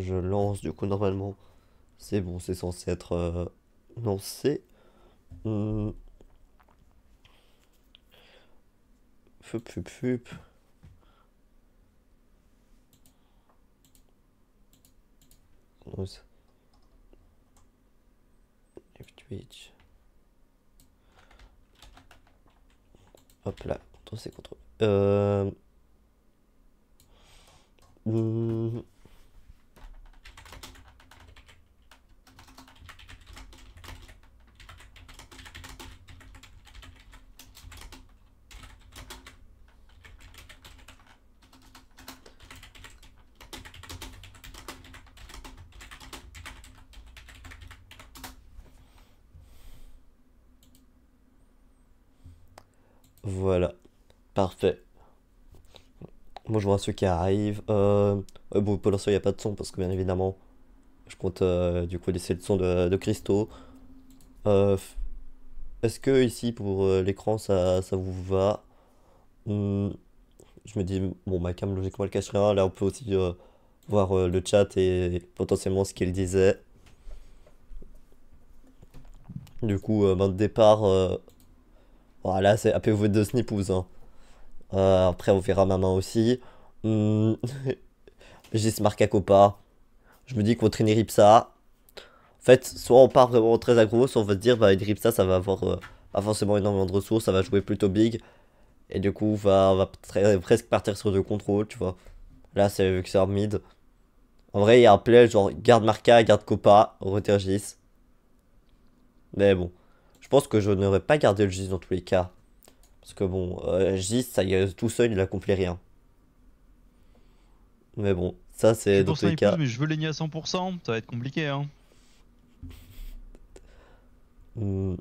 je lance du coup normalement c'est bon c'est censé être euh, lancé hum. fup, fup, fup. Twitch. Hop là, c'est contre. Euh. Hmm. Parfait. je vois ceux qui arrivent. Euh, euh, bon, pour l'instant, il n'y a pas de son parce que, bien évidemment, je compte euh, du coup laisser le son de, de Christo. Est-ce que ici, pour l'écran, ça, vous va hmm, Je me dis, bon, ma cam, logiquement, elle cache rien. Là, on peut aussi voir le chat et, potentiellement ce qu'il disait. Du coup, main de départ. voilà, c'est APV de snipous Hein. Euh, après, on verra ma main aussi. Mmh. J'ai Smart Kakopa. Je me dis qu'on traîne Ripsa. En fait, soit on part vraiment très aggro, soit on va se dire, bah, Ripsa, ça va avoir euh, pas forcément énormément de ressources, ça va jouer plutôt big. Et du coup, va, va presque partir sur le contrôle, tu vois. Là, c'est vu que c'est un mid. En vrai, il y a un play genre garde Marca, garde Copa, retire Gis. Mais bon, je pense que je n'aurais pas gardé le Gis dans tous les cas. Parce que bon, euh, ça tout seul, il accomplit rien. Mais bon, ça c'est dans tous les cas. mais je veux l'aigner à 100%, ça va être compliqué. Hein. Hmm.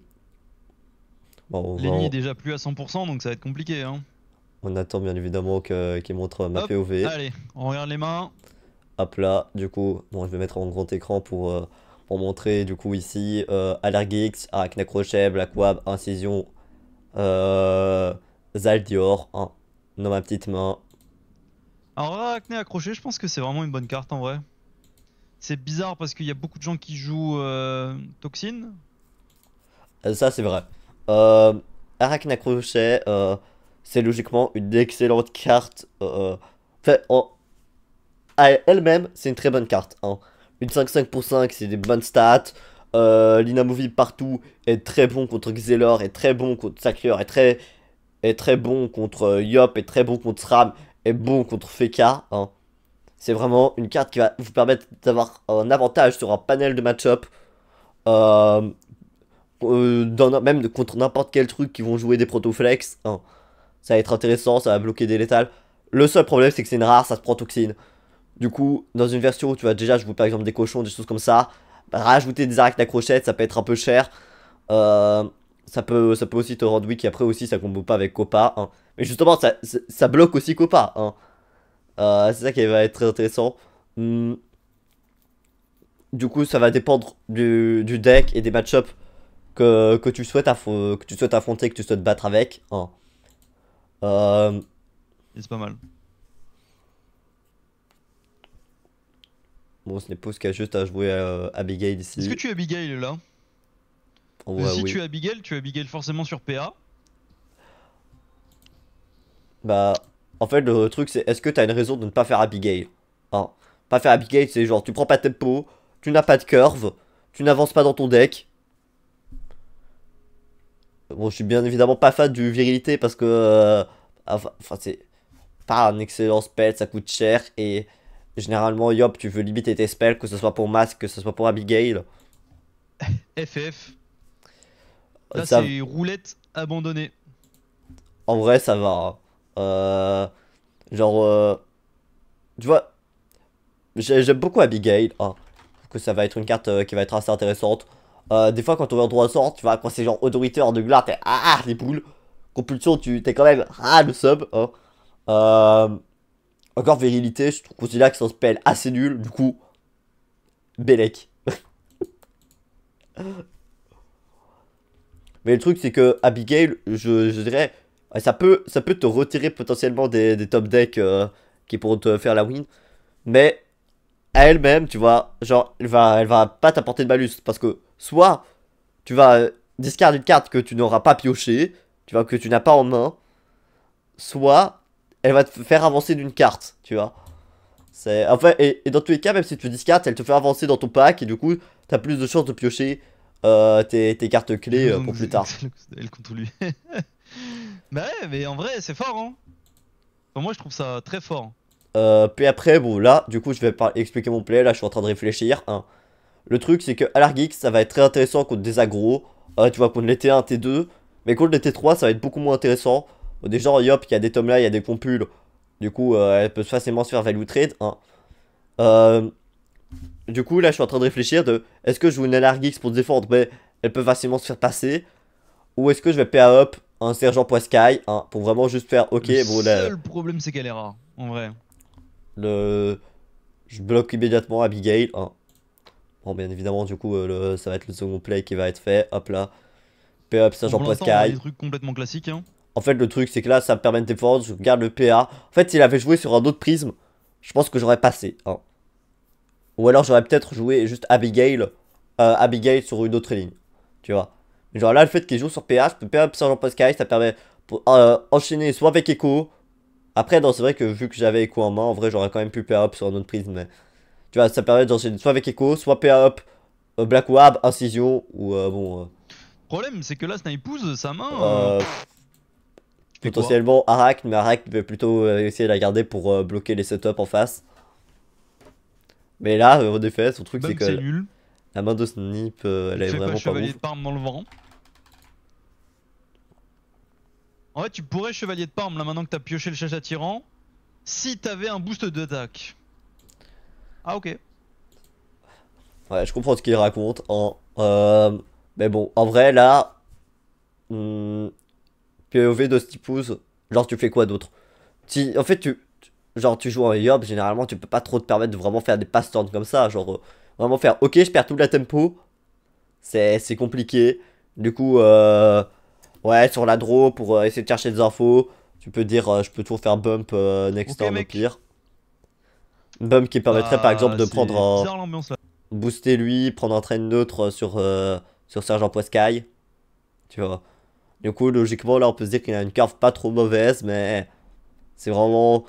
est déjà plus à 100%, donc ça va être compliqué. Hein. On attend bien évidemment qu'il montre ma POV. Allez, on regarde les mains. Hop là, du coup, bon, je vais mettre en grand écran pour, euh, montrer du coup ici euh, Allergix, Arachnacrochet, Blackwab, Incision, euh, Zaldior hein. dans ma petite main. Alors accroché, je pense que c'est vraiment une bonne carte en vrai. C'est bizarre parce qu'il y a beaucoup de gens qui jouent euh, Toxine. Euh, ça, c'est vrai. Euh, accroché, euh, c'est logiquement une excellente carte. fait, Elle-même, c'est une très bonne carte. Hein. Une 5-5 pour 5, c'est des bonnes stats. Euh, L'inamovible partout est très bon contre Xelor, est très bon contre Sacrior, est très, est très bon contre euh, Yop, est très bon contre Sram, est bon contre Feca hein. C'est vraiment une carte qui va vous permettre d'avoir un avantage sur un panel de match-up. Euh, euh, même contre n'importe quel truc qui vont jouer des protoflex. Hein. Ça va être intéressant, ça va bloquer des létales. Le seul problème c'est que c'est une rare, ça se prend toxine. Du coup, dans une version où tu vas déjà jouer par exemple des cochons, des choses comme ça, rajouter des arcs d'accrochette, ça peut être un peu cher. Euh, ça, peut, ça peut aussi te rendre weak. Et après aussi, ça combo pas avec Copa. Hein. Mais justement, ça, bloque aussi Copa. Hein. Euh, c'est ça qui va être très intéressant. Hmm. Du coup, ça va dépendre du, deck et des match que, tu souhaites que tu souhaites affronter, que tu souhaites battre avec. Hein. Euh, c'est pas mal. Bon, ce n'est pas ce qu'il a juste à jouer à Abigail ici. Est-ce que tu as Abigail là Si tu as Abigail, tu as Abigail forcément sur PA. Bah, en fait, le truc c'est est-ce que t'as une raison de ne pas faire Abigail hein Pas faire Abigail, c'est genre tu prends pas de tempo, tu n'as pas de curve, tu n'avances pas dans ton deck. Bon, je suis bien évidemment pas fan du virilité parce que. Euh, enfin, c'est pas un excellent spell, ça coûte cher et Généralement, Yop, tu veux limiter tes spells, que ce soit pour Mask, que ce soit pour Abigail. FF. Là, c'est roulette abandonnée. En vrai, ça va. Hein. Euh, genre. Euh, tu vois. J'aime beaucoup Abigail. Hein. Que ça va être une carte euh, qui va être assez intéressante. des fois, quand on est en droit sort, tu vois, quand c'est genre autorité, en de t'es ah, ah les boules. Compulsion, tu t'es quand même ah, le sub. Hein. Encore virilité, je là que c'est un spell assez nul, du coup, Belek. Mais le truc, c'est que Abigail, je, dirais, ça peut, ça peut te retirer potentiellement des, top decks euh, qui pourront te faire la win. Mais elle-même, tu vois, genre, elle va, elle va pas t'apporter de malus. Parce que soit tu vas euh, discard une carte que tu n'auras pas pioché, tu vois, que tu n'as pas en main. Soit elle va te faire avancer d'une carte, tu vois. C'est enfin et, dans tous les cas, même si tu discartes, elle te fait avancer dans ton pack et du coup, t'as plus de chances de piocher euh, tes, cartes clés euh, pour plus tard. Elle lui. Mais bah ouais, mais en vrai, c'est fort, hein. moi, je trouve ça très fort. Euh, puis après, bon, là, du coup, je vais expliquer mon play. Là, je suis en train de réfléchir. Hein. Le truc, c'est que à l'argix ça va être très intéressant contre des agros. tu vois, contre les T1, T2. Mais contre les T3, ça va être beaucoup moins intéressant des gens, yop, il y a des tomes là, il y a des compules. Du coup, euh, elle peut facilement se faire value trade. Hein. Euh, du coup, là, je suis en train de réfléchir de est-ce que je joue une X pour défendre, mais elle peut facilement se faire passer Ou est-ce que je vais pay up un sergent Poiscaille hein, pour vraiment juste faire ok, le bon problème, c'est qu'elle est rare, en vrai. Le. Je bloque immédiatement Abigail. Hein. Bon, bien évidemment, du coup, euh, ça va être le second play qui va être fait. Hop là. Pay up sergent C'est des trucs complètement classiques, hein. En fait, le truc, c'est que là, ça me permet de défendre. Je garde le PA. En fait, s'il avait joué sur un autre prisme, je pense que j'aurais passé. Hein. Ou alors, j'aurais peut-être joué juste Abigail, euh, Abigail sur une autre ligne. Tu vois. genre là, le fait qu'il joue sur PA, je peux up sur jean Sky Ça permet pour, euh, enchaîner soit avec Echo. Après, non, c'est vrai que vu que j'avais Echo en main, en vrai, j'aurais quand même pu PA up sur un autre prisme. Mais tu vois, ça permet d'enchaîner soit avec Echo, soit PA up, euh, Black Wab, Incision ou bon. Le problème, c'est que là, pousse sa main potentiellement Arak, mais Arak veut plutôt euh, essayer de la garder pour euh, bloquer les setups en face. Mais là, au euh, défait, son truc c'est que la, main de Snip, elle est vraiment pas, pas le vent. En fait, tu pourrais chevalier de Parme là maintenant que t'as pioché le chasse tyran Si t'avais un boost d'attaque. Ah, ok. Ouais, je comprends ce qu'il raconte. mais bon, en vrai, là. Hmm, V de type genre tu fais quoi d'autre si, En fait, tu, genre tu joues en Eob, généralement tu peux pas trop te permettre de vraiment faire des passe turns comme ça, genre euh, vraiment faire ok je perds tout la tempo, c'est compliqué, du coup euh, ouais sur la draw pour euh, essayer de chercher des infos, tu peux dire je peux toujours faire bump next okay, turn au pire, bump qui permettrait par ah, exemple de prendre un, booster lui, prendre un train neutre sur, sur Sergent Poiscaille, tu vois. Du coup, logiquement, là, on peut se dire qu'il a une curve pas trop mauvaise, mais c'est vraiment.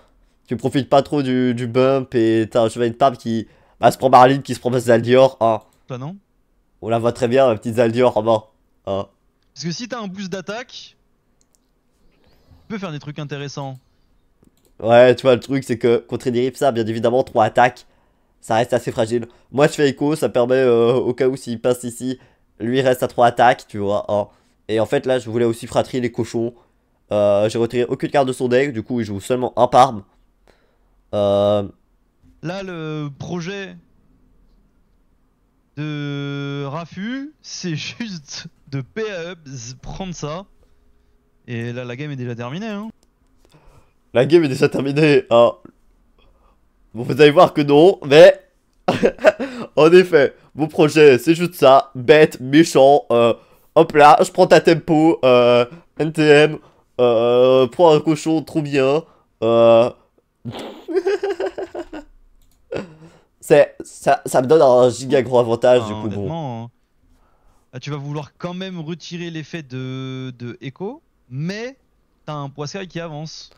Tu profites pas trop du, bump et t'as un cheval de pape qui bah, se prend Marlin qui se prend Zaldior. Hein. Bah, non. On la voit très bien, la petite Zaldior hein. Parce que si t'as un boost d'attaque, tu peux faire des trucs intéressants. Ouais, tu vois, le truc, c'est que contre une ça bien évidemment, 3 attaques, ça reste assez fragile. Moi, je fais écho, ça permet, euh, au cas où s'il passe ici, lui reste à 3 attaques, tu vois. Hein. Et en fait, là, je voulais aussi fratrier les cochons. Euh, j'ai retiré aucune carte de son deck, du coup, il joue seulement un parme. Euh, là, le projet de Rafu, c'est juste de up, prendre ça. Et là, la game est déjà terminée. Hein. La game est déjà terminée. Hein. vous allez voir que non, mais. en effet, mon projet, c'est juste ça. Bête, méchant, euh, Hop là, je prends ta tempo, euh, NTM, euh, prends un cochon, trop bien. Euh. ça, me donne un giga gros avantage du ah, coup. Hein. Ah, tu vas vouloir quand même retirer l'effet de, de écho, mais t'as un poisson qui avance.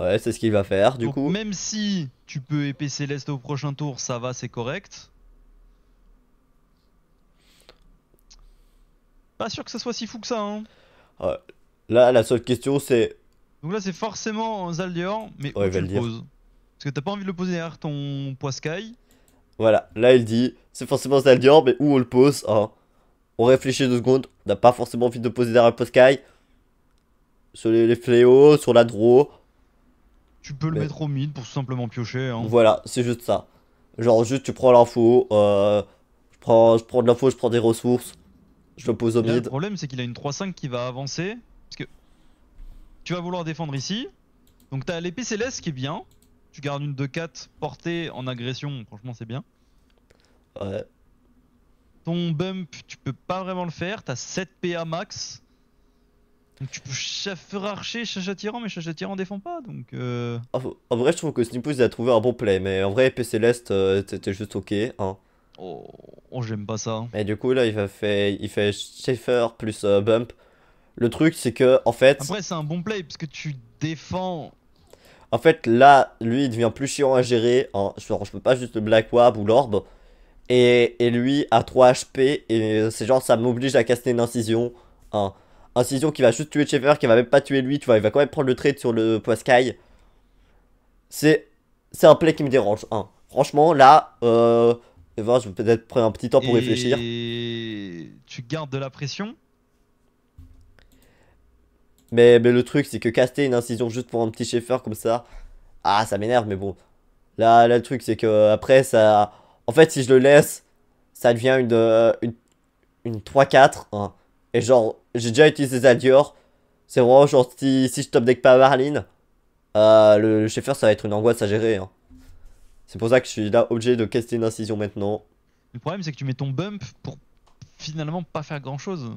Ouais, c'est ce qu'il va faire du coup. Même si tu peux épaisser l'est au prochain tour, ça va, c'est correct. Pas sûr que ça soit si fou que ça. Hein. Là, la seule question, c'est. Donc là, c'est forcément Zaldior, mais où tu le poses Parce que t'as pas envie de le poser derrière ton Poiscaille. Voilà, là, il dit c'est forcément Zaldior, mais où on le pose hein On réfléchit deux secondes, on n'a pas forcément envie de le poser derrière le Poiscaille. Sur les, fléaux, sur la draw. Tu peux le mettre au mid pour simplement piocher. Hein. Voilà, c'est juste ça. Genre, juste tu prends l'info, euh, je prends, je prends de l'info, je prends des ressources. Je le pose au mid. Le problème, c'est qu'il a une 3-5 qui va avancer. Parce que tu vas vouloir défendre ici. Donc t'as l'épée céleste qui est bien. Tu gardes une 2-4 portée en agression. Franchement, c'est bien. Ouais. Ton bump, tu peux pas vraiment le faire. T'as 7 PA max. Donc tu peux faire archer, chacha tirant mais chacha tirant défend pas donc. Euh. En, vrai, je trouve que Snippus a trouvé un bon play, mais en vrai, épée céleste, c'était euh, juste ok. Hein. Oh, oh, j'aime pas ça. Et du coup, là, il, va fait, il fait Schaefer plus euh, Bump. Le truc, c'est que, en fait. Après, c'est un bon play, parce que tu défends. En fait, là, lui, il devient plus chiant à gérer. Hein. Je, peux pas juste le Black Wab ou l'Orbe. Et, et, lui, à 3 HP, et c'est genre, ça m'oblige à caster une incision. un Incision qui va juste tuer Schaefer, qui va même pas tuer lui, tu vois, il va quand même prendre le trade sur le Poiscaille. Euh, c'est. C'est un play qui me dérange. Hein. Franchement, là, euh, je vais peut-être prendre un petit temps pour réfléchir. tu gardes de la pression mais, mais, le truc, c'est que caster une incision juste pour un petit chefeur comme ça, ah, ça m'énerve, mais bon. Là, le truc, c'est que euh, après, ça. En fait, si je le laisse, ça devient une, euh, une, une 3-4. Hein. Et genre, j'ai déjà utilisé Zaldior. C'est vraiment genre, si, je top deck pas Marlin, euh, le, le ça va être une angoisse à gérer. Hein. C'est pour ça que je suis là obligé de caster une incision maintenant. Le problème c'est que tu mets ton bump pour finalement pas faire grand chose.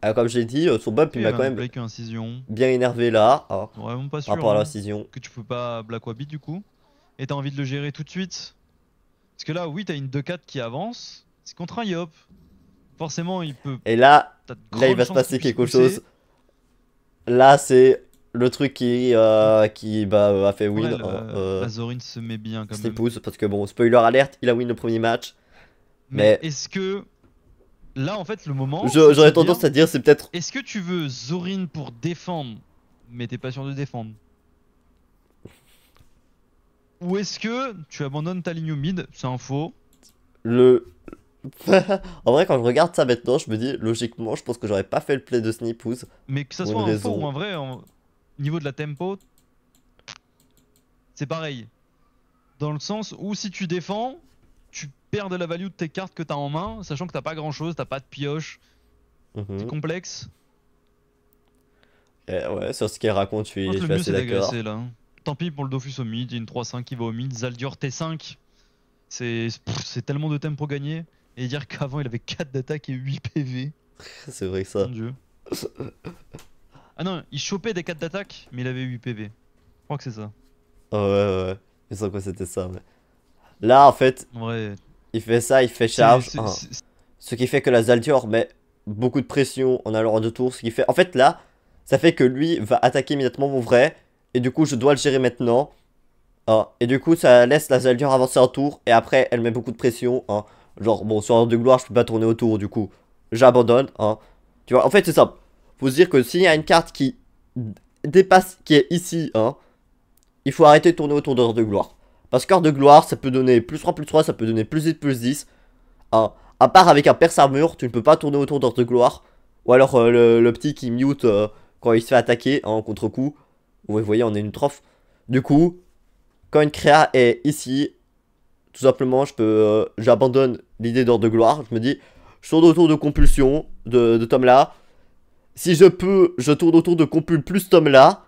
Alors, ah, comme j'ai dit, euh, son bump il m'a quand même incision. bien énervé là. Ah, ouais, Vraiment pas sûr, par rapport à hein, l'incision. Que tu peux pas Black Wabi du coup. Et t'as envie de le gérer tout de suite. Parce que là, oui, t'as une 2-4 qui avance. C'est contre un Yop. Forcément, il peut. Et là, là il va se passer quelque chose. Là, c'est le truc qui, euh, qui bah, a fait win. Euh, ouais, se met bien quand même. parce que bon, spoiler alerte, il a win le premier match. Mais, est-ce que là en fait le moment. J'aurais tendance à dire c'est peut-être. Est-ce que tu veux Zorin pour défendre, mais t'es pas sûr de défendre Ou est-ce que tu abandonnes ta ligne au mid, c'est un faux Le. en vrai, quand je regarde ça maintenant, je me dis logiquement, je pense que j'aurais pas fait le play de Snipus Mais que ça soit un faux ou un vrai. En niveau de la tempo, c'est pareil. Dans le sens où si tu défends, tu perds de la value de tes cartes que tu as en main, sachant que t'as pas grand chose, t'as pas de pioche, mhm. c'est complexe. Eh ouais, sur ce qu'elle raconte, je suis, assez d'accord. Tant pis pour le Dofus au mid, une 3-5 qui va au mid, Zaldior T5. C'est, c'est tellement de tempo gagné. Et dire qu'avant il avait 4 d'attaque et 8 PV. c'est vrai que ça. dieu. Ah non, il chopait des 4 d'attaque, mais il avait 8 PV. Je crois que c'est ça. ouais, ouais, ouais. Je sens que c'était ça, mais Là, en fait, ouais. il fait ça, il fait charge. Ah. Ce qui fait que la Zaldior met beaucoup de pression en allant en deux tours. Ce qui fait. En fait, là, ça fait que lui va attaquer immédiatement mon vrai. Et du coup, je dois le gérer maintenant. Ah. Et du coup, ça laisse la Zaldior avancer un tour. Et après, elle met beaucoup de pression. Hein. Genre, bon, sur un de gloire, je peux pas tourner autour. Du coup, j'abandonne. Tu vois, en fait, c'est simple faut se dire que s'il y a une carte qui dépasse, qui est ici, hein, il faut arrêter de tourner autour d'Ordre de gloire. Parce qu'Ordre de gloire, ça peut donner plus 3, plus 3, ça peut donner plus 8, plus 10. Hein, à part avec un perse armure, tu ne peux pas tourner autour d'Ordre de gloire. Ou alors euh, le, petit qui mute euh, quand il se fait attaquer hein, en contre-coup. Vous voyez, on est une trophe. Du coup, quand une créa est ici, tout simplement, je peux, euh, j'abandonne l'idée d'ordre de gloire. Je me dis, je tourne autour de compulsion de, de tome là. Si je peux, je tourne autour de Compul plus Tom là.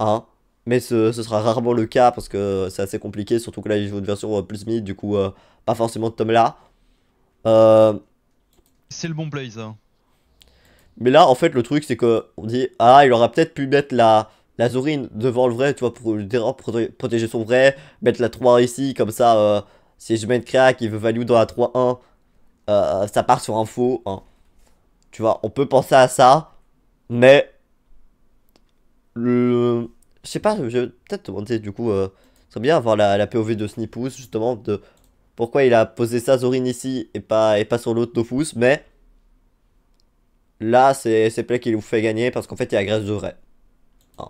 Hein. Mais ce, sera rarement le cas parce que c'est assez compliqué. Surtout que là, il joue une version euh, plus mid. Du coup, euh, pas forcément de Tom là. Euh, c'est le bon play ça. Hein. Mais là, en fait, le truc, c'est que on dit Ah, il aura peut-être pu mettre la, la Zorine devant le vrai, tu vois, pour protéger son vrai. Mettre la 3 ici, comme ça, si je mets une créa qui veut value dans la 3-1, ça part sur un faux. Hein. Tu vois, on peut penser à ça. Mais le, je sais pas, je vais peut-être demander du coup, ça euh, bien avoir la, la POV de Snipus justement de pourquoi il a posé sa Zorin ici et pas et pas sur l'autre Dofus, mais là c'est c'est Play qui vous fait gagner parce qu'en fait il agresse de vrai. Hein.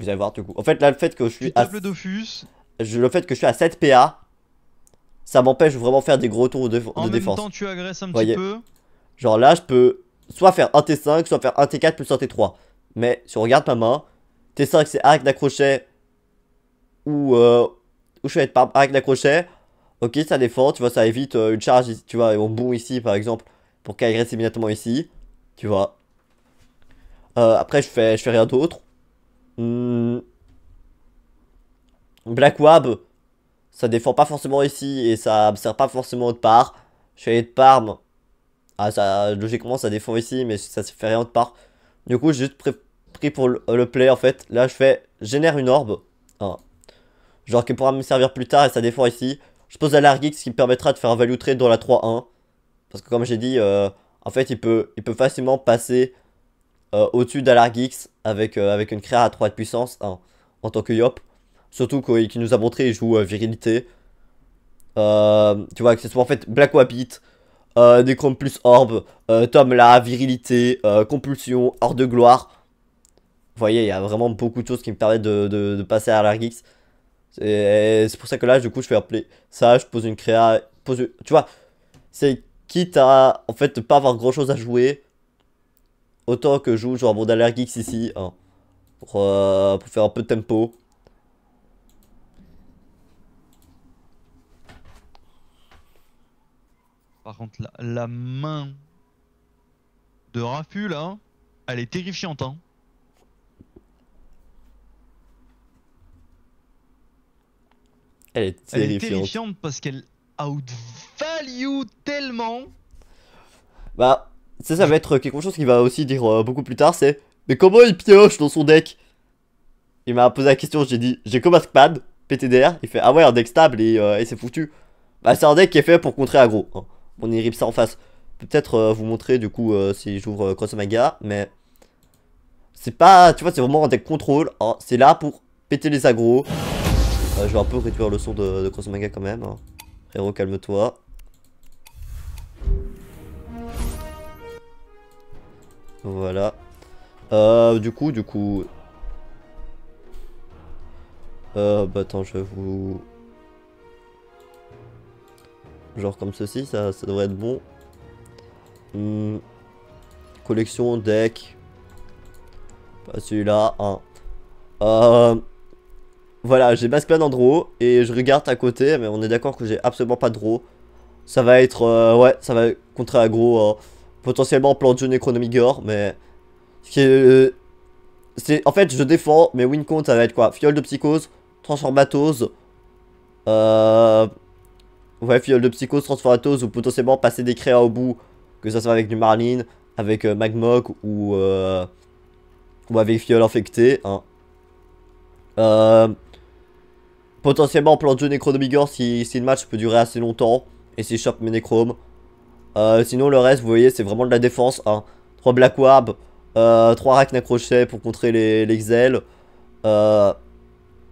Vous allez voir du coup. En fait là le fait que je suis à le Dofus, le fait que je suis à 7 PA, ça m'empêche vraiment de faire des gros tours de, défense. En même temps tu agresses un petit peu. Genre là je peux soit faire un T5, soit faire un T4 plus un T3. Mais si on regarde ma main, T5 c'est arc d'accrochet ou, euh, ou je vais être par arc d'accrochet. Ok, ça défend, tu vois, ça évite euh, une charge, tu vois, et on bout ici par exemple, pour qu'elle agresse immédiatement ici, tu vois. Euh, après, je fais, je fais rien d'autre. Hmm. Black Wab, ça défend pas forcément ici et ça me sert pas forcément de part. Je fais de parme, ah, ça, logiquement, ça défend ici, mais ça se fait rien de part. Du coup, j'ai juste pris, pour euh, le, play, en fait. Là, je fais génère une orbe. Hein. Genre qui pourra me servir plus tard et ça défend ici. Je pose la l'argix qui me permettra de faire un value trade dans la 3-1. Parce que comme j'ai dit, euh, en fait, il peut, il peut facilement passer euh, au-dessus d'Alargix avec, avec une créa à 3 de puissance hein, en tant que Yop. Surtout qu'il nous a montré il joue virilité. tu vois, que ce soit en fait Black Wabbit euh, des plus orbes, euh, tome là, virilité, euh, compulsion, hors de gloire. Vous voyez, il y a vraiment beaucoup de choses qui me permettent de, de, passer à l'alergix. C'est pour ça que là, du coup, je fais appeler ça, je pose une créa, pose tu vois, c'est quitte à, en fait, pas avoir grand chose à jouer, autant que je joue genre mon geeks ici, hein, pour, pour faire un peu de tempo. Par contre, la, main de Rafu, là, hein, elle est terrifiante, hein. Elle est terrifiante. Elle est terrifiante parce qu'elle outvalue tellement. Bah, ça, ça va être quelque chose qu'il va aussi dire euh, beaucoup plus tard, c'est Mais comment il pioche dans son deck Il m'a posé la question, j'ai dit J'ai comme Pad, PTDR, il fait Ah ouais, un deck stable euh, et, c'est foutu. Bah, c'est un deck qui est fait pour contrer aggro. Hein on rip ça en face. Peut-être euh, vous montrer du coup euh, si j'ouvre euh, Cross Maga, mais c'est pas, tu vois, c'est vraiment un deck contrôle. Hein. C'est là pour péter les agros. je vais un peu réduire le son de, de Cross Maga quand même. Hein. calme-toi. Voilà. du coup, du coup... Euh, bah attends, je vais vous... Genre comme ceci, ça, ça devrait être bon. Hmm. collection, deck. Pas celui-là, euh, voilà, j'ai bascule en draw et je regarde à côté, mais on est d'accord que j'ai absolument pas de draw. Ça va être, euh, ouais, ça va contre à gros. Hein. potentiellement plan de jeu gore, mais... Ce qui euh, en fait, je défends, mais win count, ça va être quoi Fiole de Psychose, Transformatose, euh, Ouais, fiole euh, de psychose, transformatose ou potentiellement passer des créas au bout, que ça soit avec du Marlin, avec euh, Magmok ou, euh, ou avec fiole infectée. Hein. Euh, potentiellement plan de jeu Necronomigor si, si le match peut durer assez longtemps et si je chope mes Necromes. sinon le reste, vous voyez, c'est vraiment de la défense. Hein. 3 Black Warb, 3 Racks Crochets pour contrer les, les Xel,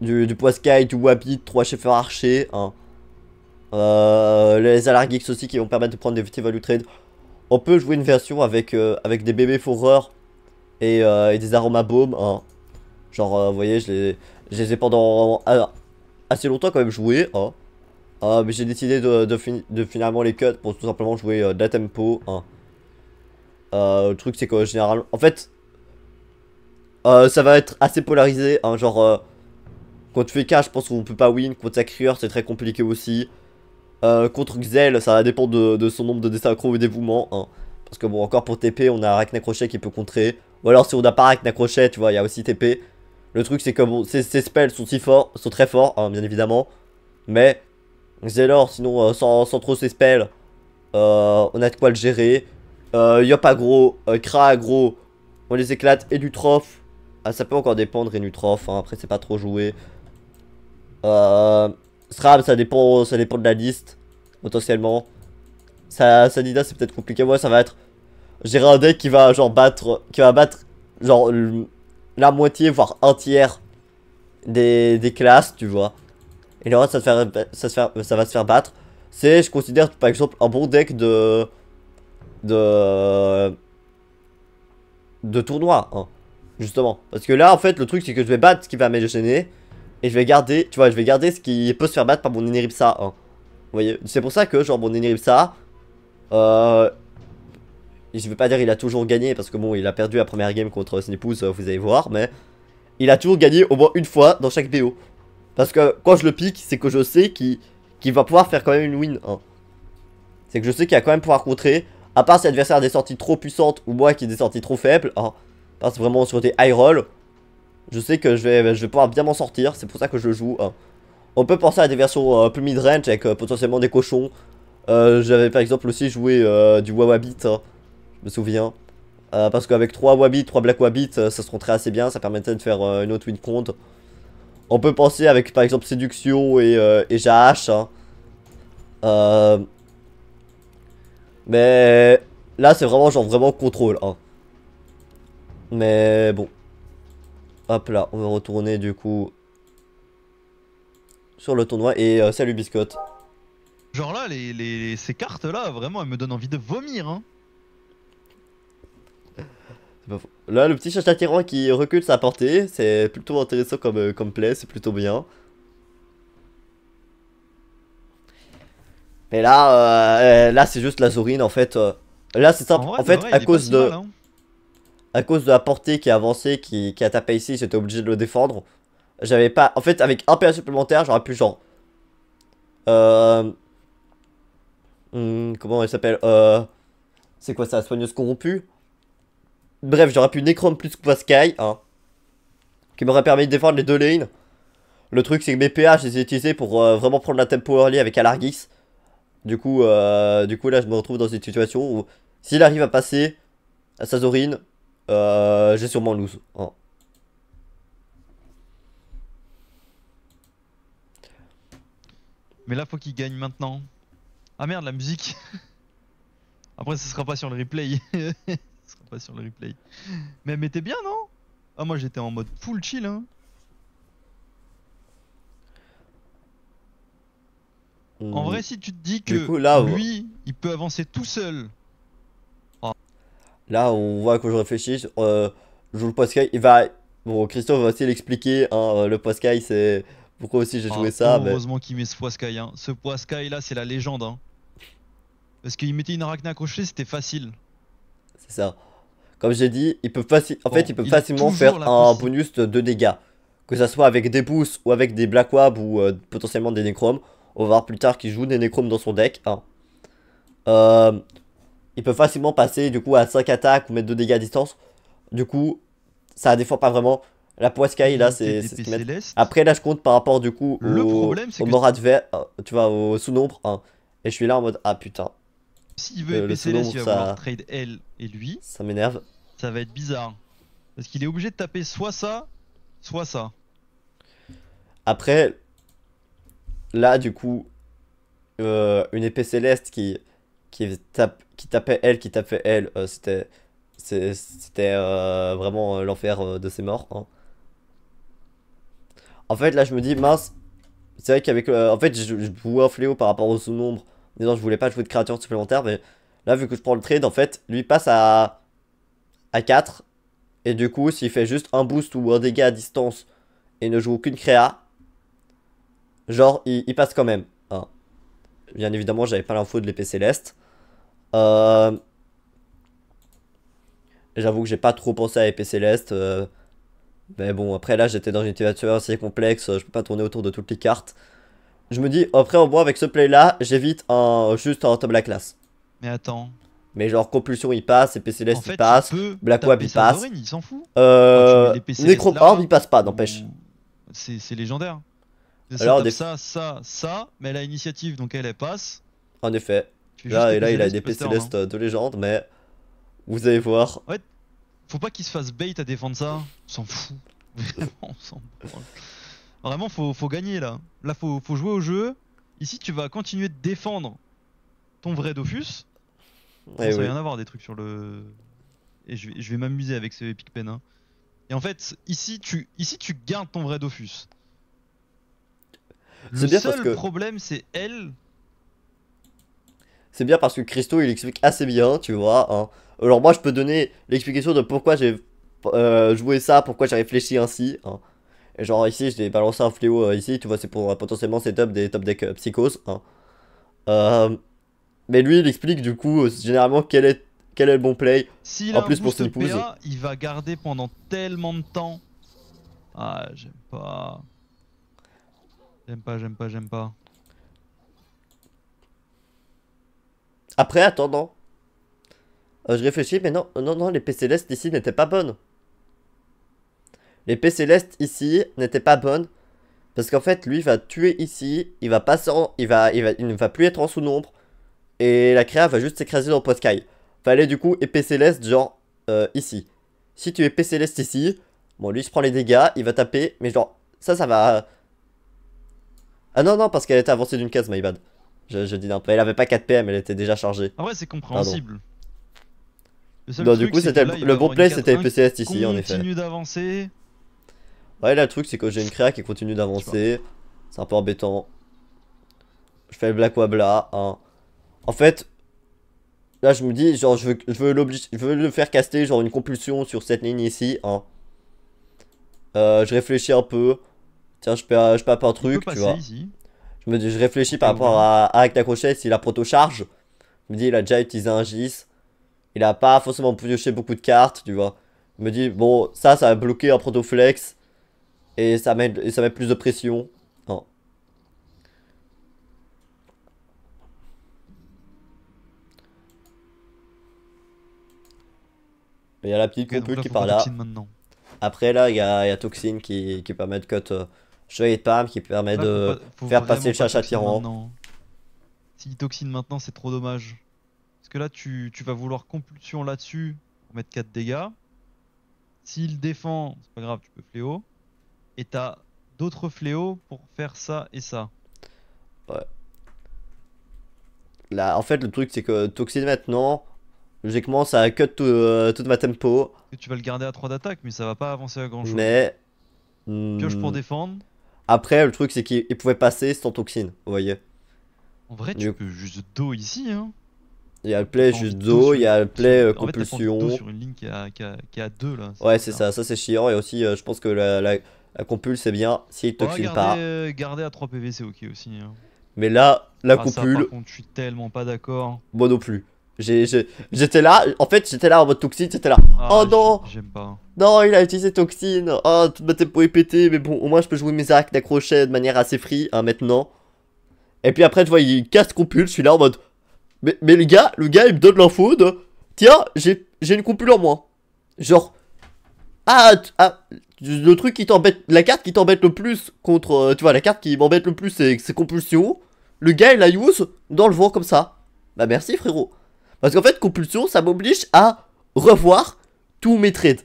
du, du Poiscaille, du Wapit, 3 Cheffer Archer. Hein. Euh, les Alargix aussi qui vont permettre de prendre des petits value trades. On peut jouer une version avec, euh, avec des bébés fourreurs euh, et, des aromas baumes. Hein. Genre, vous voyez, je les, les ai pendant assez longtemps quand même joué. Hein. mais j'ai décidé de, de, de, finalement les cuts pour tout simplement jouer euh, de la tempo. Hein. le truc c'est que généralement... En fait, ça va être assez polarisé. Hein, genre, quand tu fais cash je pense qu'on peut pas win. Contre Sacrieur, c'est très compliqué aussi. Euh, contre Xel, ça va dépendre de, son nombre de accro et dévouement. Hein. Parce que bon, encore pour TP, on a Ragna qui peut contrer. Ou alors si on n'a pas Ragna tu vois, il y a aussi TP. Le truc, c'est que bon, ces, spells sont, si forts, sont très forts, hein, bien évidemment. Mais Xelor, sinon, euh, sans, trop ces spells, euh, on a de quoi le gérer. Euh, Yop aggro, Kra aggro, on les éclate. Et du ah, ça peut encore dépendre, et hein, après c'est pas trop joué. Euh... SRAM, ça dépend, ça dépend de la liste, potentiellement. Ça, Sanida, c'est peut-être compliqué. Moi, ça va être. J'irai un deck qui va, genre, battre. Qui va battre, genre, la moitié, voire un tiers des, classes, tu vois. Et là reste, ça, faire, ça, se faire, ça va se faire battre. C'est, je considère, par exemple, un bon deck de. de. de tournoi, hein, justement. Parce que là, en fait, le truc, c'est que je vais battre ce qui va me gêner. Et je vais garder, tu vois, je vais garder ce qui peut se faire battre par mon Eneripsa hein. voyez C'est pour ça que, genre, mon Eneripsa, Je euh, je vais pas dire il a toujours gagné, parce que bon, il a perdu la première game contre son euh, vous allez voir, mais il a toujours gagné au moins une fois dans chaque BO. Parce que quand je le pique, c'est que je sais qu'il va pouvoir faire quand même une win. Hein. C'est que je sais qu'il va quand même pouvoir contrer, à part si l'adversaire a des sorties trop puissantes, ou moi qui ai des sorties trop faibles, hein, parce que vraiment sur des high rolls je sais que je vais, je vais pouvoir bien m'en sortir, c'est pour ça que je joue. Hein. On peut penser à des versions euh, plus mid-range avec euh, potentiellement des cochons. Euh, j'avais par exemple aussi joué du Wawabit, hein. je me souviens. parce qu'avec 3 Wabit, 3 Black Wabit, ça se très assez bien, ça permettait de faire une autre win count. On peut penser avec par exemple Séduction et, et hein. Mais là, c'est vraiment genre vraiment contrôle. Mais bon. Hop là, on va retourner du coup sur le tournoi. Et euh, salut Biscotte. Genre là, ces cartes là, vraiment, elles me donnent envie de vomir. Hein. Là, le petit chat tyran qui recule sa portée, c'est plutôt intéressant comme, euh, comme play, c'est plutôt bien. Mais là, euh, là c'est juste la Zorine en fait. Là, c'est simple. En, fait, à cause de. Hein à cause de la portée qui a avancé, qui, a tapé ici, j'étais obligé de le défendre. J'avais pas... En fait, avec un PA supplémentaire, j'aurais pu genre... Euh... Hmm, comment elle s'appelle euh... C'est quoi ça Soigneuse corrompue Bref, j'aurais pu Necrom plus Sky, hein. Qui m'aurait permis de défendre les deux lanes. Le truc, c'est que mes PA, je les ai utilisés pour euh, vraiment prendre la tempo early avec Alargis. Du coup, euh, du coup, là, je me retrouve dans une situation où... S'il arrive à passer à Zorine. Euh, j'ai sûrement lose. Oh. Mais là, faut qu'il gagne maintenant. Ah merde, la musique Après, ce sera pas sur le replay. ce sera pas sur le replay. Mais elle bien, non Ah, moi, j'étais en mode full chill, hein. En hmm. vrai, si tu te dis que lui, il peut avancer tout seul Là, on voit que je réfléchis. Euh, je joue le poiscaille, Il va. Bon, Christophe va aussi l'expliquer. Hein, euh, le poiscaille c'est. Pourquoi aussi j'ai ah, joué ça Heureusement qu'il met ce poiscaille, Hein. Ce poiscaille là, c'est la légende. Hein. Parce qu'il mettait une arachne accrochée c'était facile. C'est ça. Comme j'ai dit, il peut facile en fait, il peut facilement faire un bonus de dégâts. Que ça soit avec des boosts ou avec des Black ou euh, potentiellement des Necromes. On va voir plus tard qu'il joue des Necromes dans son deck. Hein. Euh, il peut facilement passer du coup à 5 attaques ou mettre 2 dégâts à distance. Du coup, ça défend pas vraiment. La poiscaille là, c'est ce Après là, je compte par rapport du coup le au, problème, on hein, tu vois, au sous-nombre Et je suis là en mode ah putain. S'il veut euh, épée céleste, il va ça... trade elle et lui. Ça m'énerve. Ça va être bizarre. Parce qu'il est obligé de taper soit ça, soit ça. Après, là du coup, euh, une épée céleste qui qui, qui tapait elle, qui tapait elle, euh, c'était c'était euh, vraiment euh, l'enfer de ses morts. Hein. En fait, là, je me dis, mince, c'est vrai qu'avec. en fait, je, je jouais un fléau par rapport au sous-nombre, Disons je voulais pas jouer de créature supplémentaire, mais là, vu que je prends le trade, en fait, lui passe à, à 4. Et du coup, s'il fait juste un boost ou un dégât à distance et ne joue aucune créa, genre, il, passe quand même. Hein. Bien évidemment, j'avais pas l'info de l'épée céleste. Euh, j'avoue que j'ai pas trop pensé à épée céleste. Euh, mais bon, après là, j'étais dans une situation assez complexe. Je peux pas tourner autour de toutes les cartes. Je me dis, après, au moins, avec ce play là, j'évite un... juste un top la classe. Mais attends. Mais genre, compulsion il passe, épée céleste il passe, Black Wab il passe. les il s'en fout. Euh, il passe pas, n'empêche. C'est légendaire. Alors, ça, ça, ça, ça, mais elle a initiative donc elle, elle passe. En effet. Là, et là, il a des épée de légende, mais vous allez voir. faut pas qu'il se fasse bait à défendre ça. On s'en fout. Vraiment, on s'en Vraiment, faut, gagner là. Là, faut, jouer au jeu. Ici, tu vas continuer de défendre ton vrai Dofus. ça va eh y en avoir des trucs sur le. Et je vais, m'amuser avec ce Epic Pen. Hein. Et en fait, ici tu, ici, tu gardes ton vrai Dofus. Le seul problème, c'est elle c'est bien parce que Christo, il explique assez bien, tu vois. Hein. Alors moi, je peux donner l'explication de pourquoi j'ai euh, joué ça, pourquoi j'ai réfléchi ainsi. Hein. genre ici, j'ai balancé un fléau euh, ici, tu vois, c'est pour euh, potentiellement setup des top deck psychos. Hein. mais lui, il explique du coup, généralement, quel est, quel est le bon play. en plus, pour cette pour il va garder pendant tellement de temps. Ah, j'aime pas. J'aime pas, j'aime pas, j'aime pas. Après, attendant. Euh, je réfléchis, mais non, euh, non, non, l'épée céleste ici n'était pas bonne. L'épée céleste ici n'était pas bonne. Parce qu'en fait, lui va tuer ici, il va pas il va, il ne va plus être en sous-nombre. Et la créa va juste s'écraser dans va Fallait du coup épée céleste genre euh, ici. Si tu épée céleste ici, bon lui il se prend les dégâts, il va taper, mais genre ça ça va. Ah non non parce qu'elle était avancée d'une case my bad. Je, dis Elle avait pas 4 PM, elle était déjà chargée. Ah ouais, c'est compréhensible. du coup, c'était le, bon play, c'était PCS ici, en effet. Continue d'avancer. Ouais, là, le truc, c'est que j'ai une créa qui continue d'avancer. C'est un peu embêtant. Je fais le Black Wabla. Hein. En fait, là, je me dis, genre, je veux, je veux, je veux le faire caster, genre, une compulsion sur cette ligne ici. Hein. Euh, je réfléchis un peu. Tiens, je peux, je un truc, tu vois. Je, me dis, je réfléchis par rapport à, avec la Crochet, s'il a proto-charge. Je me dis, il a déjà utilisé un GIS. Il a pas forcément pioché beaucoup de cartes, tu vois. Je me dit bon, ça, ça va bloquer un protoflex Et ça, met, ça met plus de pression. Il y a la petite coupule qui part là. Après, là, il y a, y Toxine qui, qui permet de cut. Euh, Chevalier de Pam qui permet de faire passer le chat tyran. Hein. S'il toxine maintenant, c'est trop dommage. Parce que là, tu, vas vouloir compulsion là-dessus pour mettre 4 dégâts. S'il défend, c'est pas grave, tu peux fléau. Et t'as d'autres fléaux pour faire ça et ça. Ouais. Là, en fait, le truc, c'est que toxine maintenant, logiquement, ça cut tout, euh, toute ma tempo. tu vas le garder à 3 d'attaque, mais ça va pas avancer à grand chose. Mais. Pioche pour hmm. défendre. Après, le truc, c'est qu'il pouvait passer sans toxine, vous voyez. En vrai, tu peux juste dos ici, hein. Il y a le play juste dos, il y a le play euh, compulsion. En fait, sur une ligne qui a, qui a, qui a deux là. Ouais, c'est ça, ça c'est chiant. Et aussi, euh, je pense que la, la, compulse c'est bien si il toxine pas. Euh, garder à 3 PV c'est ok aussi. Hein. Mais là, la ah, je suis tellement pas d'accord. Moi non plus. J'étais là, en fait j'étais là en mode toxine, j'étais là. Ah, oh non J'aime pas. Non, il a utilisé toxine. Oh, tu m'as pour péter, mais bon, au moins je peux jouer mes arcs d'accrochet de manière assez free hein, maintenant. Et puis après, tu vois, il casse compule, je suis là en mode. Mais, mais le gars, le gars, il me donne l'info de. Tiens, j'ai une compule en moi Genre. Ah, ah le truc qui t'embête. La carte qui t'embête le plus contre. Euh, tu vois, la carte qui m'embête le plus, c'est compulsion. Le gars, il la use dans le vent comme ça. Bah merci, frérot. Parce qu'en fait, compulsion, ça m'oblige à revoir tous mes trades.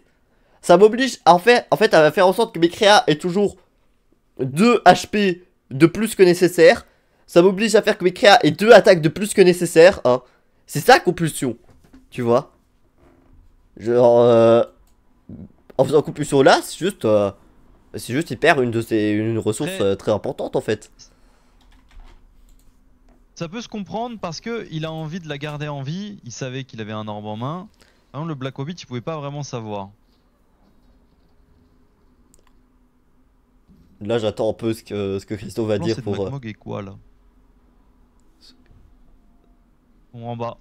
Ça m'oblige à, faire, en fait, à faire en sorte que mes créas aient toujours 2 HP de plus que nécessaire. Ça m'oblige à faire que mes créas aient 2 attaques de plus que nécessaire. Hein. C'est ça, compulsion. Tu vois Genre, euh, en faisant compulsion là, c'est juste, euh, c'est juste, il perd une de ses, une ressource euh, très importante en fait. Ça peut se comprendre parce que il a envie de la garder en vie. Il savait qu'il avait un orbe en main. Par le Black Hobbit, il pouvait pas vraiment savoir. Là, j'attends un peu ce que, ce que Christo va dire pour. Euh, quoi là en bas.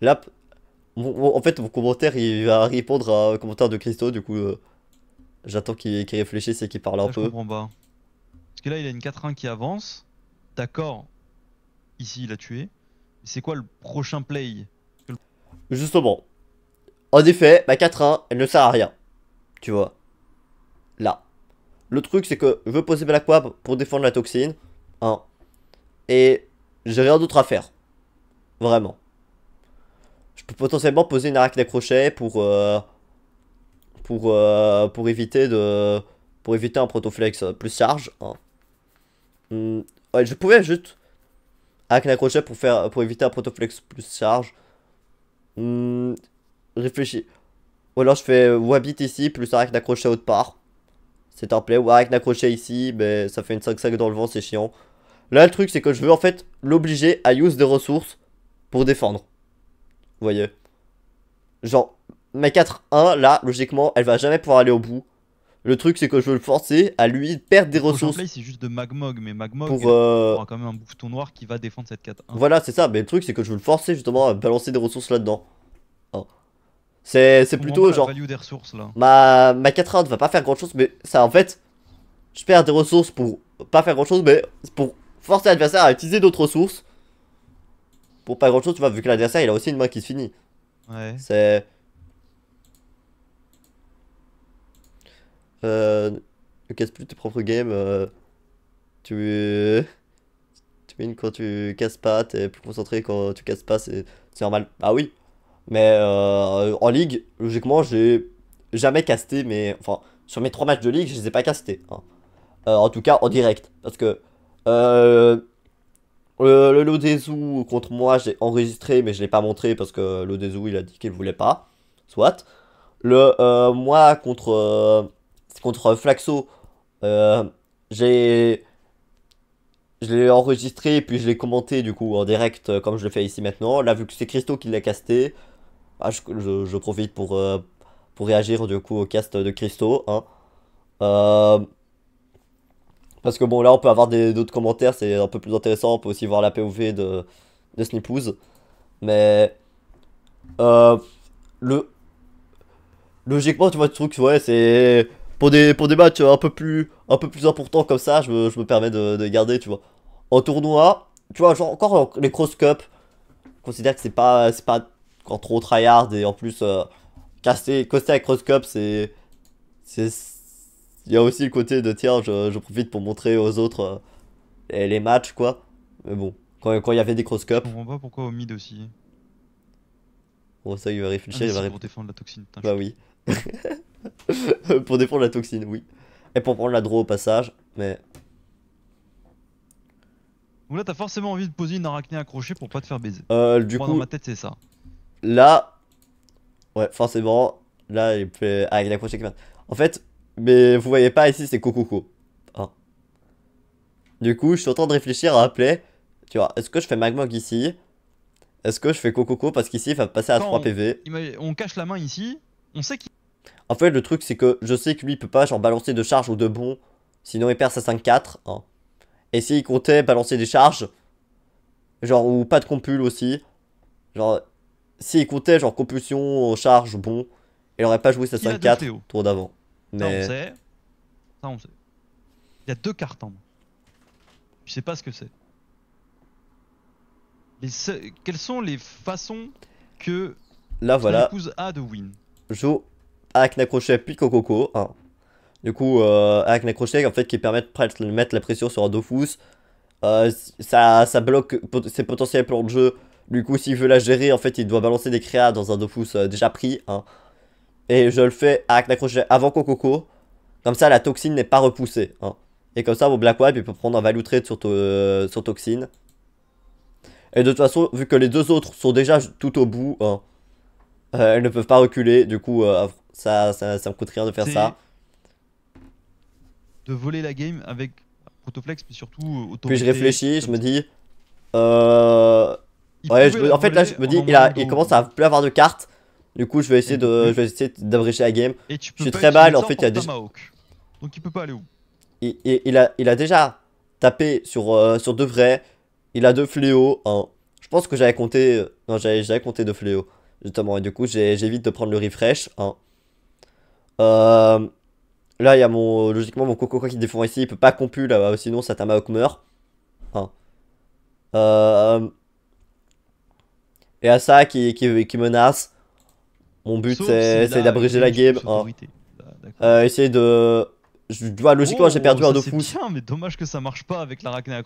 Là, en fait, mon commentaire, il va répondre à un commentaire de Christo, du coup. Euh, J'attends qu'il réfléchisse et qu'il parle un peu. Parce que là, il a une 4-1 qui avance. D'accord. Ici, il a tué. C'est quoi le prochain play Justement. En effet, ma 4-1, elle ne sert à rien. Tu vois. Là. Le truc, c'est que je veux poser ma Black pour défendre la toxine. Hein. Et j'ai rien d'autre à faire. Vraiment. Je peux potentiellement poser une crochet pour... Euh pour, euh, pour éviter de pour éviter un protoflex plus charge. Hein. Hmm. je pouvais juste hack la pour faire pour éviter un protoflex plus charge. Hmm. Réfléchis. Ou alors je fais Wabit ici plus avec hack la autre part. C'est un play. Ou hack la ici, mais ça fait une 5-5 dans le vent, c'est chiant. Là, le truc, c'est que je veux en fait l'obliger à use des ressources pour défendre. Vous voyez Genre, ma 4-1, là, logiquement, elle va jamais pouvoir aller au bout. Le truc, c'est que je veux le forcer à lui perdre des ressources. c'est juste de Magmog, mais Magmog pour, euh, quand même un bouton noir qui va défendre cette 4-1. Voilà, c'est ça, mais le truc, c'est que je veux le forcer justement à balancer des ressources là-dedans. Hein. C'est plutôt genre. des ressources, là. Ma, ma 4-1 ne va pas faire grand chose, mais ça en fait. Je perds des ressources pour pas faire grand chose, mais pour forcer l'adversaire à utiliser d'autres ressources. Pour pas grand chose, tu vois, vu que l'adversaire il a aussi une main qui se finit. Ouais. C'est. Euh, ne casse plus tes propres games. Euh, tu Tu quand tu casses pas, t'es plus concentré quand tu casses pas, c'est normal. Ah oui, mais euh, en ligue, logiquement, j'ai jamais casté, mais enfin, sur mes trois matchs de ligue, je les ai pas castés. Hein. en tout cas, en direct, parce que le, le contre moi, j'ai enregistré, mais je l'ai pas montré parce que ou il a dit qu'il voulait pas, soit. Le moi contre contre Flaxo, euh, j'ai. Je l'ai enregistré et puis je l'ai commenté du coup en direct euh, comme je le fais ici maintenant. Là, vu que c'est Christo qui l'a casté, ah, je, profite pour, euh, pour réagir du coup au cast de Christo. Hein. parce que bon, là on peut avoir d'autres commentaires, c'est un peu plus intéressant. On peut aussi voir la POV de, de Mais. le. Logiquement, tu vois, le truc, ouais, c'est pour des, pour des matchs un peu plus, un peu plus importants comme ça, je me, je me permets de, de, garder, tu vois. En tournoi, tu vois, genre encore les cross cup, je considère que c'est pas, c'est pas quand trop tryhard et en plus, euh, casser, cross cup, c'est, c'est, il y a aussi le côté de tiens, je, je profite pour montrer aux autres euh, les, matchs, quoi. Mais bon, quand il y avait des cross cup. Je comprends pas pourquoi au mid aussi. Bon, ça, il va ah, réfléchir, il va pour défendre la toxine, Bah oui. pour défendre la toxine, oui. Et pour prendre la draw au passage, mais. là, t'as forcément envie de poser une arachnée accrochée pour pas te faire baiser. Euh, du coup. ma tête, c'est ça. Là. Ouais, forcément. Là, il fait... Ah, il est accroché En fait, mais vous voyez pas ici, c'est Cococo. Hein. Du coup, je suis en train de réfléchir à appeler. Tu vois, est-ce que je fais Magmog ici Est-ce que je fais Cococo Parce qu'ici, il va passer à 3 PV. On cache la main ici. On sait qu'il. En fait, le truc, c'est que je sais que lui, il peut pas genre balancer de charge ou de bons, sinon il perd sa 5-4. Hein. Et s'il comptait balancer des charges, genre, ou pas de compul aussi, genre, s'il comptait genre compulsion, charge, bon, il aurait pas joué sa 5-4 tour d'avant. Mais... on sait. Ça, on sait. Il y a deux cartes en main. Je sais pas ce que c'est. Quelles sont les façons que. Là, voilà. A de win Joue hack crochet puis Cococo hein. Du coup, euh, hack en fait qui permet de mettre la pression sur un euh, ça, ça bloque ses potentiels plans de jeu. Du coup, s'il veut la gérer, en fait, il doit balancer des créas dans un Dofus euh, déjà pris. Hein. Et je le fais à crochet avant Cococo Comme ça, la toxine n'est pas repoussée. Hein. Et comme ça, mon Black Web, peut prendre un value trade euh, sur, toxine. Et de toute façon, vu que les deux autres sont déjà tout au bout, elles ne peuvent pas reculer. Du coup, ça, ça, me coûte rien de faire ça. De voler la game avec Protoflex, mais surtout euh, Puis je réfléchis, je me dis. Euh... en fait, là, je me dis, il, a, il commence à plus avoir de cartes. Du coup, je vais essayer de, la game. je suis très mal, en fait, il a déjà. Donc il peut pas aller où il, a, il a déjà tapé sur, euh, sur deux vrais. Il a deux fléaux. Hein. Je pense que j'avais compté. Euh, non, j'avais compté deux fléaux. Justement, et du coup, j'évite de prendre le refresh. Hein. Euh, là, il y a mon, logiquement mon coco qui défend ici. Il peut pas compu là, bah, sinon Satamaok meurt. Euh, et à ça qui, qui, menace. Mon but c'est d'abréger la game. Oh. Bah, euh, essayer de. Je, logiquement j'ai oh, perdu un Dofus. mais dommage que ça marche pas avec la racnée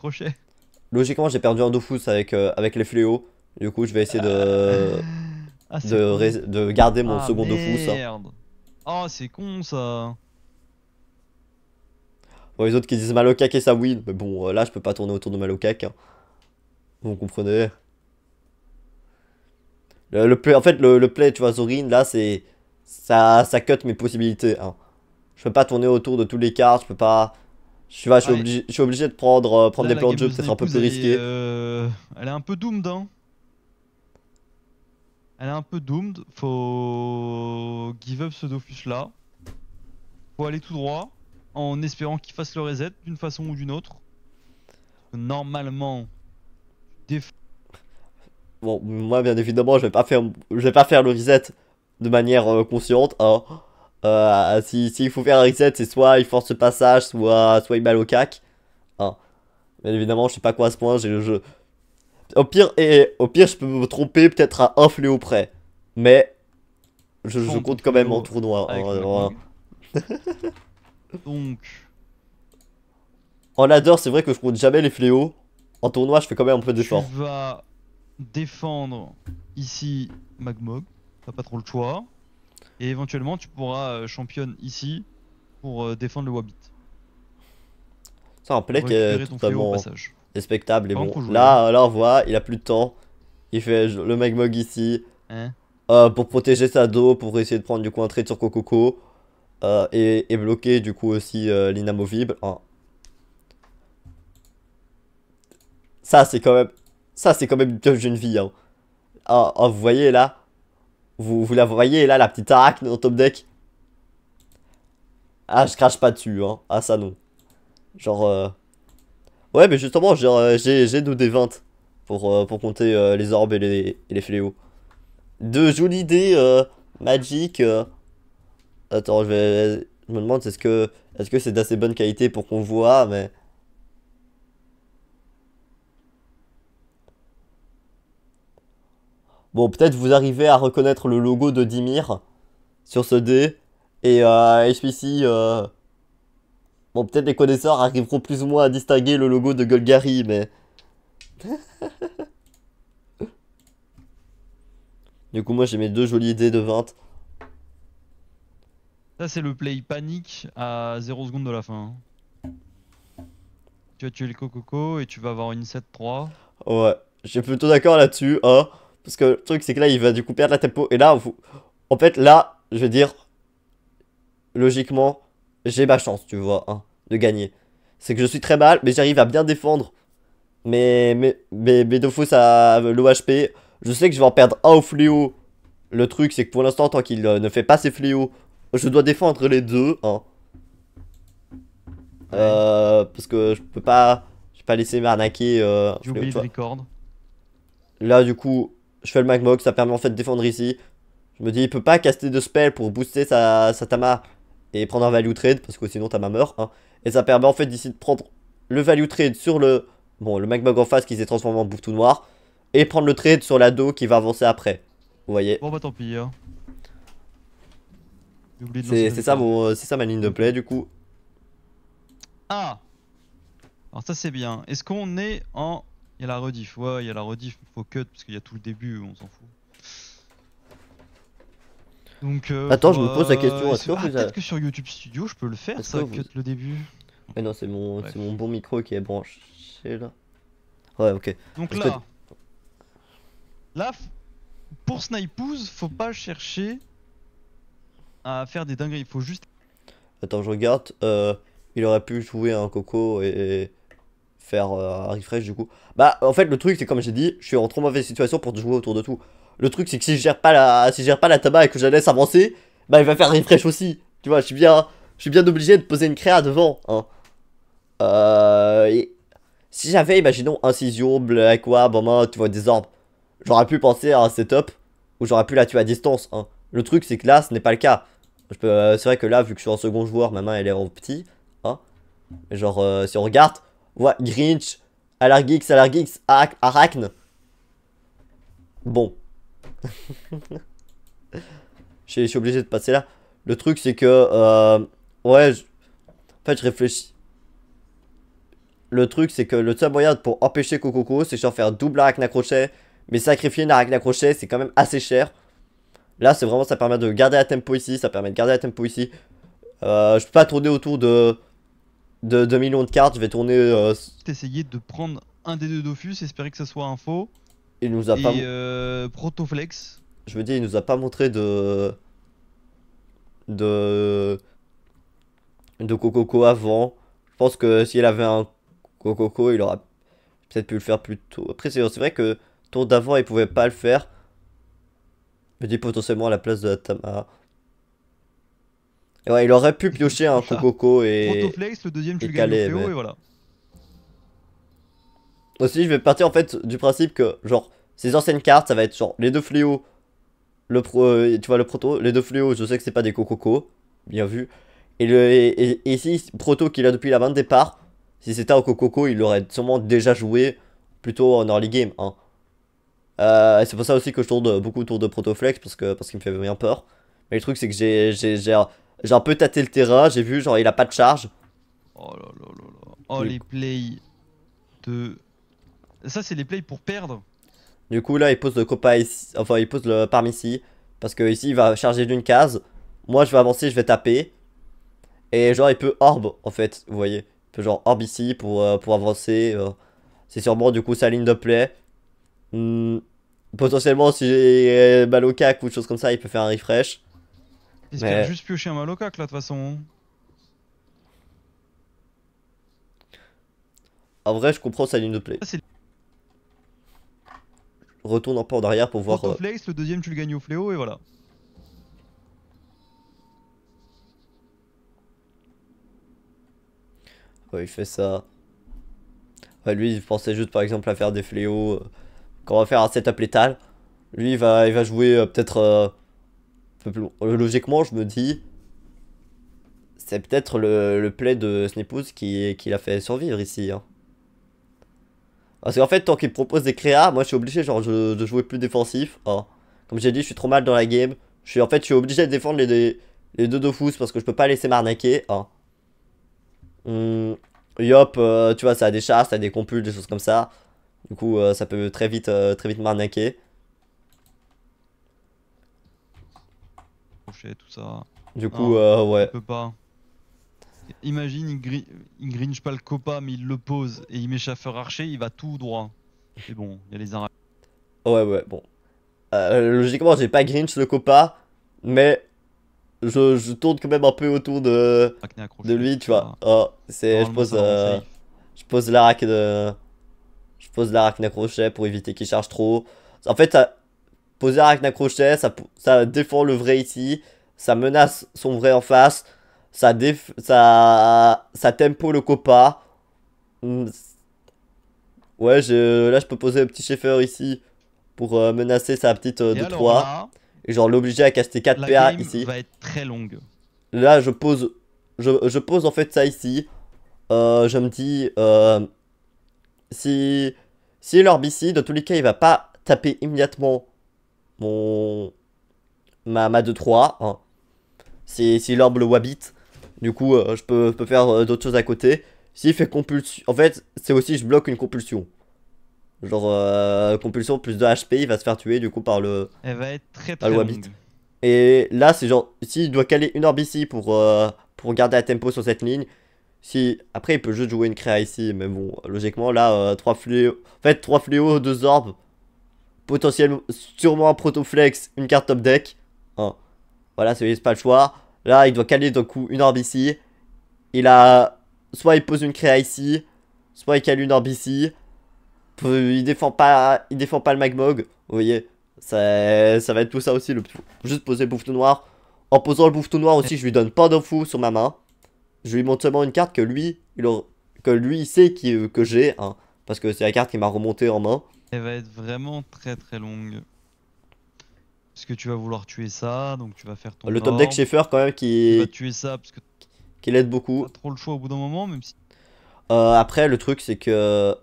Logiquement j'ai perdu un Dofus avec, avec les fléaux. Du coup je vais essayer de. Ah, de, garder mon ah, second merde. Dofus oh, c'est con ça. Bon, les autres qui disent Malokak et ça win. Mais bon, euh, là, je peux pas tourner autour de Malokak. Hein. Vous comprenez le, En fait, le, play, tu vois, Zorin, là, c'est. Ça, ça cut mes possibilités. Hein. Je peux pas tourner autour de tous les cartes, je peux pas. Je, suis, obligé, obligé de prendre, euh, prendre des plans de jeu, peut-être un peu plus risqué. Euh, elle est un peu doomed, hein. Elle est un peu doomed. Faut give up ce Dofus là. Faut aller tout droit en espérant qu'il fasse le reset d'une façon ou d'une autre. Normalement, Bon, moi bien évidemment, je vais pas faire, je vais pas faire le reset de manière euh, consciente. Hein. Euh, si s'il faut faire un reset, c'est soit il force le passage, soit soit il mal au cac. Hein. Bien évidemment, je sais pas quoi à ce point. J'ai le jeu. Au pire, et, au pire, je peux me tromper peut-être à un fléau près. Mais je, compte quand même en tournoi. En, Donc. En ladder, c'est vrai que je compte jamais les fléaux. En tournoi, je fais quand même un peu d'effort. Tu vas défendre ici Magmog. T'as pas trop le choix. Et éventuellement, tu pourras euh, championne ici pour euh, défendre le Wabit. Ça rappelait que totalement. Respectable et bon. là, là, on voit, il a plus de temps. Il fait le Magmog ici. Hein euh, pour protéger sa dos, pour essayer de prendre du coup un trade sur Cococo. Euh, et, et, bloquer du coup aussi euh, l'inamovible. Ah. Ça, c'est quand même. Ça, c'est quand même une vie. Hein. Ah, ah, vous voyez là vous, vous la voyez là, la petite arachne en top deck Ah, je crache pas dessus, hein. Ah, ça non. Genre, Ouais, mais justement, euh, j'ai nos des 20 pour, euh, pour compter euh, les orbes et les, et les fléaux. De jolies dés magiques. Attends, je, vais, me demande est-ce que est-ce que c'est d'assez bonne qualité pour qu'on voit, mais... Bon, peut-être vous arrivez à reconnaître le logo de Dimir sur ce dé. Et, euh, suis celui Bon, peut-être les connaisseurs arriveront plus ou moins à distinguer le logo de Golgari, mais... du coup, moi, j'ai mes deux jolies idées de 20. Ça, c'est le play panique à 0 secondes de la fin. Hein. Tu vas tuer le Cococo et tu vas avoir une 7-3. Ouais, je suis plutôt d'accord là-dessus, hein. Parce que le truc, c'est que là, il va du coup perdre la tempo. Et là, en fait, là, je veux dire, logiquement, j'ai ma chance, tu vois, hein, de gagner. C'est que je suis très mal, mais j'arrive à bien défendre. Mais, mais, mais, l'OHP, je sais que je vais en perdre un au fléau. Le truc, c'est que pour l'instant, tant qu'il euh, ne fait pas ses fléaux, je dois défendre les deux, hein. euh, parce que je peux pas, je peux pas laisser m'arnaquer. Euh, J'ai oublié record. Là, du coup, je fais le magmox, ça permet en fait de défendre ici. Je me dis, il peut pas caster de spell pour booster sa, sa Tama et prendre un value trade parce que sinon t'as ma mort. Hein. Et ça permet en fait d'ici de prendre le value trade sur le bon le magma en face qui s'est transformé en bouffe tout noir et prendre le trade sur la Do qui va avancer après. Vous voyez. Bon bah tant pis. Hein. C'est ça c'est ça ma ligne de play du coup. Ah. Alors ça c'est bien. Est-ce qu'on est en il y a la rediff. Ouais, il y a la rediff, faut cut parce qu'il y a tout le début, on s'en fout. Euh, Attends, je me pose la question. Est-ce que, peut-être que sur YouTube Studio, je peux le faire, ça, le début. Mais non, c'est mon, c'est mon bon micro qui est branché là. Ouais, ok. Donc là, là, pour faut pas chercher à faire des dingueries, faut juste. Attends, je regarde. Euh, il aurait pu jouer un coco et faire euh, un refresh du coup. Bah, en fait, le truc, c'est comme j'ai dit, je suis en trop mauvaise situation pour jouer autour de tout. Le truc, c'est que si je gère pas la, si je gère pas la tabac et que je la laisse avancer, bah, il va faire refresh aussi. Tu vois, je suis bien, je suis bien obligé de poser une créa devant, hein. Euh, si j'avais, imaginons, incision, bleu, quoi bon ben tu vois, des orbes, j'aurais pu penser à un setup où j'aurais pu la tuer à distance, hein. Le truc, c'est que là, ce n'est pas le cas. Euh, c'est vrai que là, vu que je suis en second joueur, ma main, elle est en petit, hein. Genre, euh, si on regarde, voit Grinch, Alargix, Alargix, Arachne. Bon, je suis obligé de passer là. Le truc, c'est que... Euh, ouais, en fait, je réfléchis. Le truc, c'est que le seul moyen pour empêcher Kokoko, c'est genre faire double arachna crochet. Mais sacrifier une arachna crochet, c'est quand même assez cher. Là, c'est vraiment, ça permet de garder la tempo ici, ça permet de garder la tempo ici. Euh, je peux pas tourner autour de... De 2 millions de cartes, je vais tourner... Euh... Essayer de prendre un des deux Dofus, espérer que ce soit un faux. Il nous a pas. Euh, Protoflex. Je veux dire, il nous a pas montré de. De. De Cococo avant. Je pense que s'il avait un Cococo, il aura peut-être pu le faire plus tôt. Après, c'est vrai que tour d'avant, il pouvait pas le faire. Je dis potentiellement à la place de la il aurait pu piocher un Cococo et. Protoflex, le deuxième, tu le et voilà. Aussi, je vais partir en fait du principe que, genre, ces anciennes cartes, ça va être genre les deux fléaux, le pro, euh, tu vois, le proto, les deux fléaux, je sais que c'est pas des cococos, bien vu. Et, le, ici, proto qu'il a depuis la main de départ, si c'était un cococo, il aurait sûrement déjà joué plutôt en early game. Hein. Euh, c'est pour ça aussi que je tourne beaucoup autour de Protoflex parce que parce qu'il me fait bien peur. Mais le truc c'est que j'ai j'ai un, peu tâté le terrain, j'ai vu genre il a pas de charge. Oh là là là là. Oh les plays de ça, c'est les plays pour perdre. Du coup, là, il pose le copa ici. Enfin, il pose le parmi ici. Parce que ici, il va charger d'une case. Moi, je vais avancer, je vais taper. Et genre, il peut orb, en fait, vous voyez. Il peut genre orb ici pour, euh, pour avancer. Euh. C'est sûrement, du coup, sa ligne de play. Hmm. Potentiellement, si j'ai euh, Malocac ou des choses comme ça, il peut faire un refresh. Il se juste piocher un Malocac, là, de toute façon. Hein. En vrai, je comprends sa ligne de play retourne un peu en arrière pour voir. Euh, le deuxième tu le gagnes au fléau et voilà. Ouais, il fait ça. Ouais, lui, il pensait juste par exemple à faire des fléaux. Euh, quand on va faire un setup létal, lui, il va, il va jouer euh, peut-être. Logiquement, je me dis. C'est peut-être le, le, play de Snipus qui, qui l'a fait survivre ici. Hein. Parce qu'en fait, tant qu'il propose des créas, moi je suis obligé genre de jouer plus défensif. Hein. Comme j'ai dit, je suis trop mal dans la game. Je suis en fait, je suis obligé de défendre les, les, deux dofus parce que je peux pas laisser m'arnaquer. Hein. Hmm, yop, euh, tu vois, ça a des chars, ça a des compuls, des choses comme ça. Du coup, euh, ça peut très vite, euh, très vite m'arnaquer. Tout ça. Du ah, coup, ouais. Je peux pas imagine, il, pas le copa, mais il le pose et il met chaffeur archer, il va tout droit. C'est bon, il y a les arabes. Ouais, ouais, bon. Euh, logiquement, j'ai pas gringe le copa, mais je, tourne quand même un peu autour de, ah, de lui, tu vois. Ah. Oh, c'est, je pose, euh, je pose l'arc de, je pose crochet pour éviter qu'il charge trop. En fait, ça, poser l'aracne crochet, ça, ça défend le vrai ici, e ça menace son vrai en face ça, ça, tempo le copa. Mm. Ouais, là je peux poser un petit chefeur ici pour euh, menacer sa petite 2 euh, de 3. et genre l'obliger à caster 4 PA ici. va être très longue. Là je pose, je, pose en fait ça ici. Euh, je me dis, si, si ici, dans tous les cas, il va pas taper immédiatement mon ma, 2-3. Hein. Si, si l'orbe le wabite du coup, euh, je, peux, faire euh, d'autres choses à côté. S'il fait compulsion... En fait, c'est aussi je bloque une compulsion. Genre, euh, compulsion plus de HP, il va se faire tuer du coup par le... Elle va être très très Et là, c'est genre, s'il doit caler une orbe ici pour, pour garder la tempo sur cette ligne, si après il peut juste jouer une créa ici, mais bon, logiquement là, 3 fléaux... En fait, 3 fléaux, 2 orbes, potentiellement, sûrement un protoflex, une carte top deck. Hein. Voilà, c'est pas le choix. Là, il doit caler d'un coup une orbe ici. Il a... Soit il pose une créa ici, soit il cale une orbe ici. Il défend pas, il défend pas le Magmog. Vous voyez, ça, ça va être tout ça aussi. Le, juste poser le bouffe tout noir. En posant le bouffe tout noir aussi, je lui donne pas d'infos sur ma main. Je lui montre seulement une carte que lui, il que lui sait que j'ai. Hein, parce que c'est la carte qui m'a remonté en main. Elle va être vraiment très très longue que tu vas vouloir tuer ça, donc tu vas faire ton. Le top deck Schaefer quand même qui. va tuer ça parce que. Qui l'aide beaucoup. Pas trop le choix au bout d'un moment, même si. Euh, après, le truc c'est que.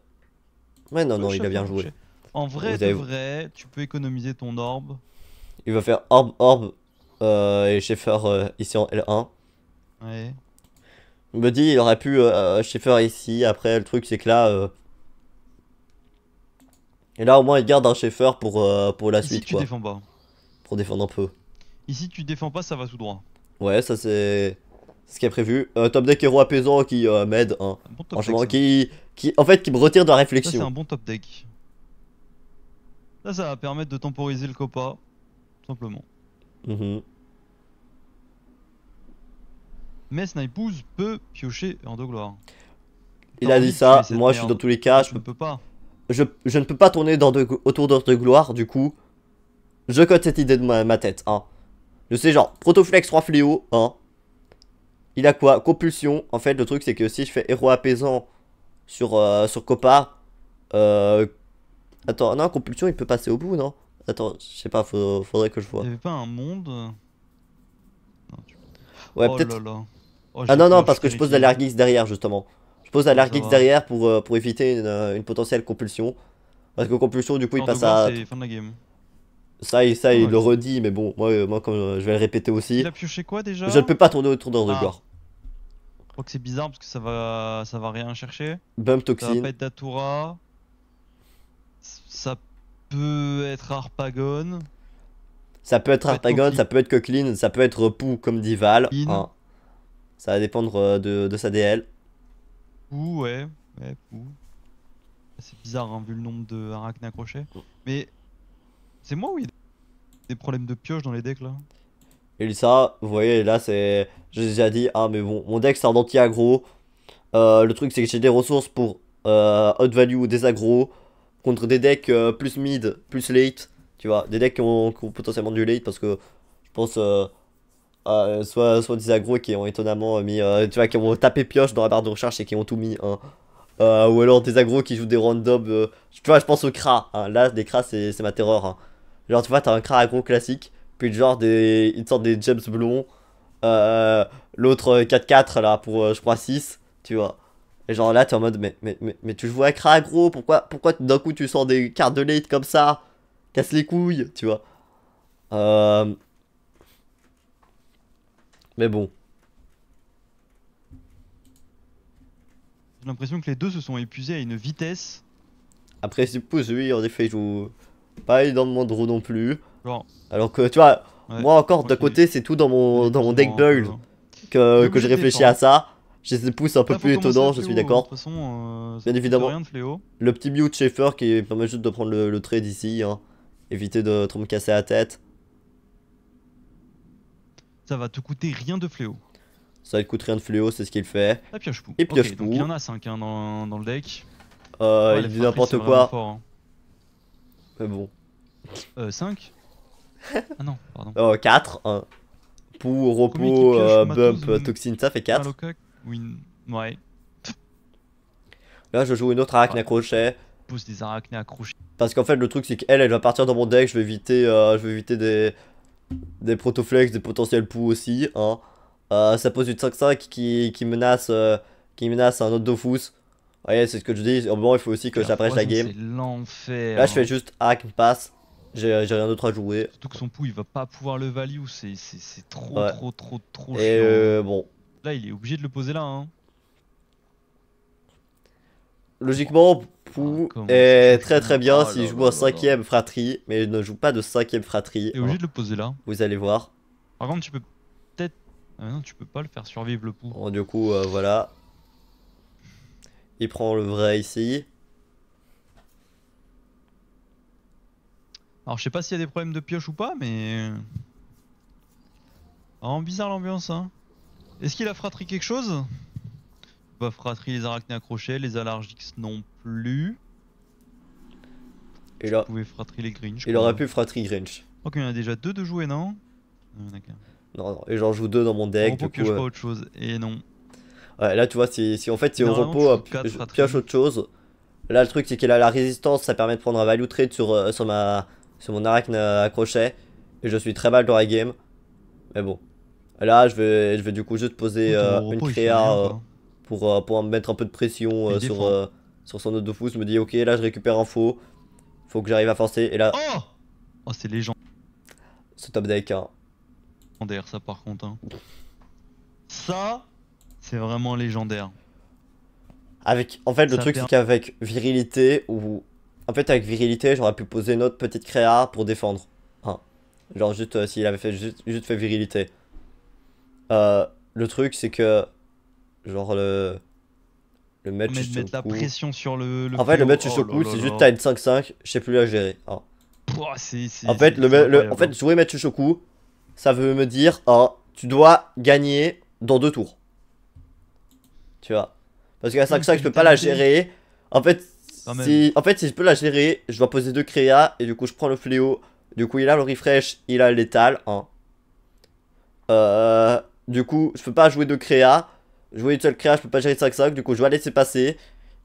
Ouais, non, non, il a bien joué. En vrai, de vrai, tu peux économiser ton orbe. Il va faire orbe, orbe, euh, et Schaefer euh, ici en L1. Ouais. Il me dit, il aurait pu Schaefer ici. Après, le truc c'est que là. Et là, au moins, il garde un Schaefer pour, pour la suite. quoi pour défendre un peu. Ici, tu défends pas, ça va tout droit. Ouais, ça c'est ce qui est prévu. top deck héros apaisant qui euh, m'aide. Hein. Franchement, qui, en fait, qui me retire de la réflexion. c'est un bon top deck. Ça ça va permettre de temporiser le copa, simplement. Mhm. Mais Snipouz peut piocher en de gloire Il a dit ça, moi je suis dans tous les cas, je, ne peux pas. Je, ne peux pas tourner dans autour d'Ordre de gloire, du coup, je code cette idée de ma, tête, hein. Je sais, genre, Protoflex 3 fléaux, hein. Il a quoi Compulsion. En fait, le truc, c'est que si je fais héros apaisant sur, euh, sur copa euh... Attends, non, compulsion, il peut passer au bout, non Attends, je sais pas, faudrait que je vois. Il avait pas un monde Ouais, oh peut-être. Oh, ah non, non, parce que je pose l'allergix derrière, justement. Je pose ah, l'allergix derrière pour, euh, pour éviter une, euh, une potentielle compulsion. Parce que compulsion, du coup, il passe à. Ça, et ça, il le redit, mais bon, moi, euh, moi quand, euh, je vais le répéter aussi. Il a pioché quoi déjà Je ne peux pas tourner autour d'un ah. Je crois que c'est bizarre parce que ça va, ça va rien chercher. Bump Toxin. Ça peut être Datura. Ça peut être arpagon Ça peut être arpagon ça peut être Coqueline, ça peut être Pou comme dit Val. Hein. Ça va dépendre euh, de, de sa DL. Pou, ouais. ouais Pou. C'est bizarre hein, vu le nombre de accrochés. Oh. Mais c'est moi ou il des problèmes de pioche dans les decks là. Et ça, vous voyez, là c'est. J'ai déjà dit, ah mais bon, mon deck c'est un anti-agro. Euh, le truc c'est que j'ai des ressources pour euh, hot value ou des agro contre des decks euh, plus mid, plus late. Tu vois, des decks qui ont, potentiellement du late parce que je pense. Euh, soit, soit des agro qui ont étonnamment mis. tu vois, qui ont tapé pioche dans la barre de recherche et qui ont tout mis. Hein. ou alors des agro qui jouent des randoms. tu vois, je pense aux cras hein. Là, des cras c'est ma terreur. Genre, tu vois, t'as un agro classique, puis genre des, une sorte des James Blond, euh, l'autre 4-4 là pour euh, je crois 6, tu vois. Et genre là, t'es en mode, mais, mais, tu joues à agro, pourquoi, pourquoi d'un coup tu sors des cartes de late comme ça Casse les couilles, tu vois. Euh, mais bon. J'ai l'impression que les deux se sont épuisés à une vitesse. Après, je suppose, oui, en effet, ils jouent. Pas dans de mon draw non plus. Alors que tu vois, moi encore d'un côté c'est tout dans mon, mon deck build que, que j'ai réfléchi à ça. J'ai des pouces un peu plus étonnants, je suis d'accord. Euh, Bien évidemment. le petit Mewt Schaefer qui permet juste de prendre le, trade ici. Hein. Éviter de trop me casser la tête. Ça va te coûter rien de fléau. Ça te coûte rien de fléau, c'est ce qu'il fait. Ah, Et pioche pou. il y en a 5 hein, dans, le deck. Euh, oh, il dit n'importe quoi bon. 5 euh, Ah non, pardon. Euh, 4. Hein. Pour repos, euh, bump, toxine, ça fait 4. Ouais. Là, je joue une autre arachne accrochée. Pousse des arachnées accrochées. Parce qu'en fait, le truc, c'est qu'elle, elle va partir dans mon deck. Je vais éviter, euh, je vais éviter des, des protoflex, des potentiels poux aussi. Hein. ça pose une 5-5 qui, menace, qui menace un autre Dofus. Ouais, c'est ce que je dis. Au moment, il faut aussi que j'apprécie la game. Là, je fais hein. juste hack, passe. J'ai rien d'autre à jouer. Surtout que son pou, il va pas pouvoir le value. C'est trop, trop, trop, trop, Et euh, bon. Là, il est obligé de le poser là. Hein. Logiquement, Pou ah, est très très bien ah, s'il joue en cinquième fratrie, mais il ne joue pas de cinquième fratrie. Il est obligé hein. de le poser là. Vous allez voir. Par contre, tu peux peut-être. Ah non, tu peux pas le faire survivre le Pou. Bon, du coup, euh, voilà. Il prend le vrai ICI. Alors je sais pas s'il y a des problèmes de pioche ou pas, mais... Euh, en bizarre l'ambiance, hein. Est-ce qu'il a fratri quelque chose va fratri les arachnés accrochés, les allergix non plus. Et là... pouvait fratri les Grinch. Il aurait pu fratri Grinch. ok on y en a déjà deux de jouer, non non, non, et j'en joue deux dans mon deck. On peut je pas euh. autre chose, et non. Ouais, là, tu vois, si, si en fait, si au repos, je, pioche autre chose. Là, le truc, c'est qu'il a la résistance, ça permet de prendre un value trade sur, euh, ma, sur mon arachne accroché euh, Et je suis très mal dans la game. Mais bon. Là, je vais, je vais du coup juste poser euh, une créa pour, pour mettre un peu de pression sur, sur son autre de fou. Je me dis, ok, là, je récupère un faux. Faut que j'arrive à forcer. Et là. Oh, oh c'est légendaire. Ce top deck, hein. derrière ça, par contre. Hein. Ça, c'est vraiment légendaire. Avec, en fait, le truc, c'est qu'avec virilité ou. En fait, avec virilité, j'aurais pu poser une autre petite créa pour défendre. Genre, juste euh, s'il avait fait juste, fait virilité. Euh, le truc, c'est que. Genre, le. Le match mettre la pression sur le. le en fait, le match juste oh c'est juste t'as une 5-5, je sais plus la gérer. Hein. en fait, le, en fait, jouer match Chocou ça veut me dire, hein, tu dois gagner dans deux tours tu vois. Parce qu'à 5-5, je peux pas la gérer. En fait, si, en fait, si je peux la gérer, je dois poser deux créas et du coup, je prends le fléau. Du coup, il a le refresh, il a l'étal. Hein. Euh, du coup, je peux pas jouer deux créas. Jouer une seule créa, je peux pas gérer 5-5. Du coup, je vais laisser passer.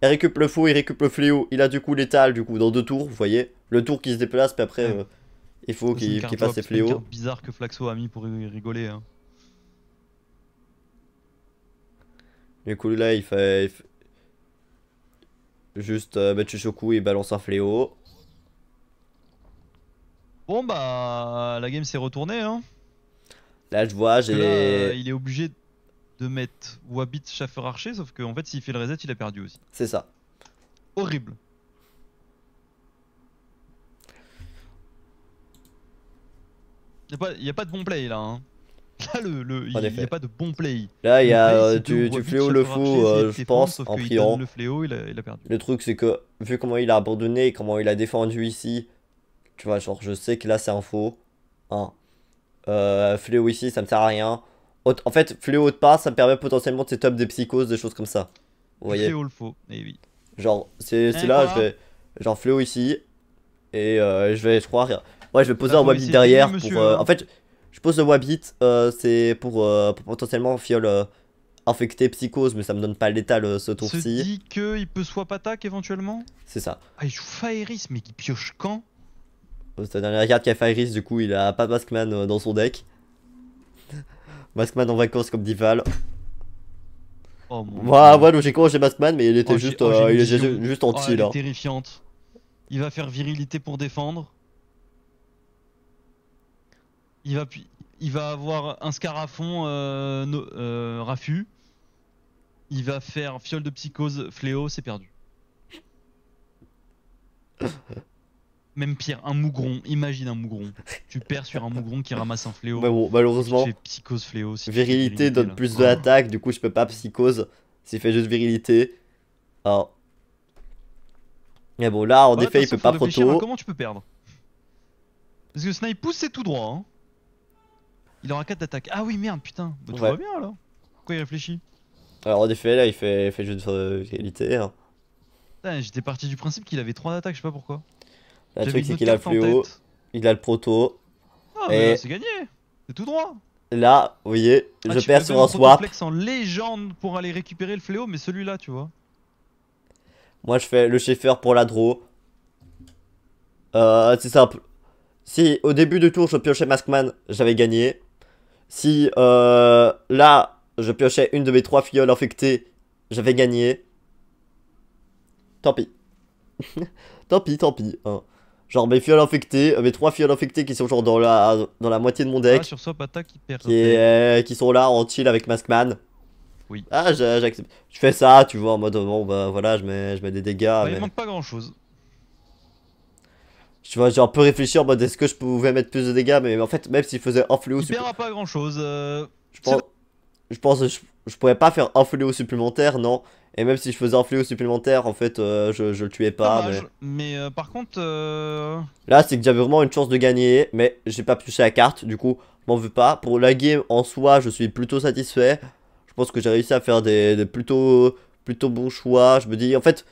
Il récupère le faux, il récupère le fléau. Il a du coup l'étal, du coup, dans deux tours. Vous voyez Le tour qui se déplace, puis après, euh, il faut qu'il fasse passe ses fléaux. bizarre que Flaxo a mis pour rigoler. Hein. Du coup, là, il fait. Juste euh, mettre Chuchoku et balance un fléau. Bon, bah. La game s'est retournée, hein. Là, je vois, j'ai. Il est obligé de mettre Wabit Chauffeur Archer, sauf qu'en fait, s'il fait le reset, il a perdu aussi. C'est ça. Horrible. Il n'y a, a, pas de bon play là. Hein. Là, le, il n'y a pas de bon play. Là, il y a du, euh, fléau, le faux, je euh, pense, en priant. Le fléau, il a, il a perdu. Le truc, c'est que, vu comment il a abandonné et comment il a défendu ici, tu vois, genre, je sais que là, c'est un faux. Hein. Euh, fléau ici, ça me sert à rien. en fait, fléau de part, ça me permet potentiellement de setup des psychoses, des choses comme ça. Vous voyez Fléau le faux, et eh oui. Genre, c'est eh, là, je vais. Genre, fléau ici. Et je vais, je crois, Ouais, je vais poser un web derrière pour. Hein. en fait, je pose le Wabit, euh, c'est pour, euh, potentiellement fiole euh, infecté psychose, mais ça me donne pas l'état ce tour-ci. Se dit qu'il peut swap attaque éventuellement C'est ça. Ah, il joue Faeris, mais il pioche quand C'est la dernière carte qui a Faeris, du coup il a pas Maskman dans son deck. Maskman en vacances comme Dival. Oh mon ouais, ouais, logiquement j'ai Maskman, mais il était oh, juste, oh, il est juste, oh, terrifiante. Il va faire virilité pour défendre il va, avoir un scarafon euh, euh Il va faire fiole de psychose, fléau, c'est perdu. Même pire, un mougron. Imagine un mougron. Tu perds sur un mougron qui ramasse un fléau. Mais bah bon, malheureusement. psychose fléau. virilité donne plus de attaque. du coup je peux pas psychose. S'il fait juste virilité. Hein. Mais bon, là en effet il peut pas proto Comment tu peux perdre Parce que Snipe pousse c'est tout droit. Hein. Il aura 4 d'attaque. Ah oui, merde, putain. Bah, tout bien alors. Pourquoi il réfléchit Alors, en effet, là, il fait, le fait jeu de qualité. Hein. J'étais parti du principe qu'il avait 3 d'attaque, je sais pas pourquoi. Le truc, c'est qu'il a le fléau, il a le proto. Ah, et... c'est gagné. C'est tout droit. Là, vous voyez, ah, je perds sur un swap. en légende pour aller récupérer le fléau, mais celui-là, tu vois. Moi, je fais le chauffeur pour la draw. Euh, c'est simple. Si au début du tour je piochais Maskman, j'avais gagné. Si euh, là, je piochais une de mes trois fioles infectées, j'avais gagné. Tant pis. tant pis, tant pis. Hein. Genre mes fioles infectées, euh, mes trois fioles infectées qui sont genre dans la, dans la moitié de mon deck. Ah, sur qui Qui, hein. euh, qui sont là en chill avec Maskman. Oui. Ah, j'accepte. Je fais ça, tu vois, en mode bon, bah voilà, je mets, je mets des dégâts. Bah, mais... manque pas grand chose je vois, j'ai un peu réfléchi en mode est-ce que je pouvais mettre plus de dégâts, mais en fait, même s'il faisait un fléau supplémentaire. Il pas grand chose. Euh, je pense, je que je, pourrais pas faire un fléau supplémentaire, non. Et même si je faisais un fléau supplémentaire, en fait, euh, je, je, le tuais pas. mais, mais euh, par contre. Là, c'est que j'avais vraiment une chance de gagner, mais j'ai pas touché la carte, du coup, m'en veux pas. Pour la game en soi, je suis plutôt satisfait. Je pense que j'ai réussi à faire des, des plutôt, plutôt bons choix. Je me dis, en fait,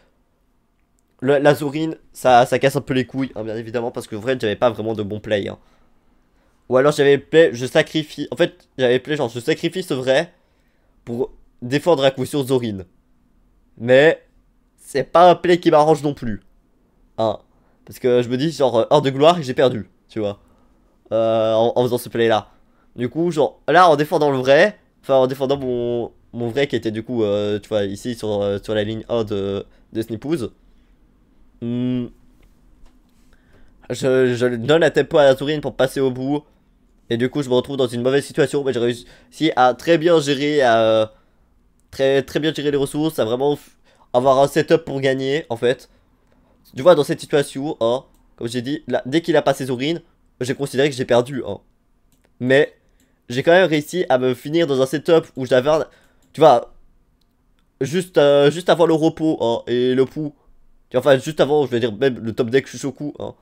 la Zorin, ça, ça casse un peu les couilles, hein, bien évidemment, parce que vrai, j'avais pas vraiment de bon play. Hein. Ou alors j'avais play, je sacrifie. En fait, j'avais play, genre, je sacrifie ce vrai pour défendre à coup sur Zorin. Mais c'est pas un play qui m'arrange non plus. Hein. Parce que je me dis, genre, hors euh, de gloire j'ai perdu, tu vois. Euh, en, faisant ce play là. Du coup, genre, là, en défendant le vrai, enfin, en défendant mon, mon vrai qui était du coup, euh, tu vois, ici sur, sur la ligne 1 de, de Hmm. Je, donne un tempo à la Tourine pour passer au bout. Et du coup, je me retrouve dans une mauvaise situation. Mais j'ai réussi à très bien gérer, à, très, très bien gérer les ressources, à vraiment avoir un setup pour gagner, en fait. Tu vois, dans cette situation, hein, comme j'ai dit, là, dès qu'il a passé Zourine, j'ai considéré que j'ai perdu. Hein. Mais j'ai quand même réussi à me finir dans un setup où j'avais un... Tu vois, juste, euh, juste avoir le repos hein, et le pouls Enfin, juste avant, je vais dire même le top deck Shushoku. Hein.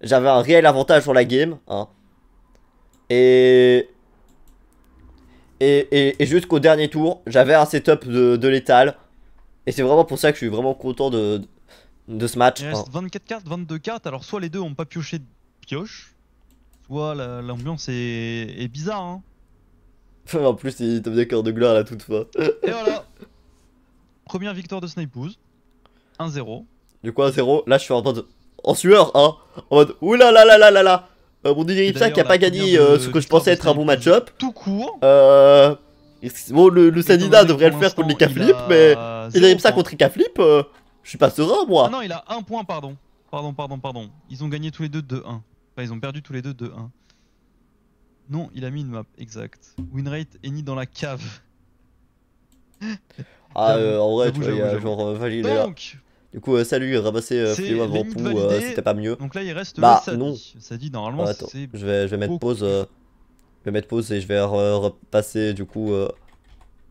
J'avais un réel avantage sur la game. Hein. Et... Et, et, jusqu'au dernier tour, j'avais un setup de, de létal. Et c'est vraiment pour ça que je suis vraiment content de, de ce match. 24 hein. cartes, 22 cartes. Alors, soit les deux ont pas pioché de pioche, soit l'ambiance est, bizarre. en plus, il top deck de gloire là toutefois toute et voilà! Première victoire de Snipouz. 1-0. Du coup, 1-0. Là, je suis en mode. En sueur, hein. En mode. Oula là là là là là. Euh, mon Didier qui a pas gagné euh, ce que je pensais être un bon match-up. Tout court. Euh. Bon, le, le devrait le faire contre les K Flip mais. Il a ça contre les euh, je suis pas serein, moi. non, il a un point, pardon. Pardon, pardon, pardon. Ils ont gagné tous les deux 2-1. Enfin, ils ont perdu tous les deux 2-1. Non, il a mis une map, exact. Winrate est ni dans la cave. ah, euh, en vrai, tu vois, genre, Valide Donc, du coup, euh, salut, ramasser fléau avant Pou, c'était pas mieux. Donc là, il reste bah, non. Ça dit normalement, Je vais, je vais mettre pause. Euh, je vais mettre pause et je vais repasser du coup euh,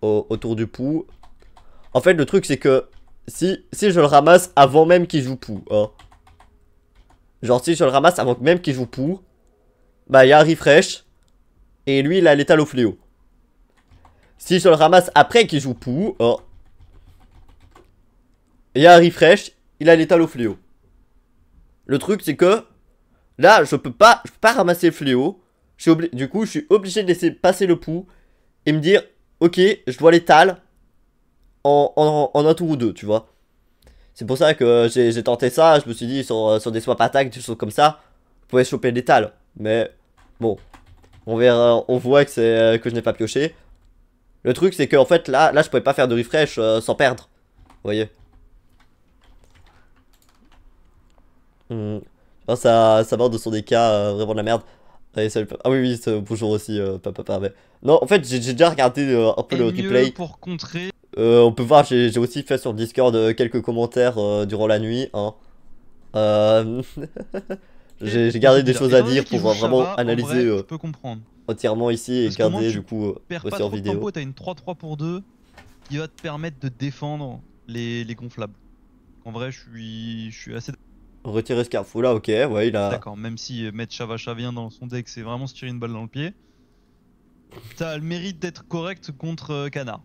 autour du Pou. En fait, le truc, c'est que si, si je le ramasse avant même qu'il joue Pou, hein, genre si je le ramasse avant même qu'il joue Pou, bah il y a un refresh et lui il a l'étal au fléau. Si je le ramasse après qu'il joue Pou, hein, il a un refresh, il a l'étal au fléau. Le truc, c'est que là, je peux pas, peux pas ramasser le fléau. du coup, je suis obligé de laisser passer le pouls et me dire, ok, je dois l'étal en, en, un tour ou deux, tu vois. C'est pour ça que j'ai tenté ça. Je me suis dit, sur, des swaps attaques, des choses comme ça, je pouvais choper l'étal. Mais bon, on verra, on voit que, c'est euh, que je n'ai pas pioché. Le truc, c'est qu'en fait, là, là, je pouvais pas faire de refresh euh, sans perdre. Vous voyez Mmh. ça, ça de son des cas euh, vraiment de la merde. ah oui, oui, bonjour aussi, papa, euh, Mais... Non, en fait, j'ai déjà regardé euh, un peu le replay. pour contrer. on peut voir, j'ai aussi fait sur Discord quelques commentaires durant la nuit. Hein. j'ai gardé des choses à dire pour vraiment analyser comprendre. entièrement ici et garder du coup aussi en vidéo. T'as une 3-3 pour 2 qui va te permettre de défendre les, les gonflables. En vrai, je suis, je suis assez Retirer ce là, ok, ouais, il a. D'accord, même si euh, mettre Chavacha vient dans son deck, c'est vraiment se tirer une balle dans le pied. T'as le mérite d'être correct contre euh, Canard.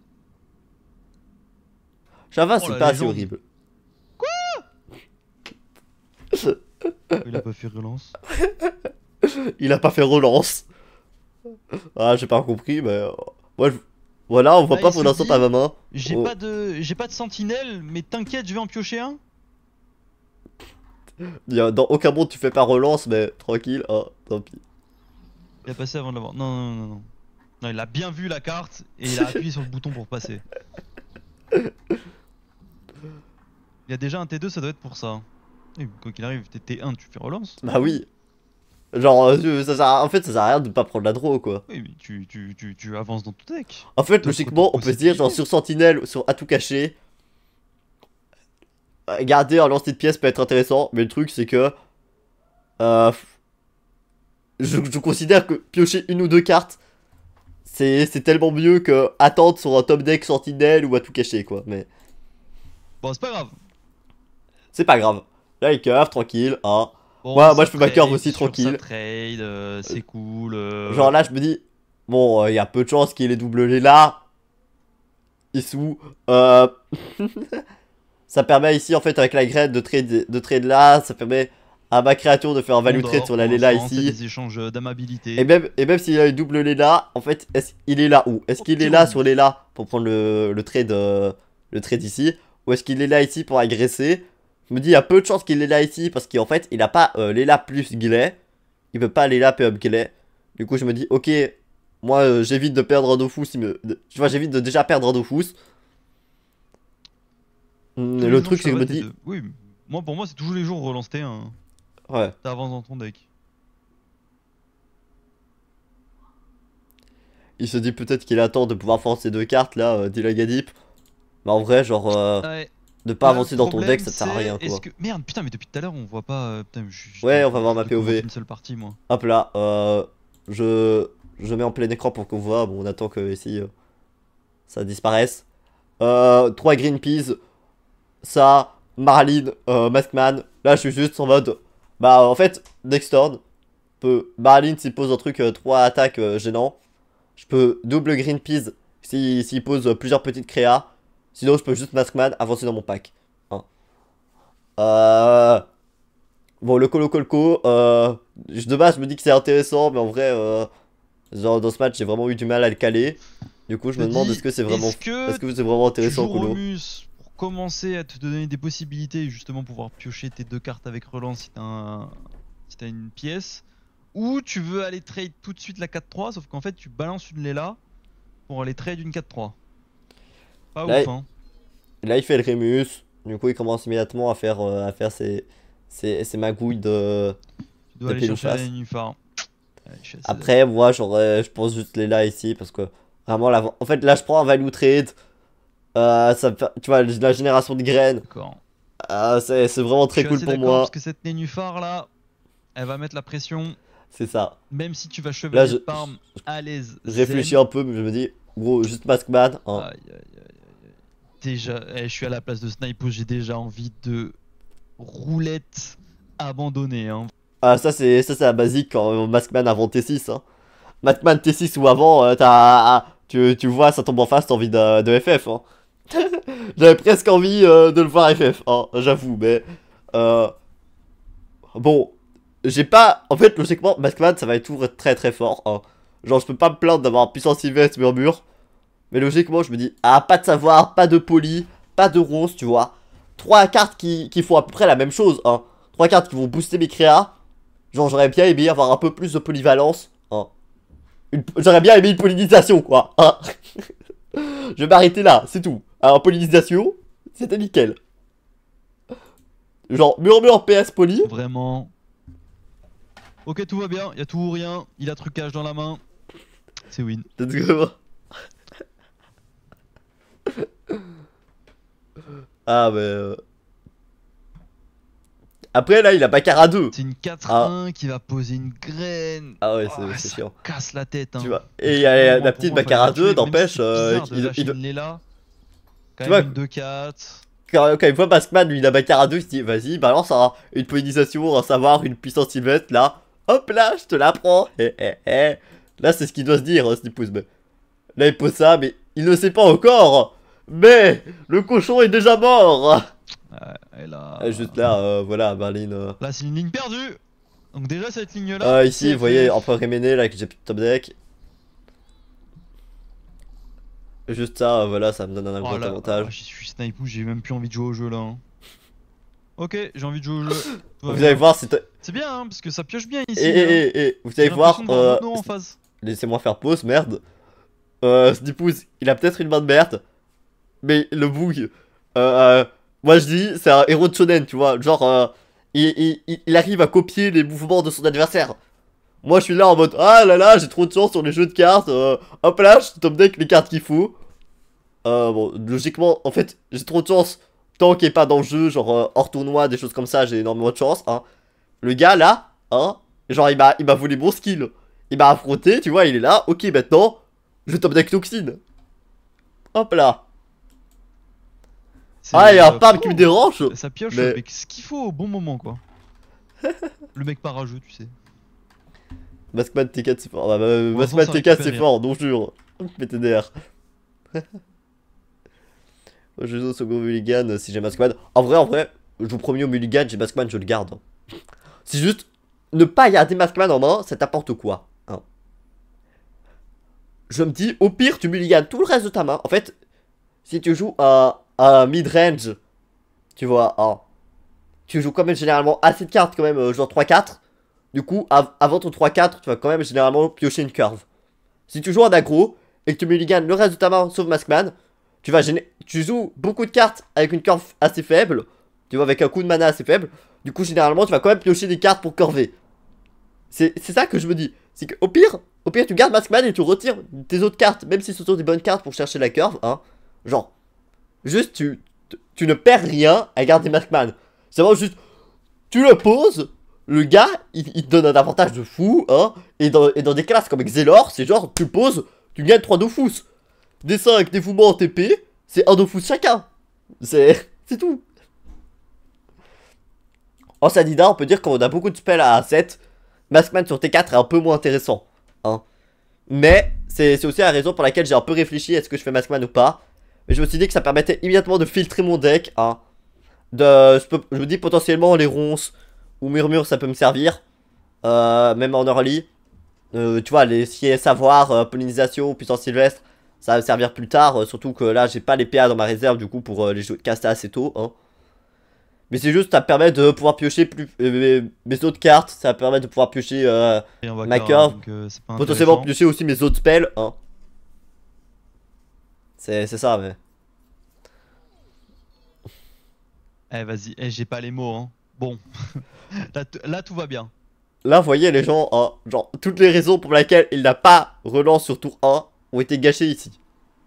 Chava, oh c'est pas assez horrible. Quoi Il a pas fait relance. il a pas fait relance. Ah, j'ai pas compris, mais. Euh, moi, Voilà, on voit ah, pas pour l'instant ta maman. J'ai oh. pas de j'ai pas de sentinelle, mais t'inquiète, je vais en piocher un. Dans aucun monde tu fais pas relance, mais tranquille, ah, tant pis. Il a passé avant de l'avoir. Non, non, non, non. Non, il a bien vu la carte et il a appuyé sur le bouton pour passer. Il y a déjà un T2, ça doit être pour ça. quoi qu'il arrive, t'es T1, tu fais relance Bah oui. Genre, euh, ça sert en fait, ça sert à rien de pas prendre la draw, quoi. Oui, mais tu, tu, tu, tu avances dans tout deck. En fait, logiquement, on peut se dire, genre, sur Sentinelle, sur à tout caché, garder un lancer de pièces peut être intéressant, mais le truc c'est que... Euh, je, considère que piocher une ou deux cartes, c'est tellement mieux que attendre sur un top deck sentinelle ou à tout cacher quoi, mais... Bon, c'est pas grave. C'est pas grave. Là, il curve, tranquille, hein. moi, je fais ma curve aussi tranquille. trade, euh, euh, c'est cool. Genre là, je me dis, bon, il y a peu de chances qu'il ait double G là. sous euh... Ça permet ici, en fait, avec la graine de trade, de trade là, ça permet à ma créature de faire un value trade sur la Léla ici. Des échanges euh, d'amabilité. Et même, et même s'il a une double Léla, en fait, est ce qu'il est là où Est-ce qu'il est là sur Léla pour prendre le, le trade, euh, le trade ici Ou est-ce qu'il est là ici pour agresser Je me dis, il y a peu de chances qu'il est là ici parce qu'en fait, il n'a pas euh, Léla plus Gley Il peut pas Léla up Gley Du coup, je me dis, ok, moi, euh, j'évite de perdre un Dofus. Tu vois, j'évite de déjà perdre un Dofus le truc, c'est que je me dis. Oui, moi, pour moi, c'est toujours les jours relance hein. T1. Ouais. T'avances dans ton deck. Il se dit peut-être qu'il attend de pouvoir forcer deux cartes là, euh, Dilagadip. Mais en vrai, genre. Euh, De pas bah, avancer dans ton deck, ça sert à rien quoi. Que... Merde, putain, mais depuis tout à l'heure, on voit pas. Euh, ouais, on va voir ma POV. Une seule partie, moi. Hop là, euh, je. Je mets en plein écran pour qu'on voit. Bon, on attend que ici. Euh, ça disparaisse. Euh, 3 Green Peas ça, Marlin, euh, Maskman. Là, je suis juste en mode. Bah, en fait, next turn, peut. Marlin, s'il pose un truc, euh, trois 3 attaques euh, gênant. Je peux double Greenpeace, s'il pose plusieurs petites créas. Sinon, je peux juste Maskman avancer dans mon pack. Hein. Bon, le Colo Colco, euh, de base, je me dis que c'est intéressant, mais en vrai, dans ce match, j'ai vraiment eu du mal à le caler. Du coup, je me demande est-ce que c'est vraiment, est-ce que c'est vraiment intéressant, Colo commencer à te donner des possibilités, justement pouvoir piocher tes deux cartes avec relance si t'as une pièce. Ou tu veux aller trade tout de suite la 4-3, sauf qu'en fait tu balances une Léla pour aller trade une 4-3. là, hein. Là il fait le Remus, du coup il commence immédiatement à faire, euh, à faire ses, ses, magouilles de. Tu dois aller chercher Après, moi j'aurais, je pense juste Léla ici parce que vraiment, en fait là je prends un value trade. Euh, tu vois, la génération de graines. Ah, c'est vraiment très cool pour moi. Parce que cette nénuphar là, elle va mettre la pression. C'est ça. Même si tu vas chevaler je, à l'aise. Je réfléchis un peu, mais je me dis, gros, juste Maskman. Hein. Aïe, aïe, aïe, déjà, eh, je suis à la place de Sniper, j'ai déjà envie de roulette abandonnée. Hein. Ah, ça, c'est ça c'est la basique quand Maskman avant T6. Hein. Maskman T6 ou avant, euh, ah, tu, tu, vois, ça tombe en face, t'as envie de, de FF. Hein. J'avais presque envie euh, de le voir FF, j'avoue, mais... Euh, bon, j'ai pas... En fait, logiquement, Maskman, ça va être toujours très très fort. Hein. Genre, je peux pas me plaindre d'avoir un puissance IVS murmure. Mais logiquement, je me dis, ah, pas de savoir, pas de poli, pas de rose, tu vois. Trois cartes qui, qui font à peu près la même chose, hein. Trois cartes qui vont booster mes créas. Genre, j'aurais bien aimé avoir un peu plus de polyvalence, hein. J'aurais bien aimé une pollinisation, quoi, hein. je vais m'arrêter là, c'est tout en pollinisation, c'était nickel. Genre en PS poli. Vraiment. Ok, tout va bien, y'a tout ou rien, il a trucage dans la main. C'est win. ah, mais. Euh. Après, là, il a pas 2. C'est une 4-1 ah. qui va poser une graine. Ah ouais, c'est oh, chiant. casse la tête. Hein. Et il y a la petite Baccara 2, n'empêche. Euh, il est là. Quand tu 4 Quand, il voit Maskman, lui, il a ma à 2, il se dit vas-y, balance hein, une pollinisation, un savoir, une puissance immense là. Hop là, je te la prends. Eh, eh, eh. Là, c'est ce qu'il doit se dire, hein, Snipouzme. Là, il pose ça, mais il ne sait pas encore. Mais le cochon est déjà mort. Ouais, et là. Ah, juste là, euh, euh, voilà, Berlin. Euh. Là, c'est une ligne perdue. Donc, déjà, cette ligne-là. Ah ici, vous voyez, enfin Réméné, là, que j'ai plus de top deck. Juste ça, voilà, ça me donne un avantage. je suis j'ai même plus envie de jouer au jeu là. Hein. Ok, j'ai envie de jouer au jeu. Vous allez voir, c'est. C'est bien, hein, parce que ça pioche bien ici. Et, eh, eh, hein. eh, vous allez voir. Euh, laissez-moi faire pause, merde. Euh, il a peut-être une main de merde, mais le bug. Euh, euh, moi je dis, c'est un héros de shonen, tu vois. Genre, il, il, il arrive à copier les mouvements de son adversaire. Moi, je suis là en mode, ah là là, j'ai trop de chance sur les jeux de cartes. Euh, hop là, je top deck les cartes qu'il faut. Euh, bon, logiquement, en fait, j'ai trop de chance. Tant qu'il n'est pas dans le jeu, genre euh, hors tournoi, des choses comme ça, j'ai énormément de chance. Hein. Le gars là, hein, genre il m'a, il m'a volé mon skill. Il m'a affronté, tu vois, il est là. Ok, maintenant, je top deck Toxine. Hop là. Ah, il y a un pam qui me dérange. Ça pioche ce qu'il faut au bon moment, quoi. le mec parageux, tu sais. Maskman T4 c'est fort. Maskman ah, bah, bah, T4 c'est fort, non jure. PTDR. je joue au second Mulligan euh, si j'ai Maskman. En vrai, en vrai, je vous promets au Mulligan, j'ai Maskman, je le garde. C'est juste, ne pas garder Maskman en main, ça t'apporte quoi hein. Je me dis, au pire, tu Mulligan tout le reste de ta main. En fait, si tu joues à, à mid-range, tu vois, hein, tu joues quand même généralement assez de cartes, quand même, euh, genre 3-4. Du coup, avant ton 3-4, tu vas quand même généralement piocher une curve. Si tu joues en aggro et que tu mulliganes le reste de ta main sauf Maskman, tu vas gêner... tu joues beaucoup de cartes avec une curve assez faible, tu vois, avec un coup de mana assez faible. Du coup, généralement, tu vas quand même piocher des cartes pour curver. C'est ça que je me dis. C'est qu'au pire, au pire, tu gardes Maskman et tu retires tes autres cartes, même si ce sont des bonnes cartes pour chercher la curve, hein. Genre, juste, tu, tu ne perds rien à garder Maskman. C'est vraiment juste, tu le poses, le gars, il, te donne un avantage de fou, hein. Et dans, des classes comme Xelor, c'est genre, tu poses, tu gagnes 3 Dofus. Des 5, des en TP, c'est un Dofus chacun. C'est tout. En Sadida, on peut dire qu'on a beaucoup de spells à 7. Maskman sur T4 est un peu moins intéressant. Hein. Mais c'est aussi la raison pour laquelle j'ai un peu réfléchi à ce que je fais Maskman ou pas. Mais je me suis dit que ça permettait immédiatement de filtrer mon deck. Hein. De, je, je me dis potentiellement les ronces, ou murmure, ça peut me servir. Euh, même en early. Euh, tu vois, les savoir, euh, pollinisation, puissance sylvestre, ça va me servir plus tard. surtout que là, j'ai pas les PA dans ma réserve, du coup, pour les caster assez tôt. Hein. Mais c'est juste, ça permet de pouvoir piocher plus, mes, autres cartes. Ça permet de pouvoir piocher ma curve, potentiellement piocher aussi mes autres spells. Hein. C'est ça, mais. Eh, vas-y, eh, j'ai pas les mots, hein. Bon, là, tout va bien. Là, vous voyez, les gens, hein, genre, toutes les raisons pour lesquelles il n'a pas relance sur tour 1 ont été gâchées ici.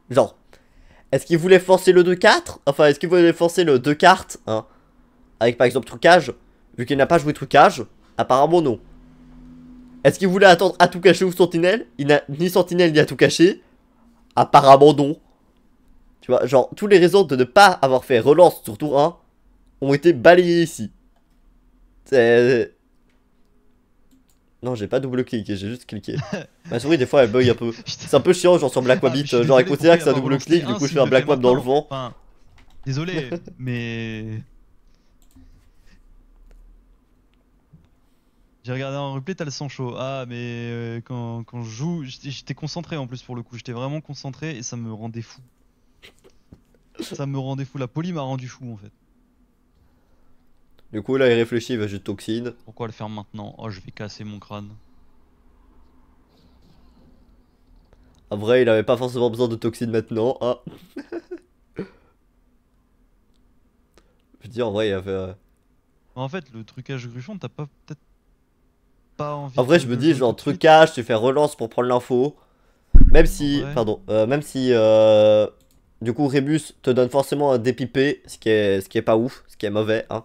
Genre, est-ce qu'il voulait forcer le 2-4 Enfin, est-ce qu'il voulait forcer le 2 cartes hein, Avec par exemple trucage Vu qu'il n'a pas joué trucage, apparemment non. Est-ce qu'il voulait attendre à tout cacher ou sentinelle Il n'a ni sentinelle ni à tout cacher. Apparemment non. Tu vois, genre, tous les raisons de ne pas avoir fait relance sur tour 1 ont été balayées ici. Euh, non, j'ai pas double cliqué, j'ai juste cliqué. Ma souris, des fois, elle bug un peu. C'est un peu chiant, genre sur Black euh, genre, elle considère que c'est un double clic, du coup, ah, je fais un black Blackwab dans le vent. désolé, mais. J'ai regardé en replay, t'as le sang chaud. Ah, mais euh, quand, quand, je joue, j'étais concentré en plus pour le coup. J'étais vraiment concentré et ça me rendait fou. ça me rendait fou. La poly m'a rendu fou en fait. Du coup, là, il réfléchit, il va juste toxine. Pourquoi le faire maintenant Oh, je vais casser mon crâne. En vrai, il avait pas forcément besoin de toxine maintenant. hein je dis, en vrai, il avait. Euh, bah, en fait, le trucage gruchon, t'as pas peut-être pas envie. En vrai, je me dis, genre, trucage, tu fais relance pour prendre l'info. Même si. Pardon. Euh, même si. Euh, du coup, Rebus te donne forcément un dépipé, ce qui est, ce qui est pas ouf, ce qui est mauvais, hein.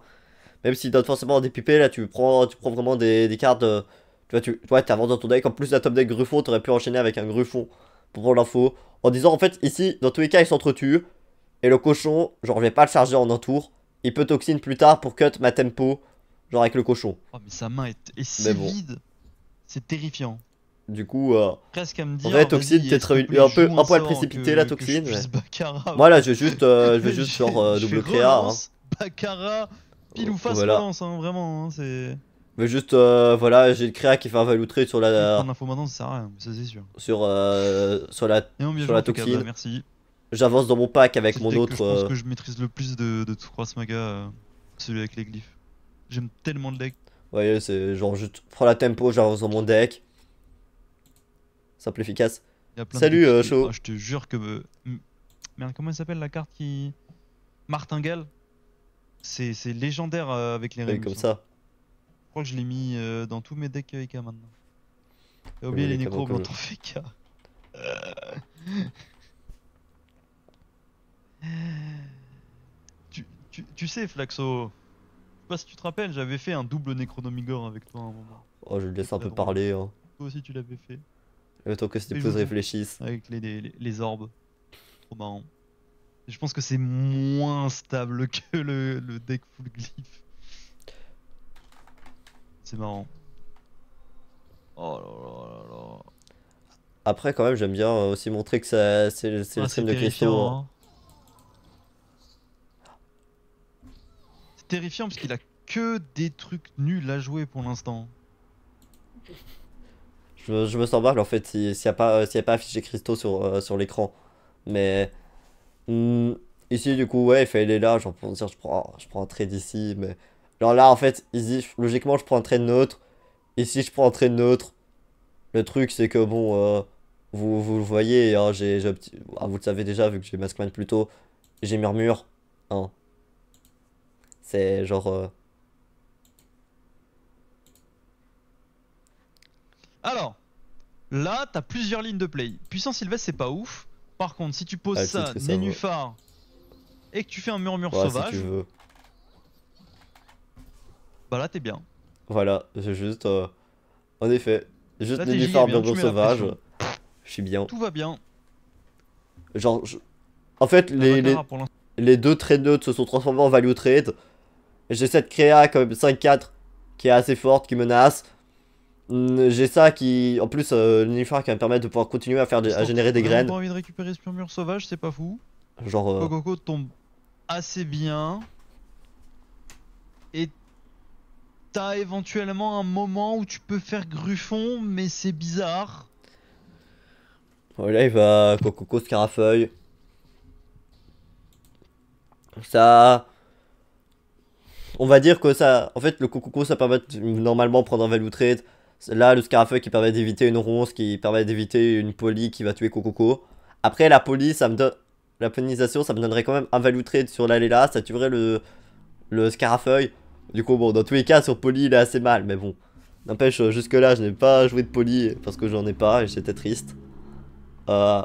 Même si donne forcément des pipés, là tu prends, tu prends vraiment des, cartes. Euh, tu vois, tu ouais, avant dans ton deck. En plus, la top deck Gruffon, t'aurais pu enchaîner avec un Gruffon pour l'info. En disant en fait, ici, dans tous les cas, ils s'entretuent. Et le cochon, genre, je vais pas le charger en un tour. Il peut toxine plus tard pour cut ma tempo, genre avec le cochon. Oh, mais sa main est, si vide. C'est terrifiant. Du coup, euh, presque à me dire. En vrai, Toxine, t'es un peu un poil précipité la Toxine. Moi là, je vais euh, juste, je vais juste sur double créa. Hein. Pile ou face voilà. hein, vraiment. Hein, c'est. Mais juste, euh, voilà, j'ai le créa qui fait un valoutré sur la. Prendre maintenant, ça ça c'est Sur, euh, sur la, sur la toxine. Bah, merci. J'avance dans mon pack avec mon autre. Que je pense euh, que je maîtrise le plus de, de Cross celui avec les glyphes. J'aime tellement le deck. Ouais, c'est genre, je prends la tempo, j'avance dans mon deck. Simple efficace. Salut, euh, ah, je te jure que. Merde, comment elle s'appelle la carte qui. Martingale c'est légendaire euh, avec les règles Comme ça. Je crois que je l'ai mis euh, dans tous mes decks EK maintenant. T'as oublié les nécros en FK. tu, tu, sais, Flaxo, je sais pas si tu te rappelles, j'avais fait un double Necronomigor avec toi un moment. Oh, je le laisse un peu parler. Hein. Toi aussi, tu l'avais fait. et que c'était plus réfléchissent. Avec les, les, les orbes. Trop marrant. Je pense que c'est moins stable que le, deck full glyph. C'est marrant. Oh là là là Après, quand même, j'aime bien aussi montrer que c'est, le ah, stream de question. Hein. C'est terrifiant parce qu'il a que des trucs nuls à jouer pour l'instant. Je, me sens mal en fait s'il n'y a, pas, a pas affiché Christo sur, euh, sur l'écran. Mais Hmm. ici, du coup, ouais, il est là, genre dire, je prends, je prends un trade d'ici mais... Genre là, en fait, logiquement, je prends un trade neutre. Ici, je prends un trade neutre. Le truc, c'est que, bon, euh, vous, vous le voyez, hein, j'ai... Ah, vous le savez déjà, vu que j'ai Maskman plus tôt, j'ai Murmure, hein. C'est genre... Euh, Alors, là, t'as plusieurs lignes de play. Puissance Sylvestre, c'est pas ouf. Par contre, si tu poses ah, ça, nénuphar, et que tu fais un murmure sauvage, tu bah là t'es bien. Voilà, c'est juste. Euh, en effet, juste murmure sauvage, je suis bien. Tout va bien. Genre, je... en fait, les, les, deux trade neutres se sont transformés en value trade. J'ai cette créa comme 5-4 qui est assez forte, qui menace. Mm, j'ai ça qui, en plus, euh, qui va me permettre de pouvoir continuer à faire, à générer des graines. J'ai envie de récupérer ce mur sauvage, c'est pas fou. Genre. Euh, Coco tombe assez bien. Et t'as éventuellement un moment où tu peux faire Gruffon, mais c'est bizarre. Ouais il va Coco Scarafeuille. Ça on va dire que ça, en fait, le Coco, ça permet de normalement prendre un value trade, Là, le scarafeuille qui permet d'éviter une ronce, qui permet d'éviter une poli qui va tuer Cococo. Après, la poly, ça me donne. La punisation ça me donnerait quand même un value trade sur l'Alela, ça tuerait le, le Scarafeuille. Du coup, bon, dans tous les cas, sur poli il est assez mal, mais bon. N'empêche, euh, jusque-là, je n'ai pas joué de poli parce que j'en ai pas et c'était triste. Euh...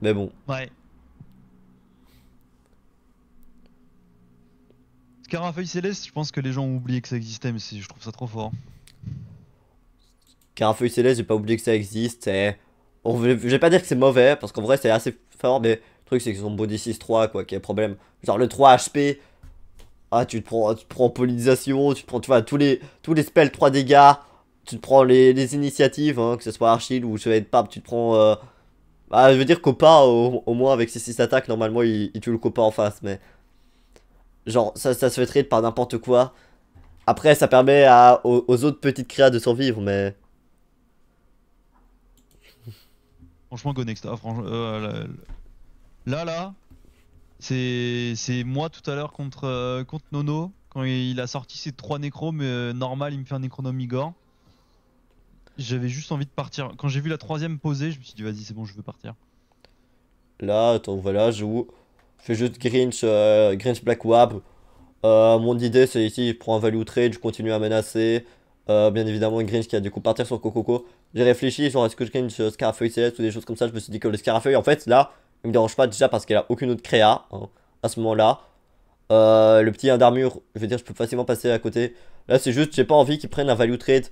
Mais bon. Ouais. Scarafeuille Céleste, je pense que les gens ont oublié que ça existait, mais je trouve ça trop fort. Car un feuille céleste, j'ai pas oublié que ça existe. Et on, je vais pas dire que c'est mauvais, parce qu'en vrai, c'est assez fort, mais le truc, c'est qu'ils ont body 6-3, quoi, qui est problème. Genre le 3 HP. Ah, tu te prends, prends pollinisation, tu te prends, tu vois, tous les, tous les spells 3 dégâts. Tu te prends les, initiatives, hein, que ce soit Archil ou Chevalier être Pape, tu te prends. Euh, ah, je veux dire, Copa, au, moins, avec ses 6 attaques, normalement, il, il, tue le Copain en face, mais. Genre, ça, ça se fait trade par n'importe quoi. Après, ça permet aux, aux, autres petites créas de survivre, mais. Franchement, Gonexta, ah, franchement euh, là, là, c'est moi tout à l'heure contre, euh, contre Nono. Quand il a sorti ses trois nécros, mais euh, normal, il me fait un Igor. J'avais juste envie de partir. Quand j'ai vu la troisième posée, je me suis dit, vas-y, c'est bon, je veux partir. Là, attends, voilà, je joue. Je fais juste Grinch, Grinch Black Wab. mon idée, c'est ici, je prends un value trade, je continue à menacer. Euh, bien évidemment, Grinch qui a du coup partir sur Cococo. J'ai réfléchi, genre est-ce que je Grinch, une Scarafeuille Céleste ou des choses comme ça. Je me suis dit que le Scarafeuille, en fait, là, il me dérange pas déjà parce qu'elle a aucune autre créa hein, à ce moment-là. Euh, le petit 1 d'armure, je veux dire, je peux facilement passer à côté. Là, c'est juste, j'ai pas envie qu'il prenne un value trade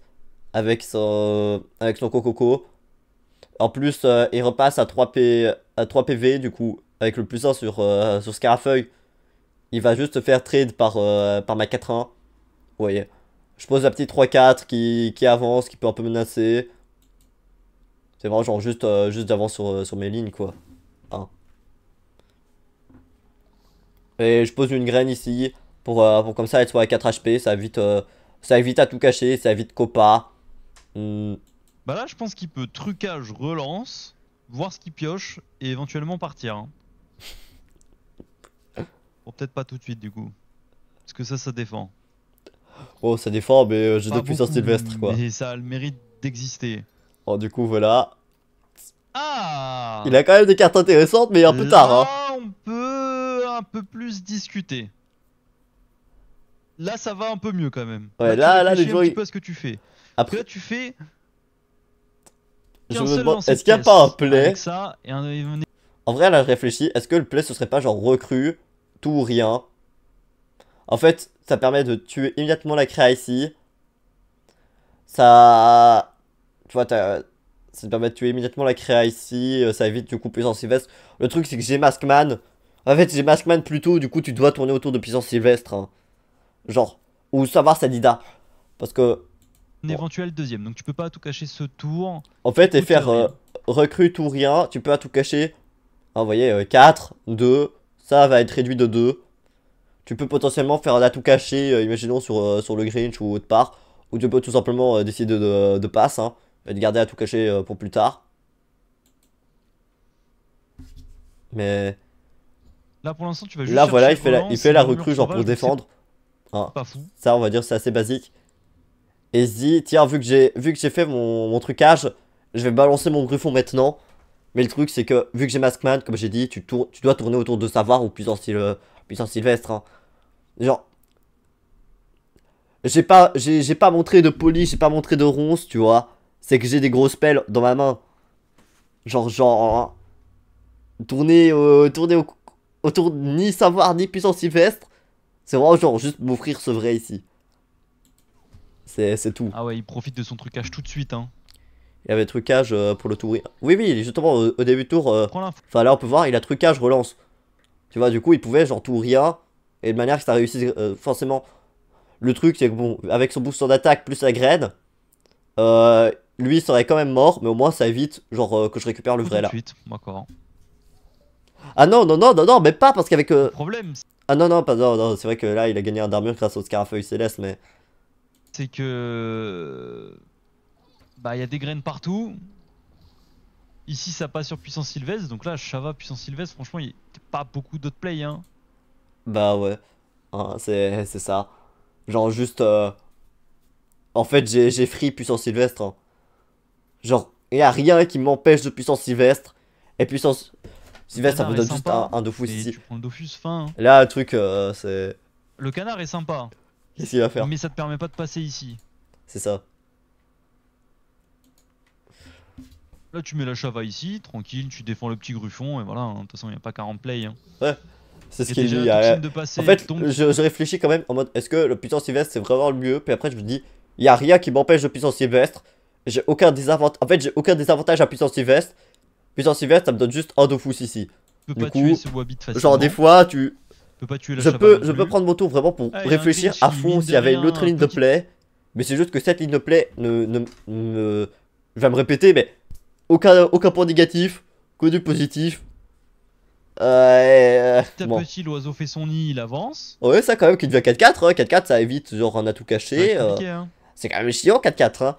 avec son, avec son Cococo. En plus, euh, il repasse à 3, P, à 3 PV, du coup, avec le plus 1 sur, sur Scarafeuille. Il va juste faire trade par, par ma 4-1. Vous voyez. Je pose la petite 3-4 qui, avance, qui peut un peu menacer. C'est vraiment genre juste, euh, juste d'avance euh, sur, mes lignes, quoi. Hein. Et je pose une graine ici, pour, euh, comme ça être soit à 4 HP, ça évite, ça évite à tout cacher, ça évite Copa. Hmm. Bah là je pense qu'il peut trucage, relance, voir ce qu'il pioche, et éventuellement partir. Hein. bon, peut-être pas tout de suite du coup. Parce que ça, ça défend. Oh, ça défend mais euh, j'ai deux puissances sylvestres, quoi. Et ça a le mérite d'exister. Oh, du coup, voilà. Ah Il a quand même des cartes intéressantes, mais un peu tard, hein. on peut un peu plus discuter. Là, ça va un peu mieux quand même. Ouais, là, là, les joueurs. Un petit ce que tu fais. Après, tu fais. Je est-ce qu'il n'y a pas un play En vrai, là, je réfléchis. Est-ce que le play, ce serait pas genre recrue, tout ou rien En fait, ça permet de tuer immédiatement la créa ici. Ça... Tu vois, ça te permet de tuer immédiatement la créa ici. Euh, ça évite du coup puissance sylvestre. Le truc, c'est que j'ai Maskman. En fait, j'ai Maskman plutôt. Du coup, tu dois tourner autour de puissance sylvestre. Hein. Genre. Ou savoir Sadida. Parce que... deuxième. Donc tu peux pas tout cacher ce tour. En fait, et euh, faire recrute ou rien, tu peux à tout cacher. ah voyez, 4, euh, 2. Ça va être réduit de 2 tu peux potentiellement faire un atout caché, euh, imaginons sur, euh, sur le Grinch ou autre part, ou tu peux tout simplement euh, décider de, de, passe, hein, et de garder atout caché pour plus tard. Mais... Là pour l'instant tu vas juste Là voilà, il fait, la, il fait la recrue genre pour défendre. Hein. Ça on va dire c'est assez basique. Et il tiens vu que j'ai vu que j'ai fait mon, trucage, je vais balancer mon Gruffon maintenant. Mais le truc c'est que vu que j'ai Maskman, comme j'ai dit, tu, tu dois tourner autour de savoir ou puissance, puissance sylvestre. Hein. Genre, j'ai pas, j'ai pas montré de poli, j'ai pas montré de ronces, tu vois. C'est que j'ai des grosses pelles dans ma main. Genre, genre, hein, tourner, euh, tourner au, autour ni savoir ni puissance sylvestre. C'est vraiment genre juste m'offrir ce vrai ici. C'est tout. Ah ouais, il profite de son trucage tout de suite, hein. Il avait trucage euh, pour le tour. Oui, oui, justement, au, au début de tour. Euh, enfin, là, on peut voir, il a trucage relance. Tu vois, du coup, il pouvait genre tout rien. Et de manière que ça réussisse euh, forcément. Le truc, c'est que bon, avec son booster d'attaque plus la graine, euh, lui il serait quand même mort, mais au moins ça évite genre euh, que je récupère le vrai là. Ah non, non, non, non, non, mais pas parce qu'avec. Problème. Ah non, non, pas non, c'est vrai que là il a gagné un d'armure grâce au Scarafeuille Céleste, mais. C'est que. Bah, il y a des graines partout. Ici ça passe sur puissance Sylvestre, donc là Chava puissance Sylvestre, franchement, il n'y a pas beaucoup d'autres play, hein. Bah ouais, ah, c'est ça. Genre juste... Euh, en fait, j'ai free puissance sylvestre. Hein. Genre, il n'y a rien qui m'empêche de puissance sylvestre. Et puissance... Sylvestre, ça me donne juste un, Dofus ici. Tu prends le Dofus fin. Hein. Là, le truc, euh, c'est... Le canard est sympa. Qu'est-ce qu'il va faire Mais ça te permet pas de passer ici. C'est ça. Là, tu mets la chava ici, tranquille, tu défends le petit gruffon, et voilà, hein. de toute façon, il n'y a pas 40 play. Ouais. C'est ce qu'il dit. Ah, ah. en fait, je, réfléchis quand même en mode est-ce que le puissance sylvestre c'est vraiment le mieux Puis après, je me dis il y a rien qui m'empêche de puissance sylvestre. J'ai aucun désavantage. En fait, j'ai aucun désavantage à puissance sylvestre. Puissance sylvestre, ça me donne juste un dofus ici. peux du coup, Genre, des fois, tu. peux pas tuer je peux, je peux prendre mon tour vraiment pour ah, réfléchir à fond s'il y avait une autre ligne de play. Mais c'est juste que cette ligne de play ne, ne, Je vais me répéter, mais aucun, aucun point négatif, que du positif. Euh, Petit à petit, l'oiseau fait son nid, il avance. Ouais, ça quand même, qui devient 4-4. 4-4, hein. ça évite genre on a tout caché. Euh. Hein. C'est quand même chiant, 4-4. Hein.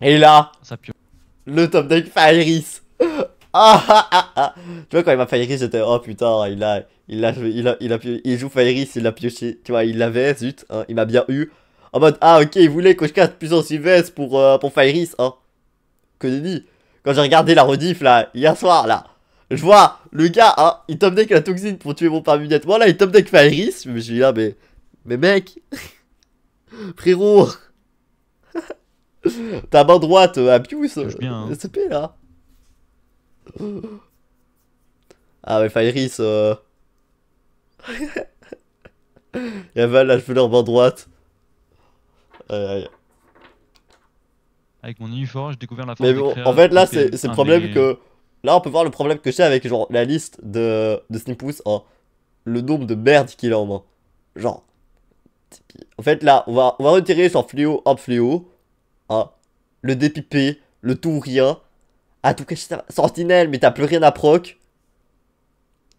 Et là, ça le top deck Fireis ah, ah, ah, ah, Tu vois, quand il m'a Fairis, j'étais oh putain, il a, il il a, il a, il, il joue Fairis, il l'a pioché. Tu vois, il l'avait, zut, hein, il m'a bien eu. En mode, ah ok, il voulait que je casse puissance US pour, euh, pour Fairis, hein. Que dit quand j'ai regardé la rediff là, hier soir là, je vois le gars, hein, il top deck la toxine pour tuer mon parmunette. Moi là, il top deck Mais Je me suis dit, ah, là mais, mais mec, frérot, ta main droite euh, abuse bien, hein. Euh, là. Ah, mais Faeris, euh... Val là, je veux leur main droite. Aïe, aïe. Avec mon uniforme, j'ai découvert la forme. Mais bon, en fait, là, c'est le problème que. Là, on peut voir le problème que j'ai avec genre la liste de, de hein. le nombre de merdes qu'il a en main. Genre. En fait, là, on va, on va retirer sur fléau, hop, fléau. Hein. Le dépipé, le tout ou rien. à ah, tout caché, sentinelle, mais t'as plus rien à proc.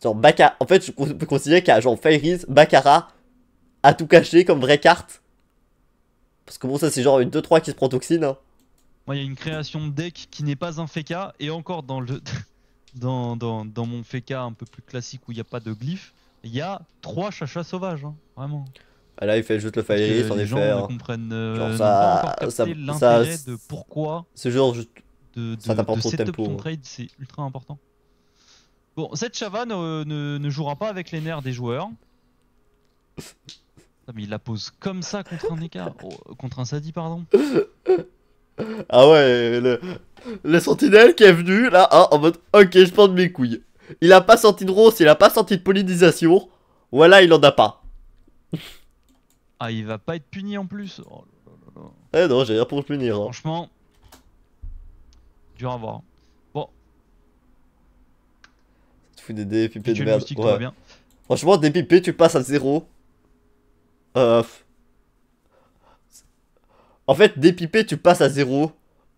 Genre, Baka... En fait, je peux considérer qu'il y a genre Fairies, Bacara à tout cacher comme vraie carte. Parce que bon, ça, c'est genre une 2-3 qui se prend toxine. Hein. Moi, il y a une création de deck qui n'est pas un Feka, et encore dans le. Dans, dans, mon Feka un peu plus classique où il n'y a pas de glyphe, il y a trois chachas sauvages, hein, vraiment. Ah là, il fait juste le Fire en effet. Les gens comprennent euh, ça, l'intérêt de pourquoi. Ce genre, de, de, ça Ton hein. trade, c'est ultra important. Bon, cette Chava ne, ne, jouera pas avec les nerfs des joueurs. Ah, mais il la pose comme ça contre un écart, oh, contre un Sadi, pardon. Ah ouais, le, le sentinelle qui est venu, là, hein, en mode, ok, je prends de mes couilles. Il a pas senti de rose, il a pas senti de pollinisation. Voilà, il en a pas. ah, il va pas être puni en plus. Oh là Eh non, j'ai rien pour le punir. Hein. Franchement, dur à voir. Bon. Tu fous des pipées de merde. Franchement des Franchement, tu passes à zéro. Euh, en fait, dépipé, tu passes à zéro.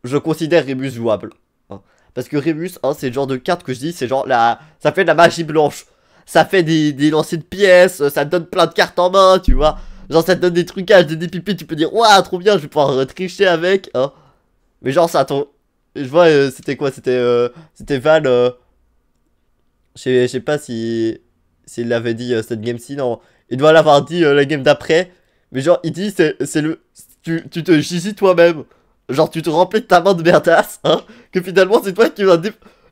Je considère Remus jouable. Hein. Parce que Remus, hein, c'est le genre de carte que je dis, c'est genre la... Ça fait de la magie blanche. Ça fait des, des lancers de pièces, ça donne plein de cartes en main, tu vois. Genre ça te donne des trucages, des dépipés, tu peux dire Waouh, trop bien, je vais pouvoir euh, tricher avec. Hein. Mais genre ça ton, Je vois, euh, c'était quoi C'était euh, c'était Val. Je sais pas si. S'il l'avait dit cette game-ci, non. Il doit l'avoir dit la game d'après. Mais genre, il dit c'est le, tu, tu te gisis toi-même. Genre, tu te remplis de ta main de merdasse, hein. que finalement, c'est toi qui vas...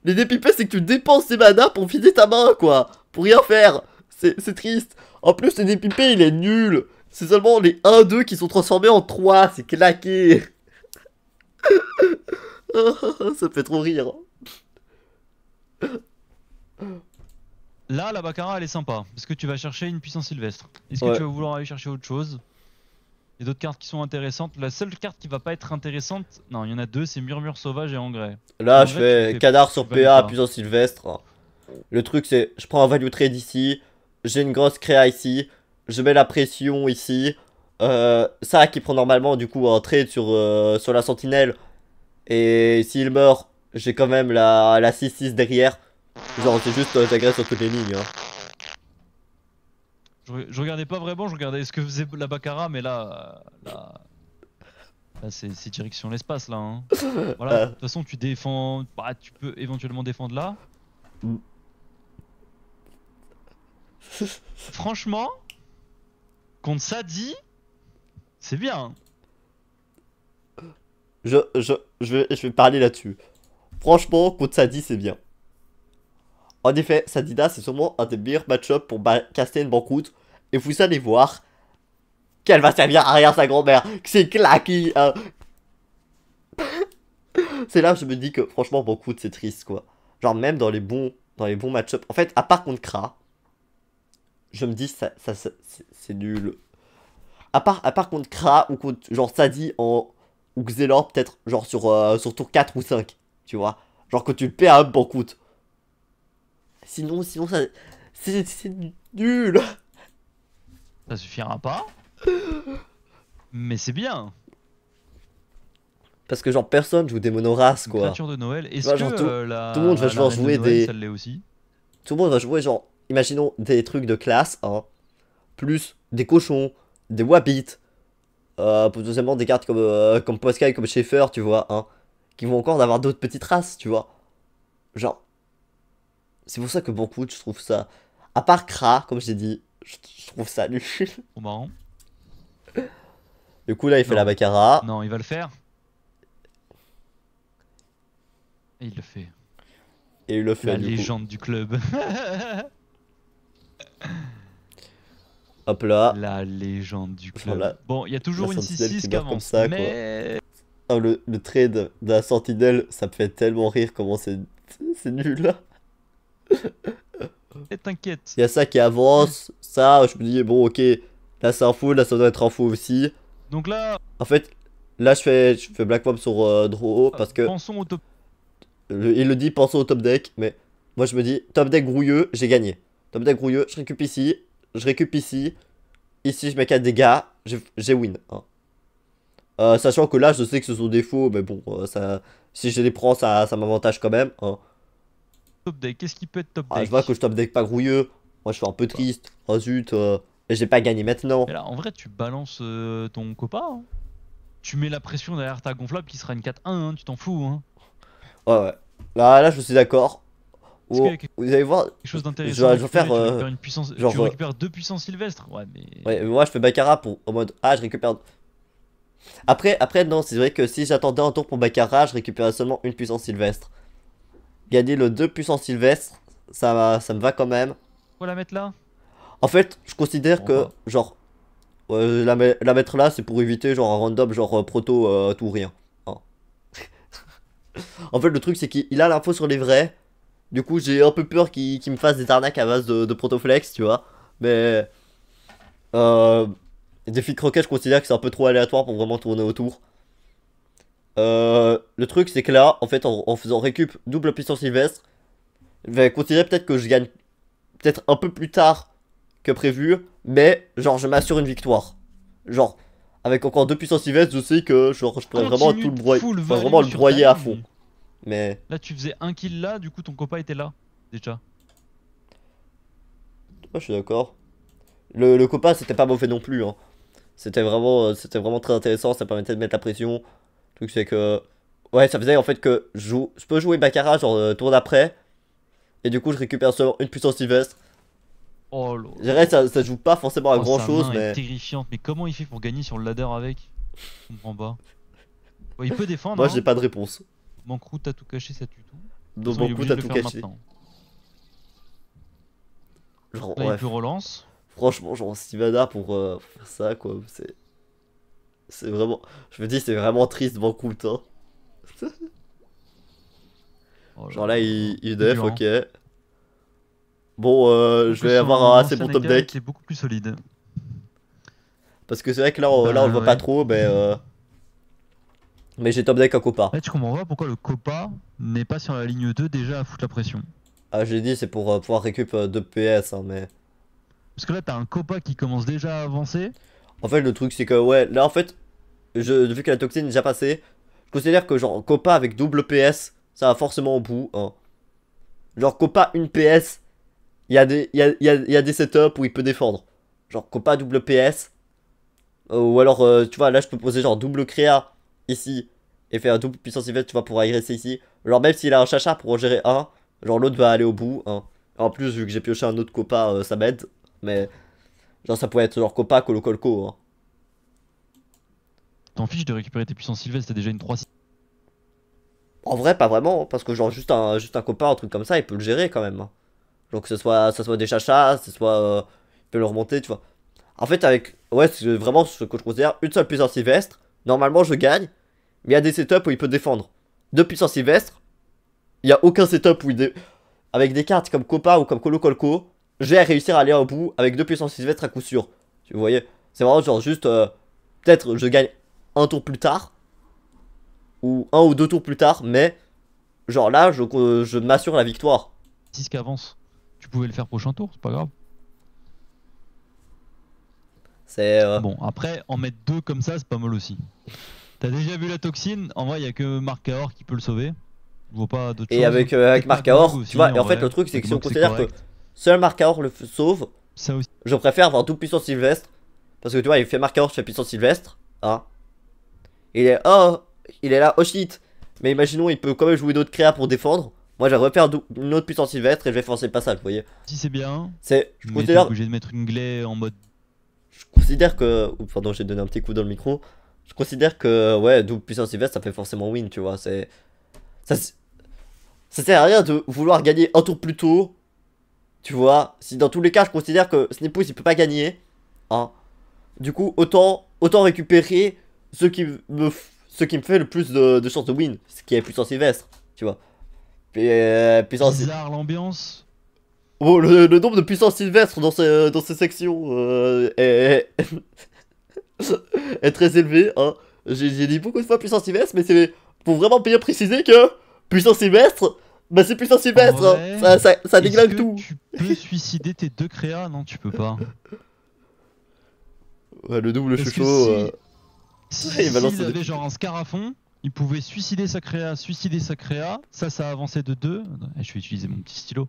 Les dépipés, c'est que tu dépenses tes manas pour vider ta main, quoi. Pour rien faire. C'est triste. En plus, les dépipés, il est nul. C'est seulement les 1-2 qui sont transformés en 3. C'est claqué. Ça me fait trop rire. Là, la Baccara, elle est sympa. Est-ce que tu vas chercher une puissance sylvestre. Est-ce que tu vas vouloir aller chercher autre chose d'autres cartes qui sont intéressantes. La seule carte qui va pas être intéressante, non, il y en a deux, c'est Murmure Sauvage et Engrais. Là, je fais Cadar sur PA, puissance sylvestre. Le truc, c'est je prends un value trade ici, j'ai une grosse créa ici, je mets la pression ici. ça euh, qui prend normalement du coup un trade sur, euh, sur la sentinelle. Et s'il meurt, j'ai quand même la 6-6 derrière. Genre, c'est juste, euh, j'agresse sur toutes les lignes. Hein. Je, regardais pas vraiment, je regardais ce que faisait la Baccara, mais là. Euh, là, c'est direction l'espace là. Hein. Voilà, de toute façon, tu défends. Bah, tu peux éventuellement défendre là. Mm. Franchement, contre dit c'est bien. Hein. Je, je, vais, je vais parler là-dessus. Franchement, contre dit c'est bien. En effet, Sadida, c'est sûrement un des meilleurs match-up pour caster une banqueroute. Et vous allez voir qu'elle va servir à sa grand-mère. C'est claqué. Hein. c'est là que je me dis que franchement, banqueroute, c'est triste, quoi. Genre, même dans les bons, dans les bons match-up. En fait, à part contre Kra, je me dis, ça, c'est nul. À part, à part contre Kra ou contre, genre, Sadi en... Ou Xelor, peut-être, genre, sur, euh, sur tour 4 ou 5, tu vois. Genre, que tu perds un banqueroute Sinon, sinon, ça. C'est nul Ça suffira pas. Mais c'est bien. Parce que, genre, personne joue des monoraces, quoi. Créature de Noël. Est-ce que tout, euh, la, tout le monde va jouer des. aussi tout le monde va jouer, genre, imaginons des trucs de classe, hein, plus des cochons, des wabbits, euh, potentiellement des cartes comme, euh, comme Pascal, comme Schaeffer, tu vois, hein, qui vont encore avoir d'autres petites races, tu vois. Genre, c'est pour ça que beaucoup, je trouve ça. À part Kra, comme j'ai dit, je, trouve ça nul. Oh, marrant. Du coup, là, il fait la Baccara. Non, il va le faire. Et il le fait. Et il le fait. La légende du club. Hop là. La légende du club. bon, il y a toujours une 6-6 qui comme ça, Quoi. Ah, le, le trade de la sentinelle, ça me fait tellement rire comment c'est nul là. Et eh, t'inquiète. Il y a ça qui avance, ça, je me dis, bon, ok, là c'est un fou, là ça doit être un fou aussi. Donc là. En fait, là je fais, je fais Black Mom sur euh, parce que. il le dit, pensons au top deck, mais moi je me dis, top deck grouilleux, j'ai gagné. Top deck grouilleux, je récup ici, je récup ici, ici je mets 4 dégâts, j'ai win. Hein. Euh, sachant que là je sais que ce sont des faux, mais bon, euh, ça, si je les prends, ça, ça m'avantage quand même. Hein. Qu'est-ce qui peut être top deck ah, Je vois que je top deck pas grouilleux. Moi, je suis un peu triste. Oh zut, euh. j'ai pas gagné maintenant. en vrai, tu balances euh, ton copain. Hein. Tu mets la pression derrière ta gonflable qui sera une 4-1. Hein. tu t'en fous. Hein. Ouais, ouais. Là, là, je suis d'accord. Oh, vous allez voir, chose Je, vais faire. Tu, euh, une puissance... Genre, deux puissances sylvestres. Ouais, mais. Ouais, mais moi, je fais Baccara pour... en mode. Ah, je récupère. Après, après non, c'est vrai que si j'attendais un tour pour baccarat, je récupérais seulement une puissance sylvestre gagner le 2 puissance sylvestre, ça, ça me va quand même. Faut la mettre là En fait, je considère que, genre, euh, la, mettre là, c'est pour éviter, genre, un random, genre, euh, proto euh, tout rien. Hein. en fait, le truc, c'est qu'il a l'info sur les vrais. Du coup, j'ai un peu peur qu'il me fasse des arnaques à base de, protoflex, tu vois. Mais. Euh. Défi croquet, je considère que c'est un peu trop aléatoire pour vraiment tourner autour. Euh, le truc, c'est que là, en fait, en, faisant récup double puissance sylvestre, je vais considérer peut-être que je gagne peut-être un peu plus tard que prévu, mais genre, je m'assure une victoire. Genre, avec encore deux puissances sylvestres, je sais que genre, je pourrais vraiment, tout le broyer, vraiment le broyer à fond. Mais... Là, tu faisais un kill là, du coup, ton copain était là, déjà. je suis d'accord. Le, le copain, c'était pas mauvais non plus. Hein. C'était vraiment, euh, c'était vraiment très intéressant, ça permettait de mettre la pression. Le truc c'est que... Ouais, ça faisait en fait que je, joue... je peux jouer Baccarat genre euh, tour d'après. Et du coup, je récupère seulement une puissance sylvestre. Oh là. ça, ça joue pas forcément à oh, grand chose, mais. C'est Mais comment il fait pour gagner sur le ladder avec Je comprends pas. il peut défendre. Moi, hein. j'ai pas de réponse. crew t'as tout caché, ça tue tout. Donc, t'as tout caché. Genre, relance. Franchement, genre, Sylvana pour euh, faire ça, quoi. C'est. C'est vraiment... Je me dis, c'est vraiment triste, bon oh, le Genre là, il, def, hein. ok. Bon, euh, je vais avoir un assez bon top deck. C'est beaucoup plus solide. Parce que c'est vrai que là, on, le bah, voit pas trop, mais... Euh, mais j'ai top deck à Copa. tu comprends pas pourquoi le Copa n'est pas sur la ligne 2 déjà à foutre la pression. Ah, j'ai dit, c'est pour euh, pouvoir récup 2 PS, hein, mais... Parce que là, t'as un Copa qui commence déjà à avancer. En fait, le truc, c'est que, ouais, là, en fait, je, vu que la toxine est déjà passée, je considère que, genre, Copa avec double PS, ça va forcément au bout. Hein. Genre, Copa une PS, il y, a des, y, a, setups où il peut défendre. Genre, Copa double PS. ou alors, euh, tu vois, là, je peux poser, genre, double créa ici et faire double puissance event, tu vois, pour agresser ici. Genre, même s'il a un chacha pour en gérer un, genre, l'autre va aller au bout. Hein. En plus, vu que j'ai pioché un autre Copa, euh, ça m'aide. Mais Genre, ça pourrait être genre copa colo colco hein. T'en fiches de récupérer tes puissances sylvestres t'as déjà une 3 En vrai, pas vraiment, hein, parce que genre juste un, juste un copain, un truc comme ça, il peut le gérer quand même. donc hein. que ce soit, ça soit des chachas, ce soit... Euh, il peut le remonter, tu vois. En fait, avec... Ouais, c'est vraiment ce que je considère, une seule puissance sylvestre, normalement je gagne, mais il y a des setups où il peut défendre. Deux puissances sylvestres, il n'y a aucun setup où il... Avec des cartes comme Copa ou comme Colo Colco, j'ai vais réussir à aller au bout avec 2 puissance 6 à coup sûr. Tu voyez C'est vraiment genre juste, euh, peut-être je gagne un tour plus tard, ou un ou deux tours plus tard, mais genre là, je, euh, je m'assure la victoire. si qui avance, tu pouvais le faire prochain tour, c'est pas grave. C'est... Euh, bon, après, en mettre deux comme ça, c'est pas mal aussi. T'as déjà vu la toxine En vrai, il y a que Marc qui peut le sauver. Je vois pas d'autres Et avec, avec Marc Cahor, tu vois, en, fait, le truc, c'est que si on considère que Seul Marcaor le sauve. Je préfère avoir double puissance Sylvestre. Parce que tu vois, il fait Marcaor, je fais puissance Sylvestre. ah Il est. Oh Il est là, oh shit Mais imaginons, il peut quand même jouer d'autres créa pour défendre. Moi, je vais une autre puissance Sylvestre et je vais forcer le passage, vous voyez. Si c'est bien. C'est. Je considère. obligé de mettre une en mode. Je considère que. ou pardon, j'ai donné un petit coup dans le micro. Je considère que, ouais, double puissance Sylvestre, ça fait forcément win, tu vois. C'est. Ça, ça sert à rien de vouloir gagner un tour plus tôt tu vois, si dans tous les cas, je considère que Snepouz, il peut pas gagner. Hein. Du coup, autant, autant récupérer ce qui me, ce qui me fait le plus de, de chances de win. Ce qui est puissance Sylvestre, tu vois. Euh, Puis, Bizarre l'ambiance. Bon oh, le, nombre de puissance Sylvestre dans ces, dans ces sections euh, est, est, très élevé. Hein. J'ai dit beaucoup de fois puissance Sylvestre, mais c'est pour vraiment bien préciser que puissance Sylvestre, bah c'est puissance Sylvestre. Hein. Ça, ça, déglingue tout peux suicider tes deux créas Non, tu peux pas. Ouais, le double chouchou. Euh... Si, il, avait genre un scarafon, il pouvait suicider sa créa, suicider sa créa. Ça, ça avançait de deux. Eh, je vais utiliser mon petit stylo.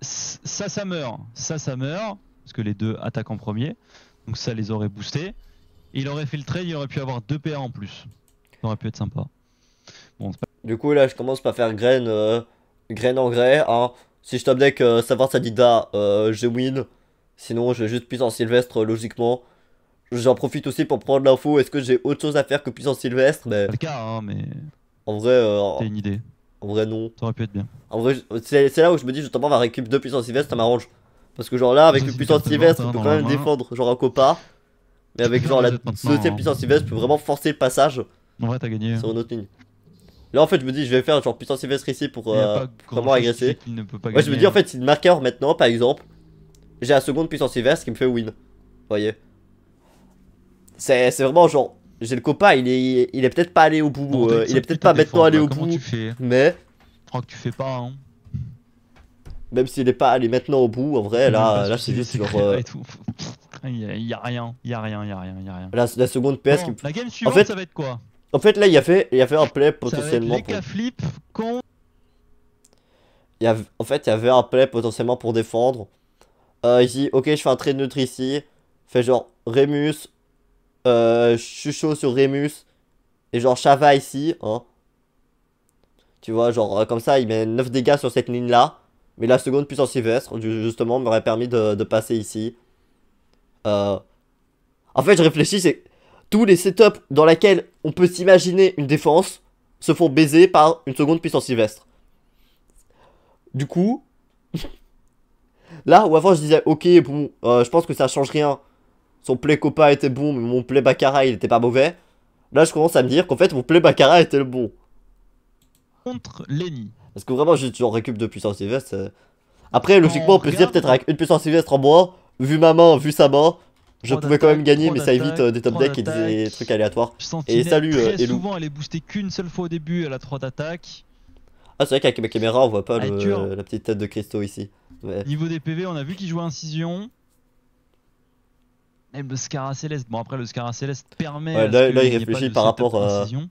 Ça, ça meurt. Ça, ça meurt. Parce que les deux attaquent en premier. Donc ça les aurait boostés. il aurait fait le trade, il aurait pu avoir deux PA en plus. Ça aurait pu être sympa. Du coup, là, je commence par faire graine, en euh, graine hein. Si je top deck euh, savoir Sadida, euh, je win. Sinon, je juste puissance sylvestre logiquement. J'en profite aussi pour prendre l'info. Est-ce que j'ai autre chose à faire que puissance sylvestre mais... Ben, le cas, hein, mais. En vrai. Euh, une idée. En vrai, non. Ça aurait pu être bien. En vrai, c'est là où je me dis, justement, on va récupérer deux Puissance sylvestres, ça m'arrange. Parce que, genre là, avec le puissance sylvestre, on peut quand même défendre, genre un copa. Mais avec, genre, la deuxième puissance sylvestre, on peux vraiment forcer le passage. En vrai, t'as gagné. Sur une autre ligne. Là en fait je me dis je vais faire genre puissance inverse ici pour vraiment euh, agresser. Ne je me dis en hein. fait c'est le marqueur maintenant par exemple, j'ai la seconde puissance inverse qui me fait win. Voyez. C'est vraiment genre j'ai le copain, il est, il est peut-être pas allé au bout, euh, il est peut-être pas maintenant allé au bout. Hein mais je crois que tu fais pas hein. Même s'il est pas allé maintenant au bout, en vrai là là, c'est juste genre euh, il y, a, rien, il y a rien, il y a rien, il rien. La, seconde PS qui me... La game suivante en fait... ça va être quoi en fait, là, il y a fait, il a fait un play potentiellement. flip Il y En fait, il y avait un play potentiellement pour défendre. Euh, il dit, ok, je fais un trade neutre ici. Fait genre Remus. Euh, je sur Remus. Et genre Chava ici. Hein. Tu vois, genre euh, comme ça, il met 9 dégâts sur cette ligne là. Mais la seconde puissance sylvestre, justement, m'aurait permis de, de, passer ici. Euh, en fait, je réfléchis, c'est tous les setups dans lesquels on peut s'imaginer une défense se font baiser par une seconde puissance sylvestre. Du coup, là où avant je disais, ok, bon, euh, je pense que ça change rien. Son play Copa était bon, mais mon play bacara il était pas mauvais. Là, je commence à me dire qu'en fait, mon play Baccara était le bon. Contre Lenny. Parce que vraiment, juste, en récup de puissance sylvestre. Euh. Après, logiquement, on, peut se dire peut-être avec une puissance sylvestre en bois, vu ma main, vu sa main, je pouvais quand même gagner, mais ça évite euh, des top decks et des trucs aléatoires. Et salut, euh, très souvent, elle est boostée qu'une seule fois au début, à la 3 d'attaque. Ah, c'est vrai qu'avec ma caméra, on voit pas ah, la petite tête de Christo ici. Niveau des PV, on a vu qu'il jouait Incision. Et le Scara Céleste. Bon, après, le Scara Céleste permet. là, là, il réfléchit par rapport à. Euh, incision.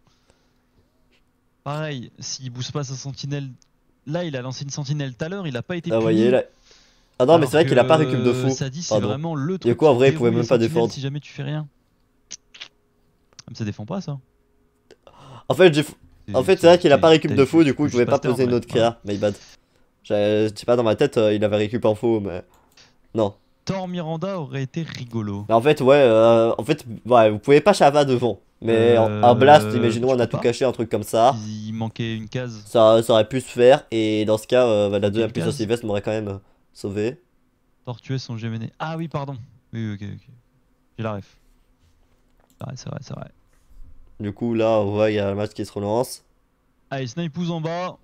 Pareil, s'il booste pas sa sentinelle. Là, il a lancé une sentinelle tout à l'heure, il a pas été. Ah, puni. là, ah non, mais c'est vrai qu'il a pas récup de fou. c'est vraiment le truc. en vrai, il pouvait même pas défendre. Si jamais tu fais rien. Ça défend pas ça. En fait, En fait, c'est vrai qu'il a pas récup de fou, du coup, je pouvais pas poser une autre créa. bad. Je sais pas, dans ma tête, euh, il avait récup en faux, mais. Non. Thor Miranda aurait été rigolo. En fait, ouais, euh, en fait, ouais, vous pouvez pas Chava devant. Mais euh, un blast, imaginons, on a tout caché, un truc comme ça. Il manquait une case. Ça, aurait pu se faire, et dans ce cas, euh, bah, la deuxième puissance Sylvestre m'aurait quand même. Sauvé. Tortueux sont GMN. Ah oui, pardon. Oui, ok, ok. J'ai la ref. Ah, c'est vrai, c'est vrai. Du coup, là, on voit, qu'il y a le match qui se relance. Allez, snipe en bas.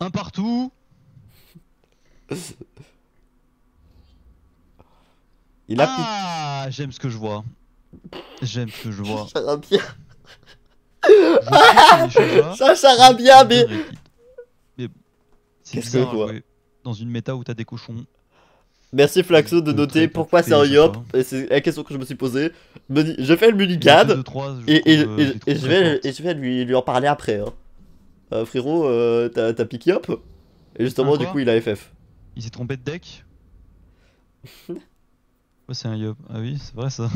Un partout. il a Ah, j'aime ce que je vois. J'aime ce que je vois. Ça Je bien mais. Qu'est-ce que toi Dans une méta où t'as des cochons. Merci Flaxo de noter pourquoi c'est un yop. C'est la question que je me suis posée. Je fais le municad euh, et, je vais, lui, en parler après. Hein. Euh, frérot, euh, t'as piqué yop Et justement, du coup, il a FF. Il s'est trompé de deck Ouais, c'est un yop. Ah oui, c'est vrai ça.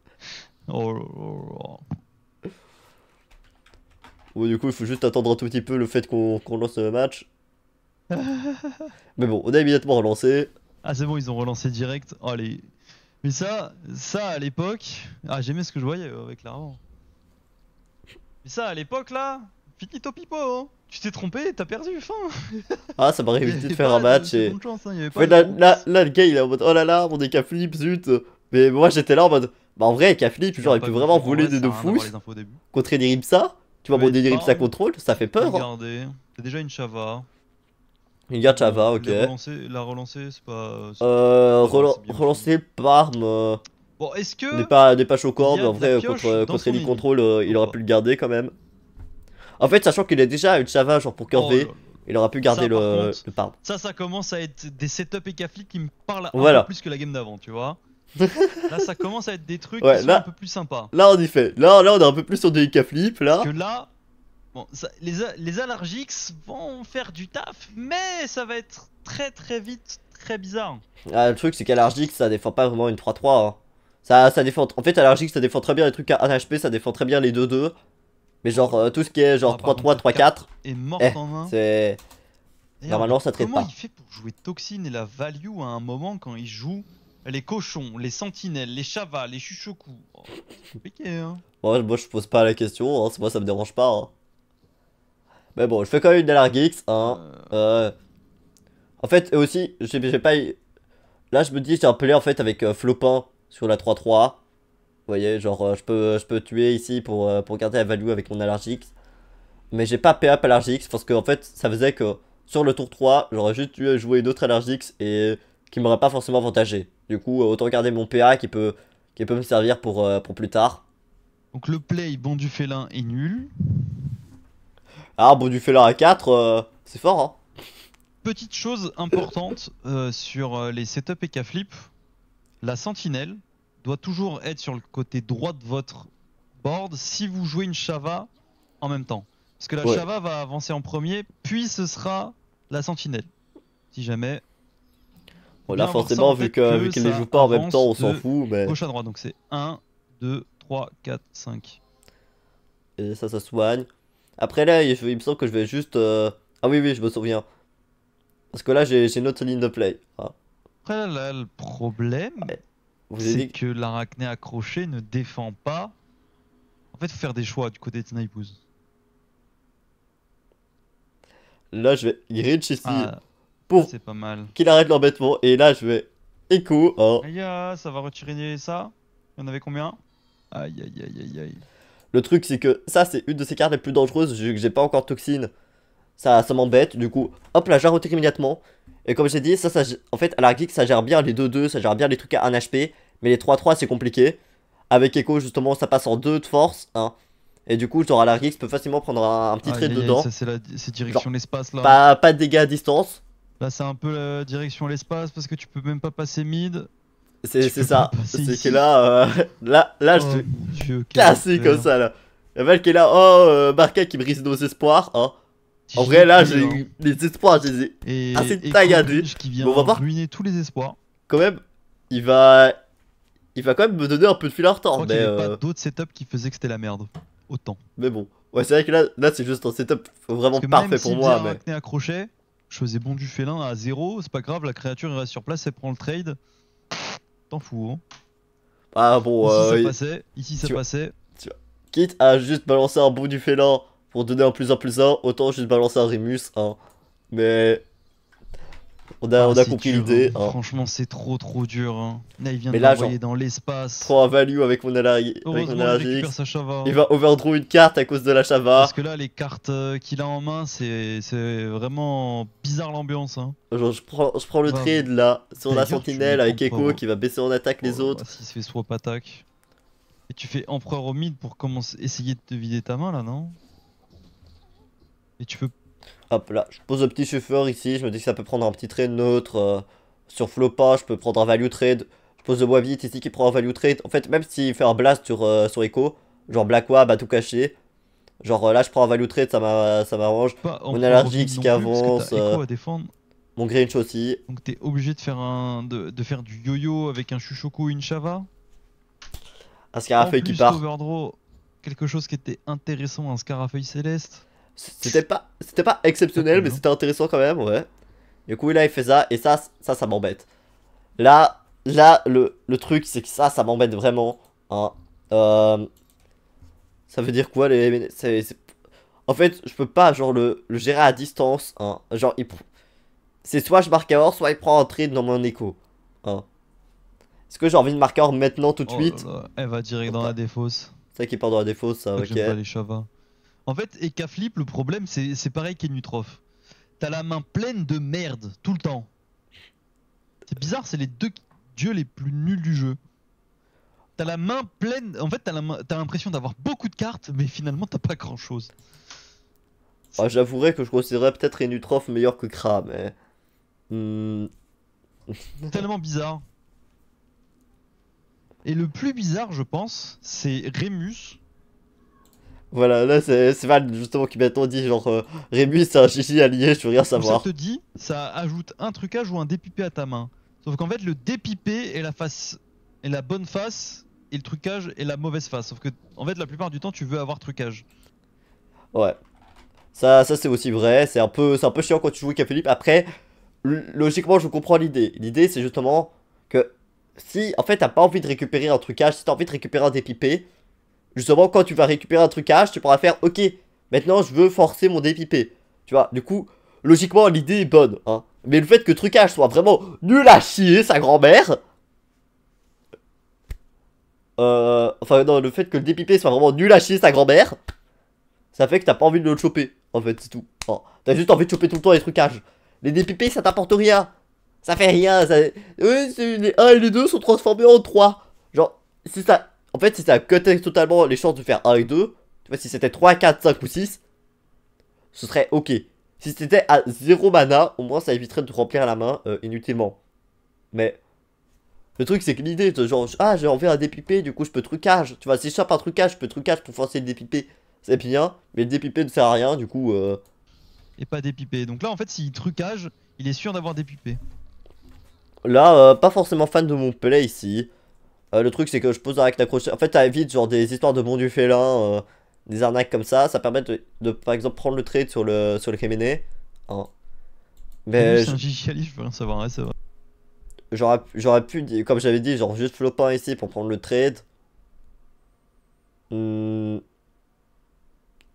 oh, Bon, du coup, il faut juste attendre un tout petit peu le fait qu'on lance le match. Mais bon, on a immédiatement relancé. Ah, c'est bon, ils ont relancé direct. Oh, Mais ça, ça à l'époque. Ah, j'aimais ce que je voyais, avec clairement. Mais ça à l'époque là, finito pipo, hein. Tu t'es trompé, t'as perdu, fin Ah, ça m'a réussi de faire un match et. Hein, là, le gars il est en mode oh là là, mon déca flip, zut Mais moi j'étais là en mode bah en vrai, flip genre il peut vraiment voler des deux fous. Contre des tu vois, mon des contrôle, ça fait peur. Hein. Regardez, déjà une Chava. Il y a Chava, ok. la relancer, c'est pas. Euh, relancer Parme. Euh, bon, est-ce que. N'est pas, choquant, mais en vrai, contre, contre Control, euh, il aura pu le garder quand même. En fait, sachant qu'il a déjà une Chava, genre pour curver. Oh, il aura pu garder le, Parme. Ça, ça commence à être des setups Ekaflip qui me parlent un peu plus que la game d'avant, tu vois. là, ça commence à être des trucs qui sont un peu plus sympas. Là, on y fait. Là, là on est un peu plus sur des Ekaflip là. là, Bon, les, les allergiques vont faire du taf, mais ça va être très très vite très bizarre. Ah, le truc, c'est qu'Allergix ça défend pas vraiment une 3-3. Hein. Ça, ça défend. En fait, Allergix ça défend très bien les trucs à 1 HP, ça défend très bien les 2-2. Mais genre, euh, tout ce qui est genre 3-3, ah, 3-4. Eh, et mort en main. C'est. Normalement, ça traite pas. il fait pour jouer Toxine et la Value à un moment quand il joue les cochons, les sentinelles, les chavas, les chuchocou... Oh, c'est compliqué, hein. Moi, moi, je pose pas la question, hein, moi, ça me dérange pas. Hein. Mais bon, je fais quand même une allergix hein. Euh. Euh, en fait, aussi, j'ai pas... Là, je me dis, j'ai play en fait avec euh, Flopin sur la 3-3. Vous voyez, genre, je, peux, je peux tuer ici pour, pour garder la value avec mon allergix. Mais j'ai pas PA allergix parce que en fait, ça faisait que sur le tour 3, j'aurais juste dû jouer une autre allergix et qui m'aurait pas forcément avantagé. Du coup, autant garder mon PA qui peut, qui peut me servir pour, pour plus tard. Donc le play bon du félin est nul. Arbre du Feller à 4, euh, c'est fort. Hein Petite chose importante euh, sur euh, les setups et flip, la sentinelle doit toujours être sur le côté droit de votre board si vous jouez une Shava en même temps. Parce que la chava Shava va avancer en premier, puis ce sera la sentinelle. Si jamais. voilà là, forcément, vu qu'elle ne les joue pas en même temps, on s'en fout. Mais... à droite, donc c'est 1, 2, 3, 4, 5. Et ça, ça soigne. Après là, il, me semble que je vais juste... Euh, ah oui, oui, je me souviens. Parce que là, j'ai une autre ligne de play. Hein. Après là, le problème, eh, c'est que l'arachné accroché ne défend pas. En fait, faut faire des choix du côté de snipers Là, je vais... Il ici. Ah, pour c'est pas mal. Qu'il arrête l'embêtement. Et là, je vais... Écho. Hein. ça va retirer ça. Il y en avait combien Aïe, aïe, aïe, aïe, aïe. Le truc, c'est que ça, c'est une de ces cartes les plus dangereuses, vu que j'ai pas encore toxine. Ça, ça m'embête, du coup, hop, la retire immédiatement. Et comme j'ai dit, ça, ça, en fait, à la ça gère bien les 2-2, ça gère bien les trucs à 1 HP. Mais les 3-3, c'est compliqué. Avec Echo, justement, ça passe en 2 de force. Hein. Et du coup, genre, à la peut facilement prendre un, petit ah, trait dedans. c'est la direction l'espace, là. Pas, pas de dégâts à distance. Là, c'est un peu la direction l'espace, parce que tu peux même pas passer mid. C'est ça. C'est que là, euh, là, là, je oh, suis classique comme ça là. Le mec qui est là, oh, euh, qui brise nos espoirs. Hein. En vrai, là, j'ai des hein. espoirs, j'ai c'est assez Qui vient on va voir. ruiner tous les espoirs. Quand même, il va, il va quand même me donner un peu de fil à retordre. Mais euh... pas d'autres setups qui faisaient que c'était la merde. Autant. Mais bon, ouais, c'est vrai que là, là, c'est juste un setup vraiment parfait pour moi. Mais... accroché, je faisais bon du félin à 0, c'est pas grave, la créature reste sur place, elle prend le trade. T'en fous. Hein. Ah bon. Ici euh, ça Ici ça passait. Tu vois. Quitte à juste balancé un bout du félin pour donner un plus un plus un, autant juste balancer un Rimus Hein. Mais on a, ah, compris l'idée. Hein. Hein. Franchement, c'est trop trop dur. Hein. Là, il vient de dans l'espace. Prends un value avec mon hein. Il va overdraw une carte à cause de la Chava. Parce que là, les cartes euh, qu'il a en main, c'est vraiment bizarre l'ambiance. je prends, je prends le trade là sur la sentinelle avec Echo qui va baisser en attaque les oh, autres. si se fait swap attaque. Et tu fais empereur au mid pour commencer, essayer de te vider ta main là, non Et tu peux là, je pose le petit chauffeur ici, je me dis que ça peut prendre un petit trade neutre. Euh, sur Flopa, je peux prendre un value trade. Je pose le bois vite ici qui prend un value trade. En fait, même s'il fait un blast sur, euh, sur Echo, genre Black bah tout cacher. Genre euh, là, je prends un value trade, ça m'arrange. Mon allergique qui avance. Mon Grinch aussi. Donc t'es obligé de faire, un, de, faire du yo-yo avec un ou une Chava Un Scarafeuille qui part. quelque chose qui était intéressant, un Scarafeuille céleste. C'était pas, c'était pas exceptionnel, mais mhm. c'était intéressant quand même, ouais. Du coup, là, il fait ça, et ça, ça, ça m'embête. Là, là, le, le truc, c'est que ça, ça m'embête vraiment. Hein. Euh, ça veut dire quoi, les... En fait, je peux pas, genre, le, le gérer à distance, hein. Genre, C'est soit je marque à hors, soit il prend un trade dans mon écho, hein. Est-ce que j'ai envie de marquer hors maintenant, tout de oh suite Elle va direct dans la défausse. C'est qui part dans la défausse, ça, ok. les chavins en fait, et Flip, le problème, c'est pareil qu'Enutrof. T'as la main pleine de merde tout le temps. C'est bizarre, c'est les deux dieux les plus nuls du jeu. T'as la main pleine. En fait, t'as l'impression d'avoir beaucoup de cartes, mais finalement, t'as pas grand chose. Ah, J'avouerais que je considérerais peut-être Enutrof meilleur que Kra, hein. mais. Hmm. Tellement bizarre. Et le plus bizarre, je pense, c'est Rémus voilà, là c'est Val justement qui m'a dit genre euh, Rémus c'est un chichi allié, je veux rien savoir. Ça te dit, ça ajoute un trucage ou un dépipé à ta main. Sauf qu'en fait le dépipé est la face est la bonne face et le trucage est la mauvaise face. Sauf que en fait la plupart du temps tu veux avoir trucage. Ouais. Ça, ça c'est aussi vrai, c'est un peu un peu chiant quand tu joues avec Philippe. Après logiquement je comprends l'idée. L'idée c'est justement que si en fait t'as pas envie de récupérer un trucage, si t'as envie de récupérer un dépipé, Justement, quand tu vas récupérer un trucage, tu pourras faire Ok, maintenant je veux forcer mon dépipé. Tu vois, du coup, logiquement, l'idée est bonne. Hein. Mais le fait que trucage soit vraiment nul à chier, sa grand-mère. Euh, enfin, non, le fait que le dépipé soit vraiment nul à chier, sa grand-mère. Ça fait que t'as pas envie de le choper. En fait, c'est tout. t'as juste envie de choper tout le temps les trucages. Les dépipés, ça t'apporte rien. Ça fait rien. Oui, les 1 et les 2 sont transformés en 3. Genre, c'est ça, en fait, si ça cutait totalement les chances de faire 1 et 2, tu vois, si c'était 3, 4, 5 ou 6, ce serait ok. Si c'était à 0 mana, au moins ça éviterait de remplir la main euh, inutilement. Mais le truc, c'est que l'idée de genre, ah, j'ai envie un dépipé, du coup je peux trucage. Tu vois, si je chope un trucage, je peux trucage pour forcer le dépipé. C'est bien, mais le dépipé ne sert à rien, du coup. Euh. Et pas dépipé. Donc là, en fait, s'il trucage, il est sûr d'avoir dépipé. Là, euh, pas forcément fan de mon play ici. Euh, le truc, c'est que je pose un avec d'accroche En fait, ça évite genre des histoires de bon du félin, euh, des arnaques comme ça. Ça permet de, par exemple, prendre le trade sur le, sur le Kéméné. Hein. Mais. Oui, je... je peux rien savoir, ouais, J'aurais pu, comme j'avais dit, genre juste flopin ici pour prendre le trade. Hmm.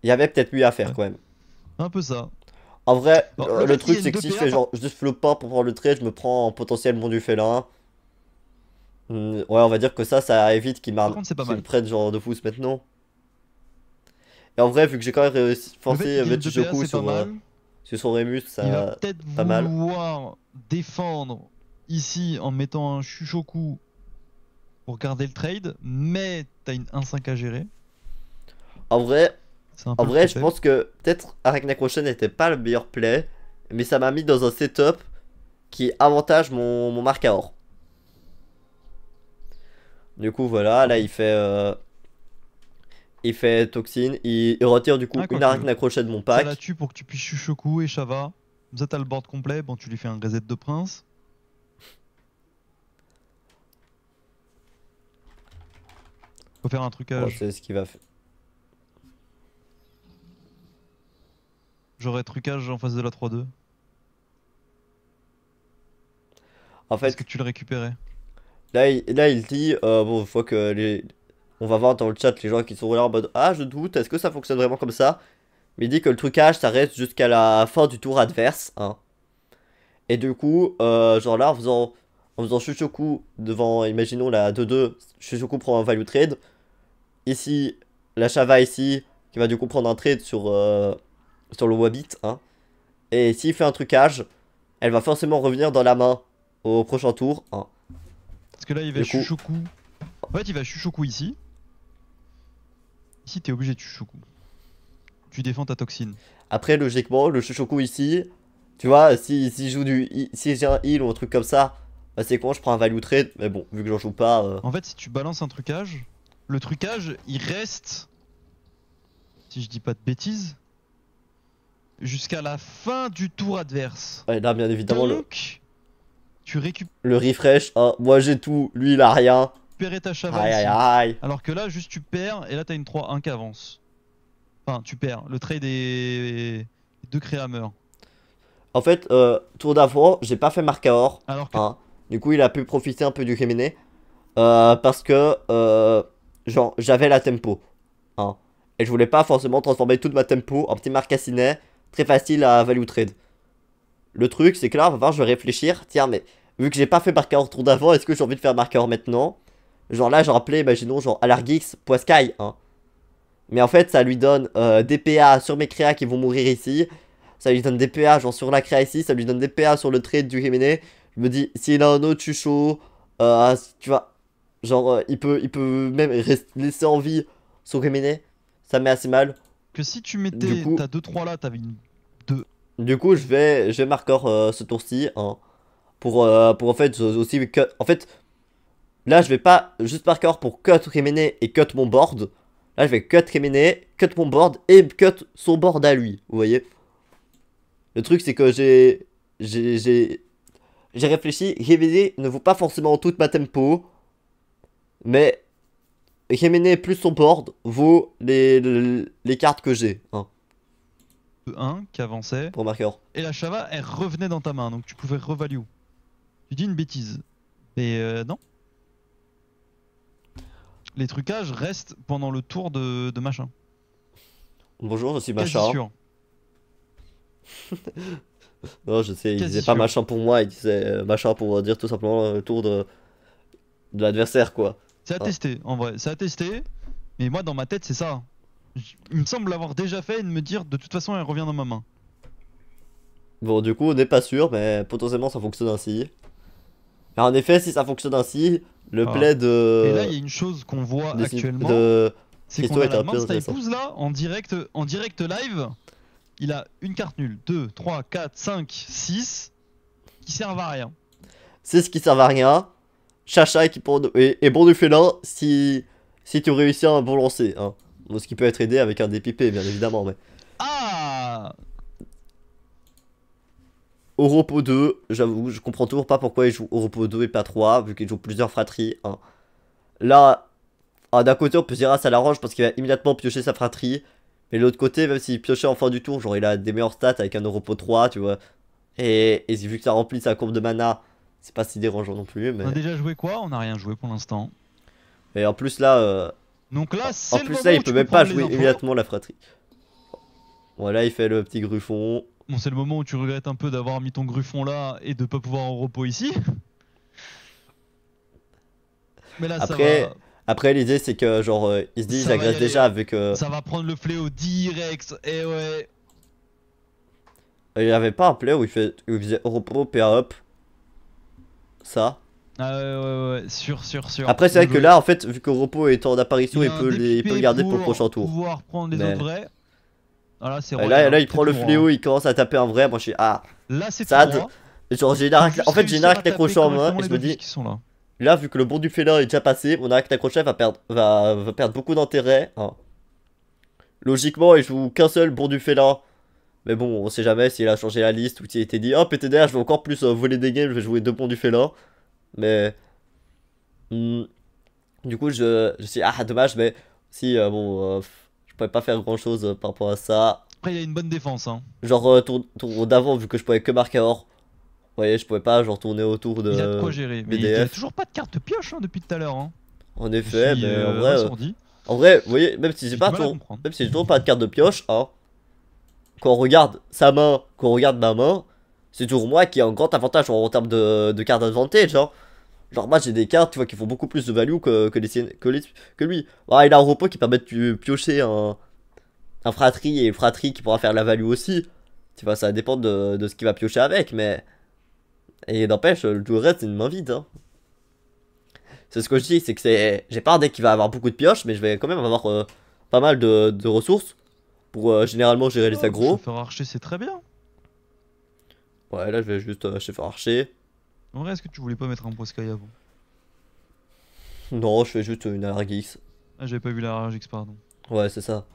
Il y avait peut-être mieux à faire quand même. Un peu ça. En vrai, euh, le, truc c'est que si je fais genre juste pas pour prendre le trade, je me prends en potentiel bon du félin. Mm, ouais, on va dire que ça, ça évite qu'il marque. près prenne genre de fous maintenant. Et en vrai, vu que j'ai quand même euh, réussi euh, à mettre avec sur, euh, sur, son Remus, ça va peut-être vouloir défendre ici en mettant un chuchoku pour garder le trade, mais t'as une 1-5 à gérer. En vrai, en vrai je pense que peut-être Arachna Crochet n'était pas le meilleur play, mais ça m'a mis dans un setup qui avantage mon, mon marque à or. Du coup, voilà, là, il fait. Euh, il fait toxine, il, retire du coup ah, une arène accrochée de mon pack. Ça la tue pour que tu puisses Chuchoku et Shava. Vous êtes à le board complet, bon, tu lui fais un reset de prince. Faut faire un trucage. Oh, c'est ce qu'il va faire. J'aurais trucage en face de la 3-2. En fait. Est-ce que tu le récupérais Là, il, dit, euh, bon, que les... On va voir dans le chat les gens qui sont là en mode Ah, je doute, est-ce que ça fonctionne vraiment comme ça Mais il dit que le trucage, ça reste jusqu'à la fin du tour adverse. Hein. Et du coup, euh, genre là, en faisant, en faisant Shushoku devant, imaginons la 2-2, Shushoku prend un value trade. Ici, la Shava ici, qui va du coup prendre un trade sur, euh, sur le Wabit. Hein. Et s'il fait un trucage, elle va forcément revenir dans la main au prochain tour. Hein. Parce que là, il va chuchoku. En fait, il va Chuchoku ici. Ici, t'es obligé de chuchoku. Tu défends ta toxine. Après, logiquement, le Chuchoku ici, tu vois, si, joue du. Si j'ai un heal ou un truc comme ça, bah c'est con, je prends un value trade, mais bon, vu que j'en joue pas. Euh. En fait, si tu balances un trucage, le trucage, il reste. Si je dis pas de bêtises. Jusqu'à la fin du tour adverse. Ouais, là, bien évidemment, le tu Le refresh, hein. moi j'ai tout, lui il a rien. Alors que là, juste tu perds et là t'as une 3-1 qui avance. Enfin, tu perds. Le trade des Deux créa En fait, euh, tour d'avant, j'ai pas fait Marcaor. Alors que... Hein. Du coup, il a pu profiter un peu du criminel, euh, parce que, euh, genre, j'avais la tempo. Hein. Et je voulais pas forcément transformer toute ma tempo en petit marcassinet. Très facile à value trade. Le truc, c'est que là, va voir, je vais réfléchir. Tiens, mais Vu que j'ai pas fait marqueur tour d'avant, est-ce que j'ai envie de faire marqueur maintenant Genre là, j'ai rappelé, imaginons, genre Alargix, hein. Mais en fait, ça lui donne euh, des PA sur mes créas qui vont mourir ici. Ça lui donne des PA, genre sur la créa ici. Ça lui donne des PA sur le trade du Jiménez. Je me dis, s'il a un autre Chucho, euh, tu vois, genre, euh, il, peut, il peut même laisser en vie son Réminé Ça me met assez mal. Que si tu mettais, t'as 2-3 là, t'avais une 2. Du coup, je vais, je marqueur euh, ce tour-ci, hein pour, euh, pour en fait aussi cut. En fait, là je vais pas juste par cœur pour cut Réméné et cut mon board. Là je vais cut Réméné, cut mon board et cut son board à lui, vous voyez. Le truc c'est que j'ai. J'ai. J'ai réfléchi, Réméné ne vaut pas forcément toute ma tempo. Mais Réméné plus son board vaut les, les, cartes que j'ai. Hein. 1 qui avançait. Pour marqueur. Et la Chava, elle revenait dans ta main, donc tu pouvais revalue. Tu dis une bêtise. Mais euh, non. Les trucages restent pendant le tour de, machin. Bonjour, je suis machin. sûr. non, je sais, il disait pas machin pour moi, il disait euh, machin pour euh, dire tout simplement le tour de, de l'adversaire, quoi. C'est à ah. tester, en vrai. C'est à tester. Mais moi, dans ma tête, c'est ça. Il me semble l'avoir déjà fait et de me dire, de toute façon, elle revient dans ma main. Bon, du coup, on n'est pas sûr, mais potentiellement ça fonctionne ainsi. Et bah, en effet, si ça fonctionne ainsi, le ah. de. Euh, et là, il y a une chose qu'on voit actuellement. C'est qu'on a épouse, là, en direct, en direct live, il a une carte nulle, 2, 3, 4, 5, 6, qui servent à rien. C'est ce qui servent à rien. Chacha est, pour... et bon du félin si, si tu réussis un bon lancer. Hein. ce qui peut être aidé avec un DPP, bien évidemment. Mais... au 2, j'avoue, je comprends toujours pas pourquoi il joue au 2 et pas 3, vu qu'il joue plusieurs fratries. Hein. Là, ah, d'un côté, on peut dire, ah, ça l'arrange parce qu'il va immédiatement piocher sa fratrie. Mais de l'autre côté, même s'il piochait en fin du tour, genre il a des meilleurs stats avec un repos 3, tu vois. Et, vu que ça remplit sa courbe de mana, c'est pas si dérangeant non plus. Mais... On a déjà joué quoi On n'a rien joué pour l'instant. Et en plus là. Euh, Donc En plus là, il peut même pas jouer immédiatement la fratrie. Voilà, il fait le petit gruffon. Bon, c'est le moment où tu regrettes un peu d'avoir mis ton Gruffon là et de pas pouvoir en repos ici. Mais là, Après... Après, l'idée, c'est que, genre, euh, il se disent, ils agressent déjà avec. Hein. Ça va prendre le fléau direct, et eh ouais. Il n'y avait pas un play où il, fait, où faisait repos, PA up. Ça. Ah ouais, ouais, ouais, sûr, sûr, sûr. Après, c'est vrai que là, en fait, vu que repos est en apparition, il, peut, il peut le garder pour, le prochain tour. pouvoir prendre les autres vrais. Et hein, là, il prend le fléau, il commence à taper un vrai. Moi, je suis. Ah hein. Là, c'est ça Genre, j'ai une En fait, j'ai une arc en main et je me dis. Là, vu que le bon du félin est déjà passé, mon arc d'accrochage va perdre, va, perdre beaucoup d'intérêt. Hein. Logiquement, il joue qu'un seul bon du félin. Mais bon, on sait jamais s'il a changé la liste ou s'il était dit Oh, PTDR, je vais encore plus euh, voler des games, je vais jouer deux bons du félin. Mais. Hmm, du coup, je, je suis. Ah, dommage, mais si, euh, bon. Euh, pouvais pas faire grand chose euh, par rapport à ça. Après, il y a une bonne défense. Hein. Genre, euh, tour, d'avant, vu que je pouvais que marquer hors. Vous voyez, je pouvais pas genre tourner autour de. Il y a quoi gérer. Mais il y a toujours pas de carte de pioche hein, depuis tout à l'heure. Hein. En effet, mais euh, en vrai. En vrai, vous voyez, même si j'ai pas tour... même si toujours pas de carte de pioche, hein, quand on regarde sa main, quand on regarde ma main, c'est toujours moi qui ai un grand avantage en, termes de, carte d'advantage. genre hein. Genre, moi j'ai des cartes, tu vois, qui font beaucoup plus de value que, les, que, les, que lui. il a un repos qui permet de piocher un, un fratrie et fratrie qui pourra faire la value aussi. Tu vois, ça dépend de, de ce qu'il va piocher avec, mais. Et n'empêche, tout le reste, c'est une main vide. Hein. C'est ce que je dis, c'est que c'est. J'ai pas un qu'il va avoir beaucoup de pioches, mais je vais quand même avoir euh, pas mal de, ressources pour euh, généralement gérer les oh, agros. faire archer, c'est très bien. Ouais, là je vais juste euh, archer. En vrai, est-ce que tu voulais pas mettre un Sky avant Non, je fais juste une allergix Ah, j'avais pas vu l'allergix pardon. Ouais, c'est ça.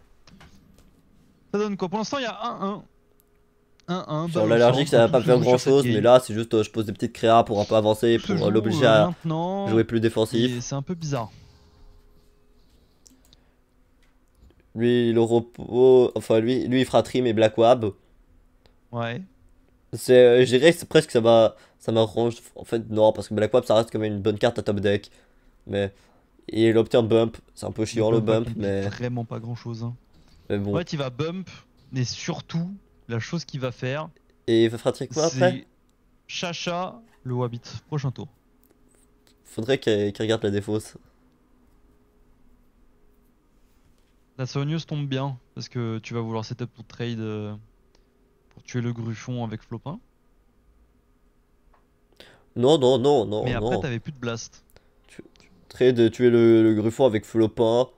Ça donne quoi Pour l'instant, il y a 1-1. 1-1. Sur l'allergique, ça va pas faire grand chose, mais là, c'est juste euh, je pose des petites créas pour un peu avancer, pour euh, l'obliger à jouer plus défensif. C'est un peu bizarre. Lui, le repos. Enfin, lui, lui il fera trim et Black Wab. Ouais. C'est, euh, je dirais c'est presque ça va ça m'arrange. En fait, non, parce que Black ça reste quand même une bonne carte à top deck. Mais il obtient bump, c'est un peu chiant le bump, mais. Vraiment pas grand chose. Hein. Mais bon. En fait, il va bump, mais surtout, la chose qu'il va faire. Et il va frapper quoi après Chacha, le Wabit prochain tour. Faudrait qu'il regarde la défausse. La soigneuse tombe bien, parce que tu vas vouloir setup pour trade. Euh, tuer le gruffon avec Flopin Non, non, non, non. Mais après, t'avais plus de blast. Tu... tuer le, gruffon avec Flopin.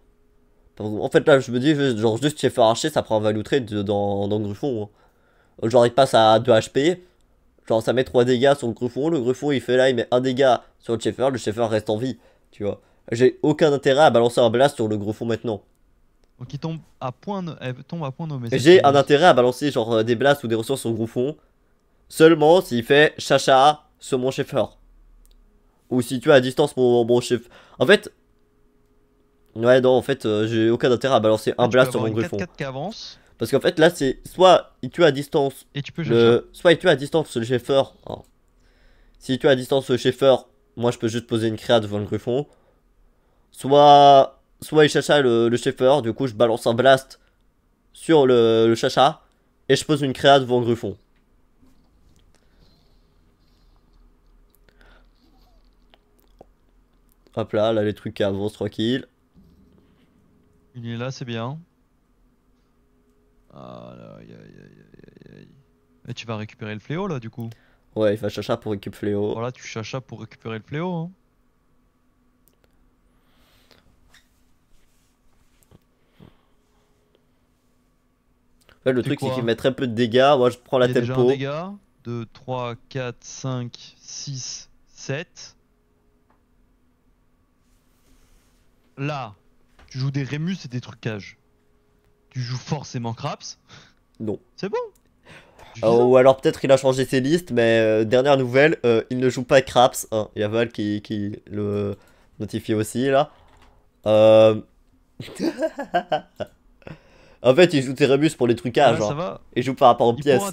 En fait, là, je me dis, genre, juste chef archer, ça prend un value trade dans, dans gruffon. Hein. Euh, genre, il passe à 2 HP. Genre, ça met 3 dégâts sur le gruffon. Le gruffon, il fait là, il met 1 dégât sur le cheffer. Le cheffer reste en vie, tu vois. J'ai aucun intérêt à balancer un blast sur le gruffon maintenant. Donc il tombe à point, tombe à point J'ai un intérêt à balancer genre euh, des blasts ou des ressources sur Grouffon. Seulement s'il fait chacha sur mon chef Ou si tu es à distance mon, mon chef. En fait. Ouais, non, en fait, euh, j'ai aucun intérêt à balancer un blast sur mon Griffon. Parce qu'en fait, là, c'est soit il tue à distance. Et tu peux le... Soit il tue à distance le chef Si tu tue à distance le moi je peux juste poser une créa devant le Griffon. Soit soit il chacha le, le du coup je balance un blast sur le, le chacha et je pose une créa devant Gruffon. Hop là, là les trucs qui avancent tranquille. Il est là, c'est bien. Ah là, aïe aïe aïe Et tu vas récupérer le fléau là du coup Ouais, il va chacha pour récupérer le fléau. Voilà, tu chacha pour récupérer le fléau. Hein. le truc, c'est qu'il met très peu de dégâts. Moi, je prends la tempo. Déjà 2, 3, 4, 5, 6, 7. Là, tu joues des Rémus et des trucages. Tu joues forcément Craps. Non. C'est bon. Euh, ou alors peut-être il a changé ses listes, mais euh, dernière nouvelle, euh, il ne joue pas Craps. Hein, il y a Val qui, le notifie aussi là. Euh... En fait, il joue Terremus pour les trucages. Ah, ouais, ça va. Et joue par rapport aux pièces.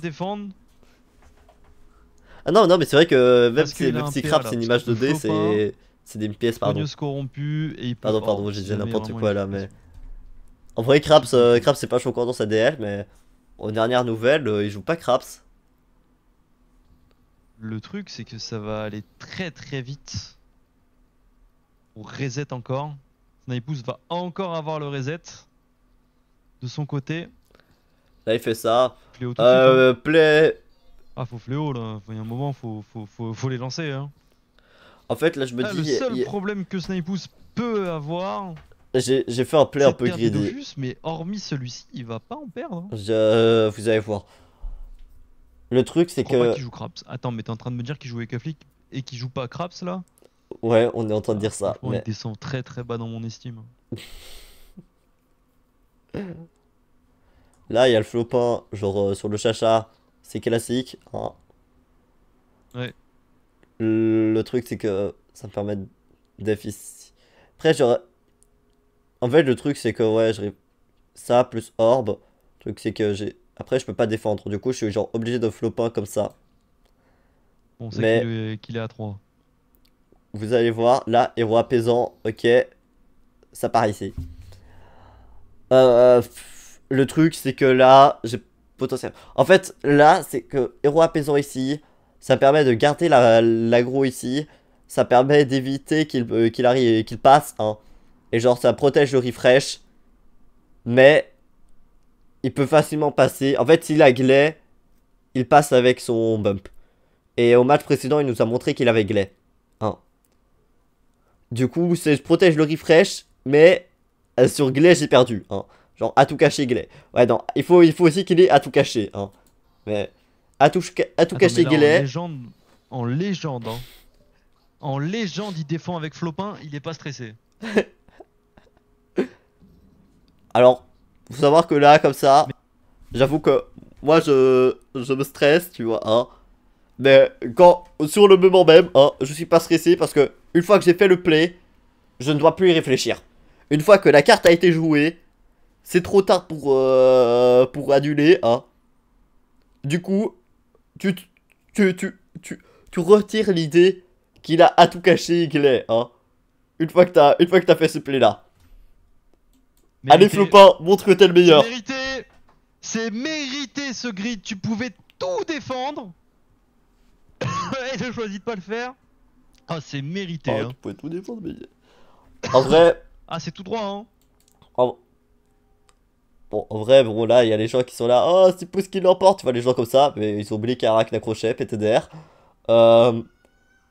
Ah non, non, mais c'est vrai que même si, le crap c'est une image de d c'est. C'est des pièces, pardon. corrompu et il pardon, pardon, j'ai dit n'importe quoi là, mais. En vrai, Craps, euh, Craps c'est pas choquant dans sa DL, mais aux dernières nouvelles, euh, il joue pas Craps. Le truc, c'est que ça va aller très très vite. On reset encore. Snaipous va encore avoir le reset son côté. Là, il fait ça. plaît à faux Ah, faut fléau là. Il y a un moment, faut, faut, faut, les lancer. Hein. En fait, là, je me ah, dis. Le seul problème que Snipus peut avoir. J'ai fait un play un peu greedy. mais hormis celui-ci, il va pas en perdre. Hein. vous allez voir. Le truc, c'est que. joue Craps. Attends, mais tu es en train de me dire qu'il joue avec flic et qu'il joue pas Craps là Ouais, on est en train de ah, dire ça. On descend très très bas dans mon estime. Là, il y a le flopin, genre euh, sur le chacha, c'est classique. Hein. Ouais. Le, truc, c'est que ça me permet d'efficacité. Après, genre. En fait, le truc, c'est que ouais, je ça plus orbe. Le truc, c'est que j'ai. Après, je peux pas défendre. Du coup, je suis genre obligé de flopin comme ça. On sait Mais... qu'il est, est à 3. Vous allez voir, là, héros apaisant, ok. Ça part ici. Euh, le truc, c'est que là, j'ai potentiel. En fait, là, c'est que héros apaisant ici, ça permet de garder l'agro ici, ça permet d'éviter euh, qu'il arrive, qu'il passe, hein. Et genre, ça protège le refresh. Mais, il peut facilement passer. En fait, s'il a glay, il passe avec son bump. Et au match précédent, il nous a montré qu'il avait glay. Hein. Du coup, je protège le refresh, mais euh, sur Glay, j'ai perdu. Hein. Genre, à tout cacher, Glay. Ouais, non, il faut, il faut aussi qu'il ait à tout cacher. Hein. Mais, à tout, à tout cacher, En légende, hein. en légende, il défend avec Flopin, il est pas stressé. Alors, faut savoir que là, comme ça, j'avoue que moi, je, je me stresse, tu vois, hein. Mais quand, sur le moment même, hein, je suis pas stressé parce que une fois que j'ai fait le play, je ne dois plus y réfléchir. Une fois que la carte a été jouée, c'est trop tard pour, euh, pour annuler. Hein. Du coup, tu, tu, tu, tu, retires l'idée qu'il a à tout cacher il est. Hein. Une fois que t'as, une fois que as fait ce play là. Allez Flopin, montre que t'es le meilleur. C'est mérité ce grid. Tu pouvais tout défendre. et ne choisis de pas le faire. Ah, c'est mérité. Ah, hein. Tu pouvais tout défendre, mais. En vrai. Ah, c'est tout droit, hein. Bon, en vrai, bon, là, il y a les gens qui sont là. Oh, c'est ce qu'il l'emporte. Tu vois, les gens comme ça. Mais ils ont oublié qu'Arak n'accrochait, PTDR. Euh,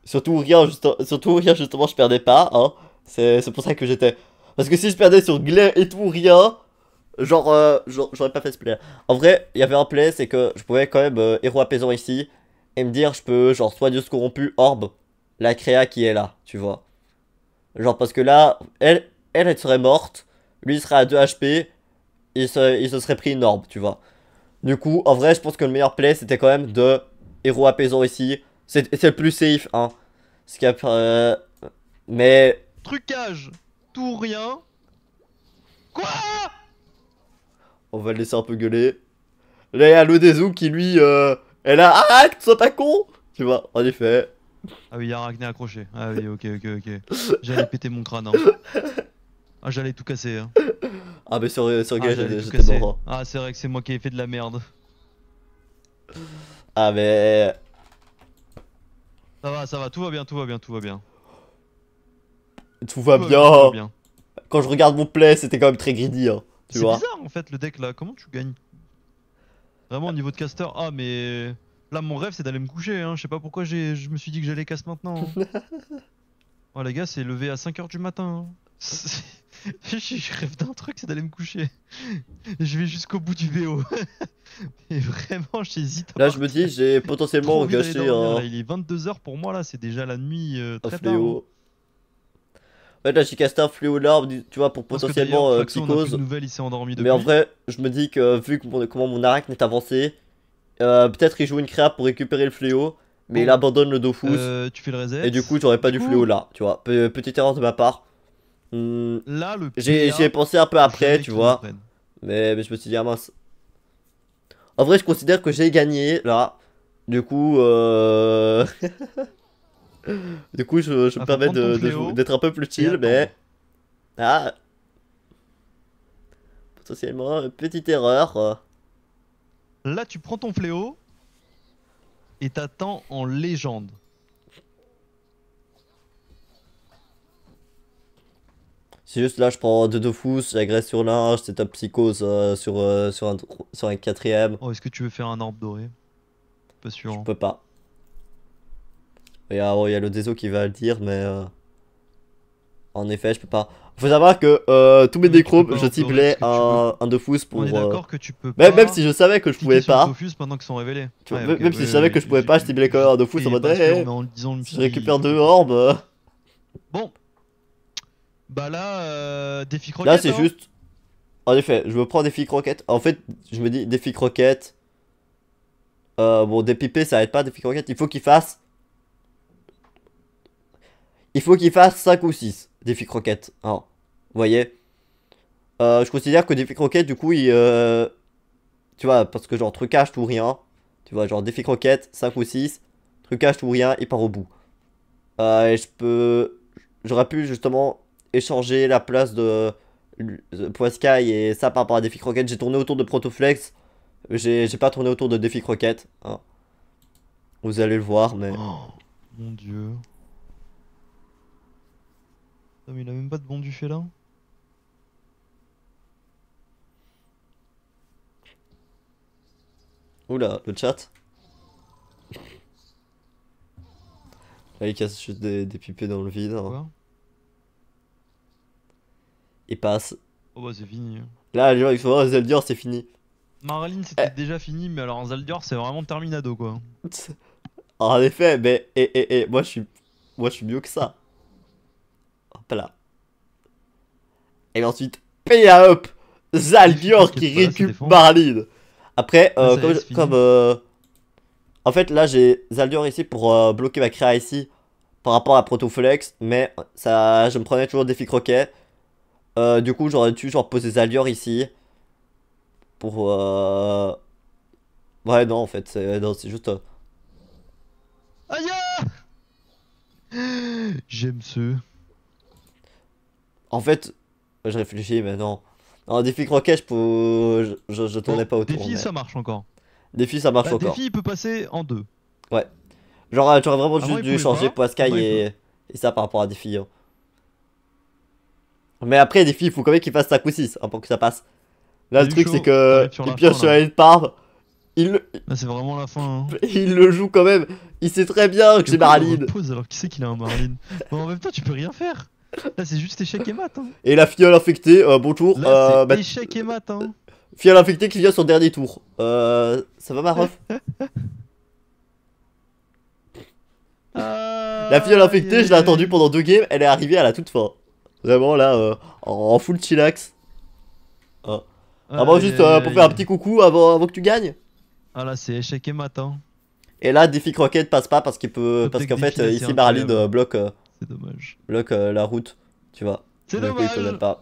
surtout rien, juste... surtout rien, justement, je perdais pas, hein. C'est pour ça que j'étais. Parce que si je perdais sur Glare et tout, rien. Genre, euh, j'aurais pas fait ce play. En vrai, il y avait un play, c'est que je pouvais quand même euh, héros apaisant ici. Et me dire, je peux, genre, soit Dieu corrompu, orbe, la créa qui est là, tu vois. Genre, parce que là, elle, elle, serait morte, lui serait à 2 HP, il se, il se serait pris une orbe, tu vois. Du coup, en vrai, je pense que le meilleur play, c'était quand même de héros apaisant ici. C'est le plus safe, hein. Ce qui a, mais... Trucage, tout rien. Quoi On va le laisser un peu gueuler. Là, il y a qui, lui, euh, elle a ah, ah son pas con Tu vois, en effet. Ah oui, il y a un accroché. Ah oui, ok, ok, ok. J'allais péter mon crâne. Hein. Ah, j'allais tout casser. Hein. ah, mais sur, sur ah, j'étais mort. Hein. Ah, c'est vrai que c'est moi qui ai fait de la merde. Ah, mais. Ça va, ça va, tout va bien, tout va bien, tout va bien. Tout va, bien. Quand je regarde mon play, c'était quand même très greedy. Hein, c'est bizarre en fait le deck là, comment tu gagnes Vraiment au niveau de caster, ah mais. Là, mon rêve, c'est d'aller me coucher. Hein. Je sais pas pourquoi je me suis dit que j'allais casse maintenant. oh, les gars, c'est levé à 5h du matin. Hein. je rêve d'un truc, c'est d'aller me coucher. Je vais jusqu'au bout du BO. Mais vraiment, j'hésite. Là, je me dis, j'ai potentiellement gâché un. il est 22h pour moi, là, c'est déjà la nuit euh, très hein. là, j'ai casté un fléau là tu vois, pour potentiellement euh, Mais en vrai, je me dis que vu comment mon arachne est avancé, euh, peut-être il joue une créa pour récupérer le fléau. Mais il oh. abandonne le Dofus. Euh, tu fais le reset. Et du coup, j'aurais pas du, fléau là, tu vois. Petite erreur de ma part. Hmm. Là, le J'y ai pensé un peu après, tu vois. Mais, mais, je me suis dit, ah mince. En vrai, je considère que j'ai gagné, là. Du coup, euh, du coup, je, me permets d'être un peu plus chill, mais... Ah Potentiellement, une petite erreur. Là, tu prends ton fléau et t'attends en légende. C'est juste là, je prends deux dofus, j'agresse sur l'un, je top psychose sur, euh, sur, un, sur un quatrième. Oh, est-ce que tu veux faire un orbe doré Pas sûr. Je hein. peux pas. Il y, a, il y a le déso qui va le dire, mais. Euh, en effet, je peux pas. Faut savoir que euh, tous mes décrobes je tiblais un, un fous pour. On que tu peux Même, même si je savais que je pouvais pas. pendant qu'ils sont révélés. même, si je savais que je pouvais pas, je ciblais quand même un Dofus en mode. je récupère deux orbes. Bon, bah là, euh, défi croquette. Là, c'est hein. juste. En effet, je me prends défi croquette. En fait, je me dis défi croquette. Euh, bon, pipés ça être pas, défi croquette. Il faut qu'il fasse. Il faut qu'il fasse 5 ou 6 défi croquette. Alors, hein. vous voyez euh, Je considère que défi croquette, du coup, il. Euh, tu vois, parce que genre trucage tout rien. Tu vois, genre défi croquette, 5 ou 6. Trucage tout rien, il part au bout. Euh, et je peux. J'aurais pu justement échanger la place de Poiscaille et ça par rapport à Défi Croquette. J'ai tourné autour de Protoflex. J'ai pas tourné autour de Défi Croquette. Hein. Vous allez le voir, mais. Oh, mon dieu. Non, il a même pas de bon duché là. Oula, le chat. Là, il casse juste des, pipés dans le vide. Hein il passe. Oh bah c'est fini. Là, les gens ils Zaldior, c'est fini. Marlin, c'était eh. déjà fini, mais alors Zaldior, c'est vraiment Terminado quoi. en effet, mais et, et, et, moi je suis moi mieux que ça. Hop Et ensuite, PA up Zaldior qui récupère Marlin. Après, euh, ah, comme, euh, en fait là j'ai Zaldior ici pour euh, bloquer ma créa ici par rapport à Protoflex, mais ça, je me prenais toujours défi croquet. Euh, du coup, j'aurais dû genre poser Zalior ici. Pour... Euh... Ouais, non, en fait, c'est juste... Euh, Aïe ah J'aime ce... En fait, je réfléchis, mais non. Un défi croquet, je, je, tournais pas autour. Défi, ça marche encore. Défi, ça marche bah, encore. Défi, il peut passer en deux. Ouais. Genre, euh, j'aurais vraiment juste dû changer Pascal et... et... ça par rapport à défi. Hein. Mais après, des filles, il faut quand même qu'ils fassent 5 ou 6 hein, pour que ça passe. Là, le truc, c'est que il pioche sur une part. Il... le. c'est vraiment la fin. Hein. Il le joue quand même. Il sait très bien que j'ai Marlin. alors qui sait qu'il a un Maraline bon, En même temps, tu peux rien faire. Là, c'est juste échec et mat. Hein. Et la fiole infectée, euh, bonjour. Là, euh, bah, Échec et mat. Hein. Fiole infectée qui vient sur dernier tour. Euh... Ça va, ma ref ah, La fiole infectée, je l'ai attendue pendant deux games. Elle est arrivée à la toute fin. Vraiment là, euh, en full chillax. Hein. Ah. avant, juste euh, pour faire un petit coucou avant, avant que tu gagnes. Ah là, c'est échec et matin Et là, défi croquette passe pas parce qu'il peut, parce qu'en fait, ici Marlin euh, bloque. c'est dommage. Bloque la route, tu vois. C'est dommage. pas.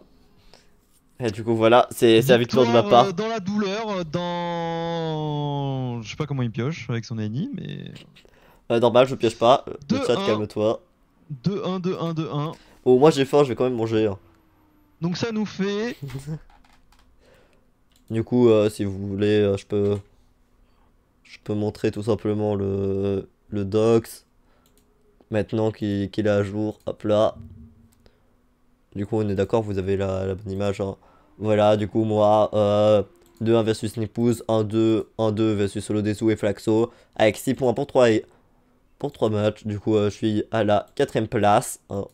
Et du coup, voilà, c'est la victoire de ma part. Dans la douleur, dans. Je sais pas comment il pioche avec son ennemi, mais. normal, je pioche pas. tout Le chat, calme-toi. 2-1, 2-1, 2-1. Oh, moi j'ai faim, je vais quand même manger. Hein. Donc ça nous fait... Du coup, euh, si vous voulez, euh, je peux... Je peux montrer tout simplement le, le docs. Maintenant qu'il est à jour, hop là. Du coup, on est d'accord, vous avez la, bonne image. Hein. Voilà, du coup, moi, 2-1 euh, versus Nipouz 1-2, 1-2 versus solo Desu et Flaxo, avec 6 points pour 3, et, pour 3 matchs. Du coup, je suis à la quatrième place. Hein.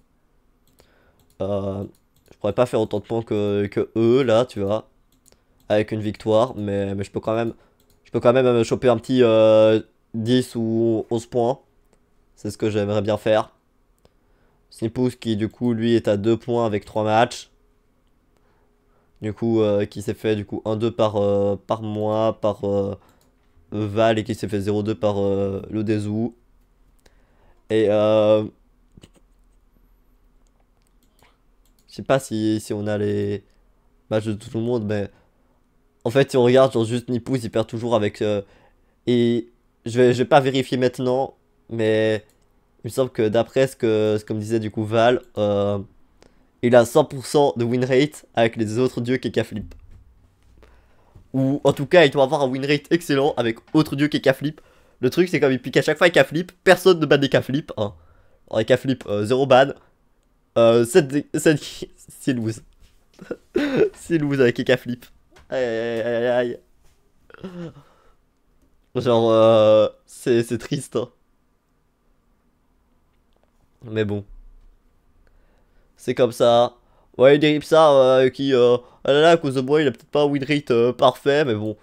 Euh, je pourrais pas faire autant de points que, eux, là, tu vois. Avec une victoire, mais, je peux quand même... Je peux quand même euh, choper un petit 10 euh, ou 11 points. C'est ce que j'aimerais bien faire. Snipus, qui du coup lui est à 2 points avec 3 matchs. Du coup qui s'est fait du coup 1-2 par, euh, par mois, par Val et qui s'est fait 0-2 par le Dezou. Et Je sais pas si, on a les matchs de tout le monde, mais en fait, si on regarde, genre juste Nipouz, il perd toujours avec. Euh, et je vais, vais pas vérifier maintenant, mais il me semble que d'après ce que, ce me disait du coup Val, euh, il a 100% de win rate avec les autres dieux Kekaflip. Ou en tout cas, il doit avoir un win rate excellent avec autres dieux Kekaflip. Le truc, c'est comme il pique à chaque fois Kekaflip, personne ne bat des Kekaflip. Hein. Alors, Kekaflip, 0 euh, ban. Euh, cette 7, C'est loose. avec Eka Flip. Aïe aïe aïe aïe Genre, euh, c'est triste. Hein. Mais bon. C'est comme ça. Ouais, des euh, qui. Euh, ah là à cause de moi, il a peut-être pas un win rate parfait, mais bon.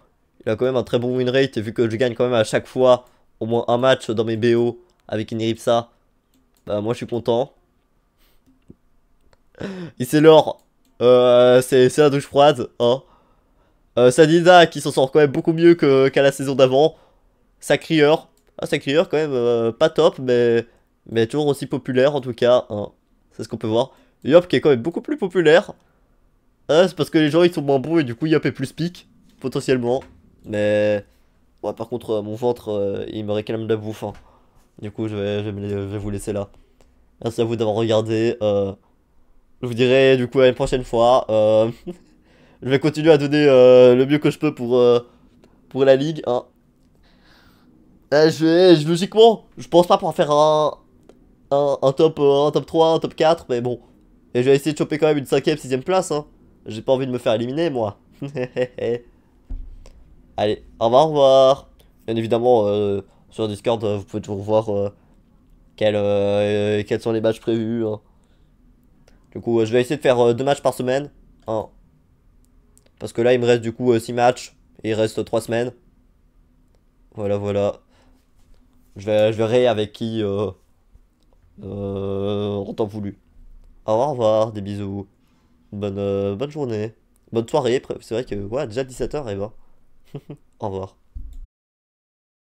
Il a quand même un très bon win rate, et vu que je gagne quand même à chaque fois au moins un match dans mes BO avec Ineripsa, bah moi je suis content. Il euh, c'est l'or. c'est la douche froide. Hein. Euh, qui s'en sort quand même beaucoup mieux qu'à la saison d'avant. Sacrieur. Ah, Sacrieur quand même euh, pas top, mais, mais toujours aussi populaire en tout cas. Hein. C'est ce qu'on peut voir. Yop qui est quand même beaucoup plus populaire. Euh, c'est parce que les gens ils sont moins bons et du coup Yop est plus pique. Potentiellement. Mais. Ouais, par contre, mon ventre il me réclame de la bouffe. Hein. Du coup, je vais, vous laisser là. Merci à vous d'avoir regardé. Je vous dirai du coup à une prochaine fois. Euh, je vais continuer à donner euh, le mieux que je peux pour, euh, pour la ligue. Hein. Eh, je logiquement, je pense pas pouvoir faire un, un, top, un top 3, un top 4, mais bon. Et je vais essayer de choper quand même une 5ème, 6ème place. Hein. J'ai pas envie de me faire éliminer, moi. Allez, au revoir, Bien évidemment, sur Discord, vous pouvez toujours voir quels, quels sont les matchs prévus. Hein. Du coup, euh, je vais essayer de faire euh, deux matchs par semaine. Hein. Parce que là, il me reste du coup euh, six matchs. il reste trois semaines. Voilà, voilà. Je, vais, je verrai avec qui euh, en temps voulu. Au revoir, des bisous. Bonne, bonne journée. Bonne soirée. C'est vrai que, ouais, déjà 17h, et va. Ben. Au revoir.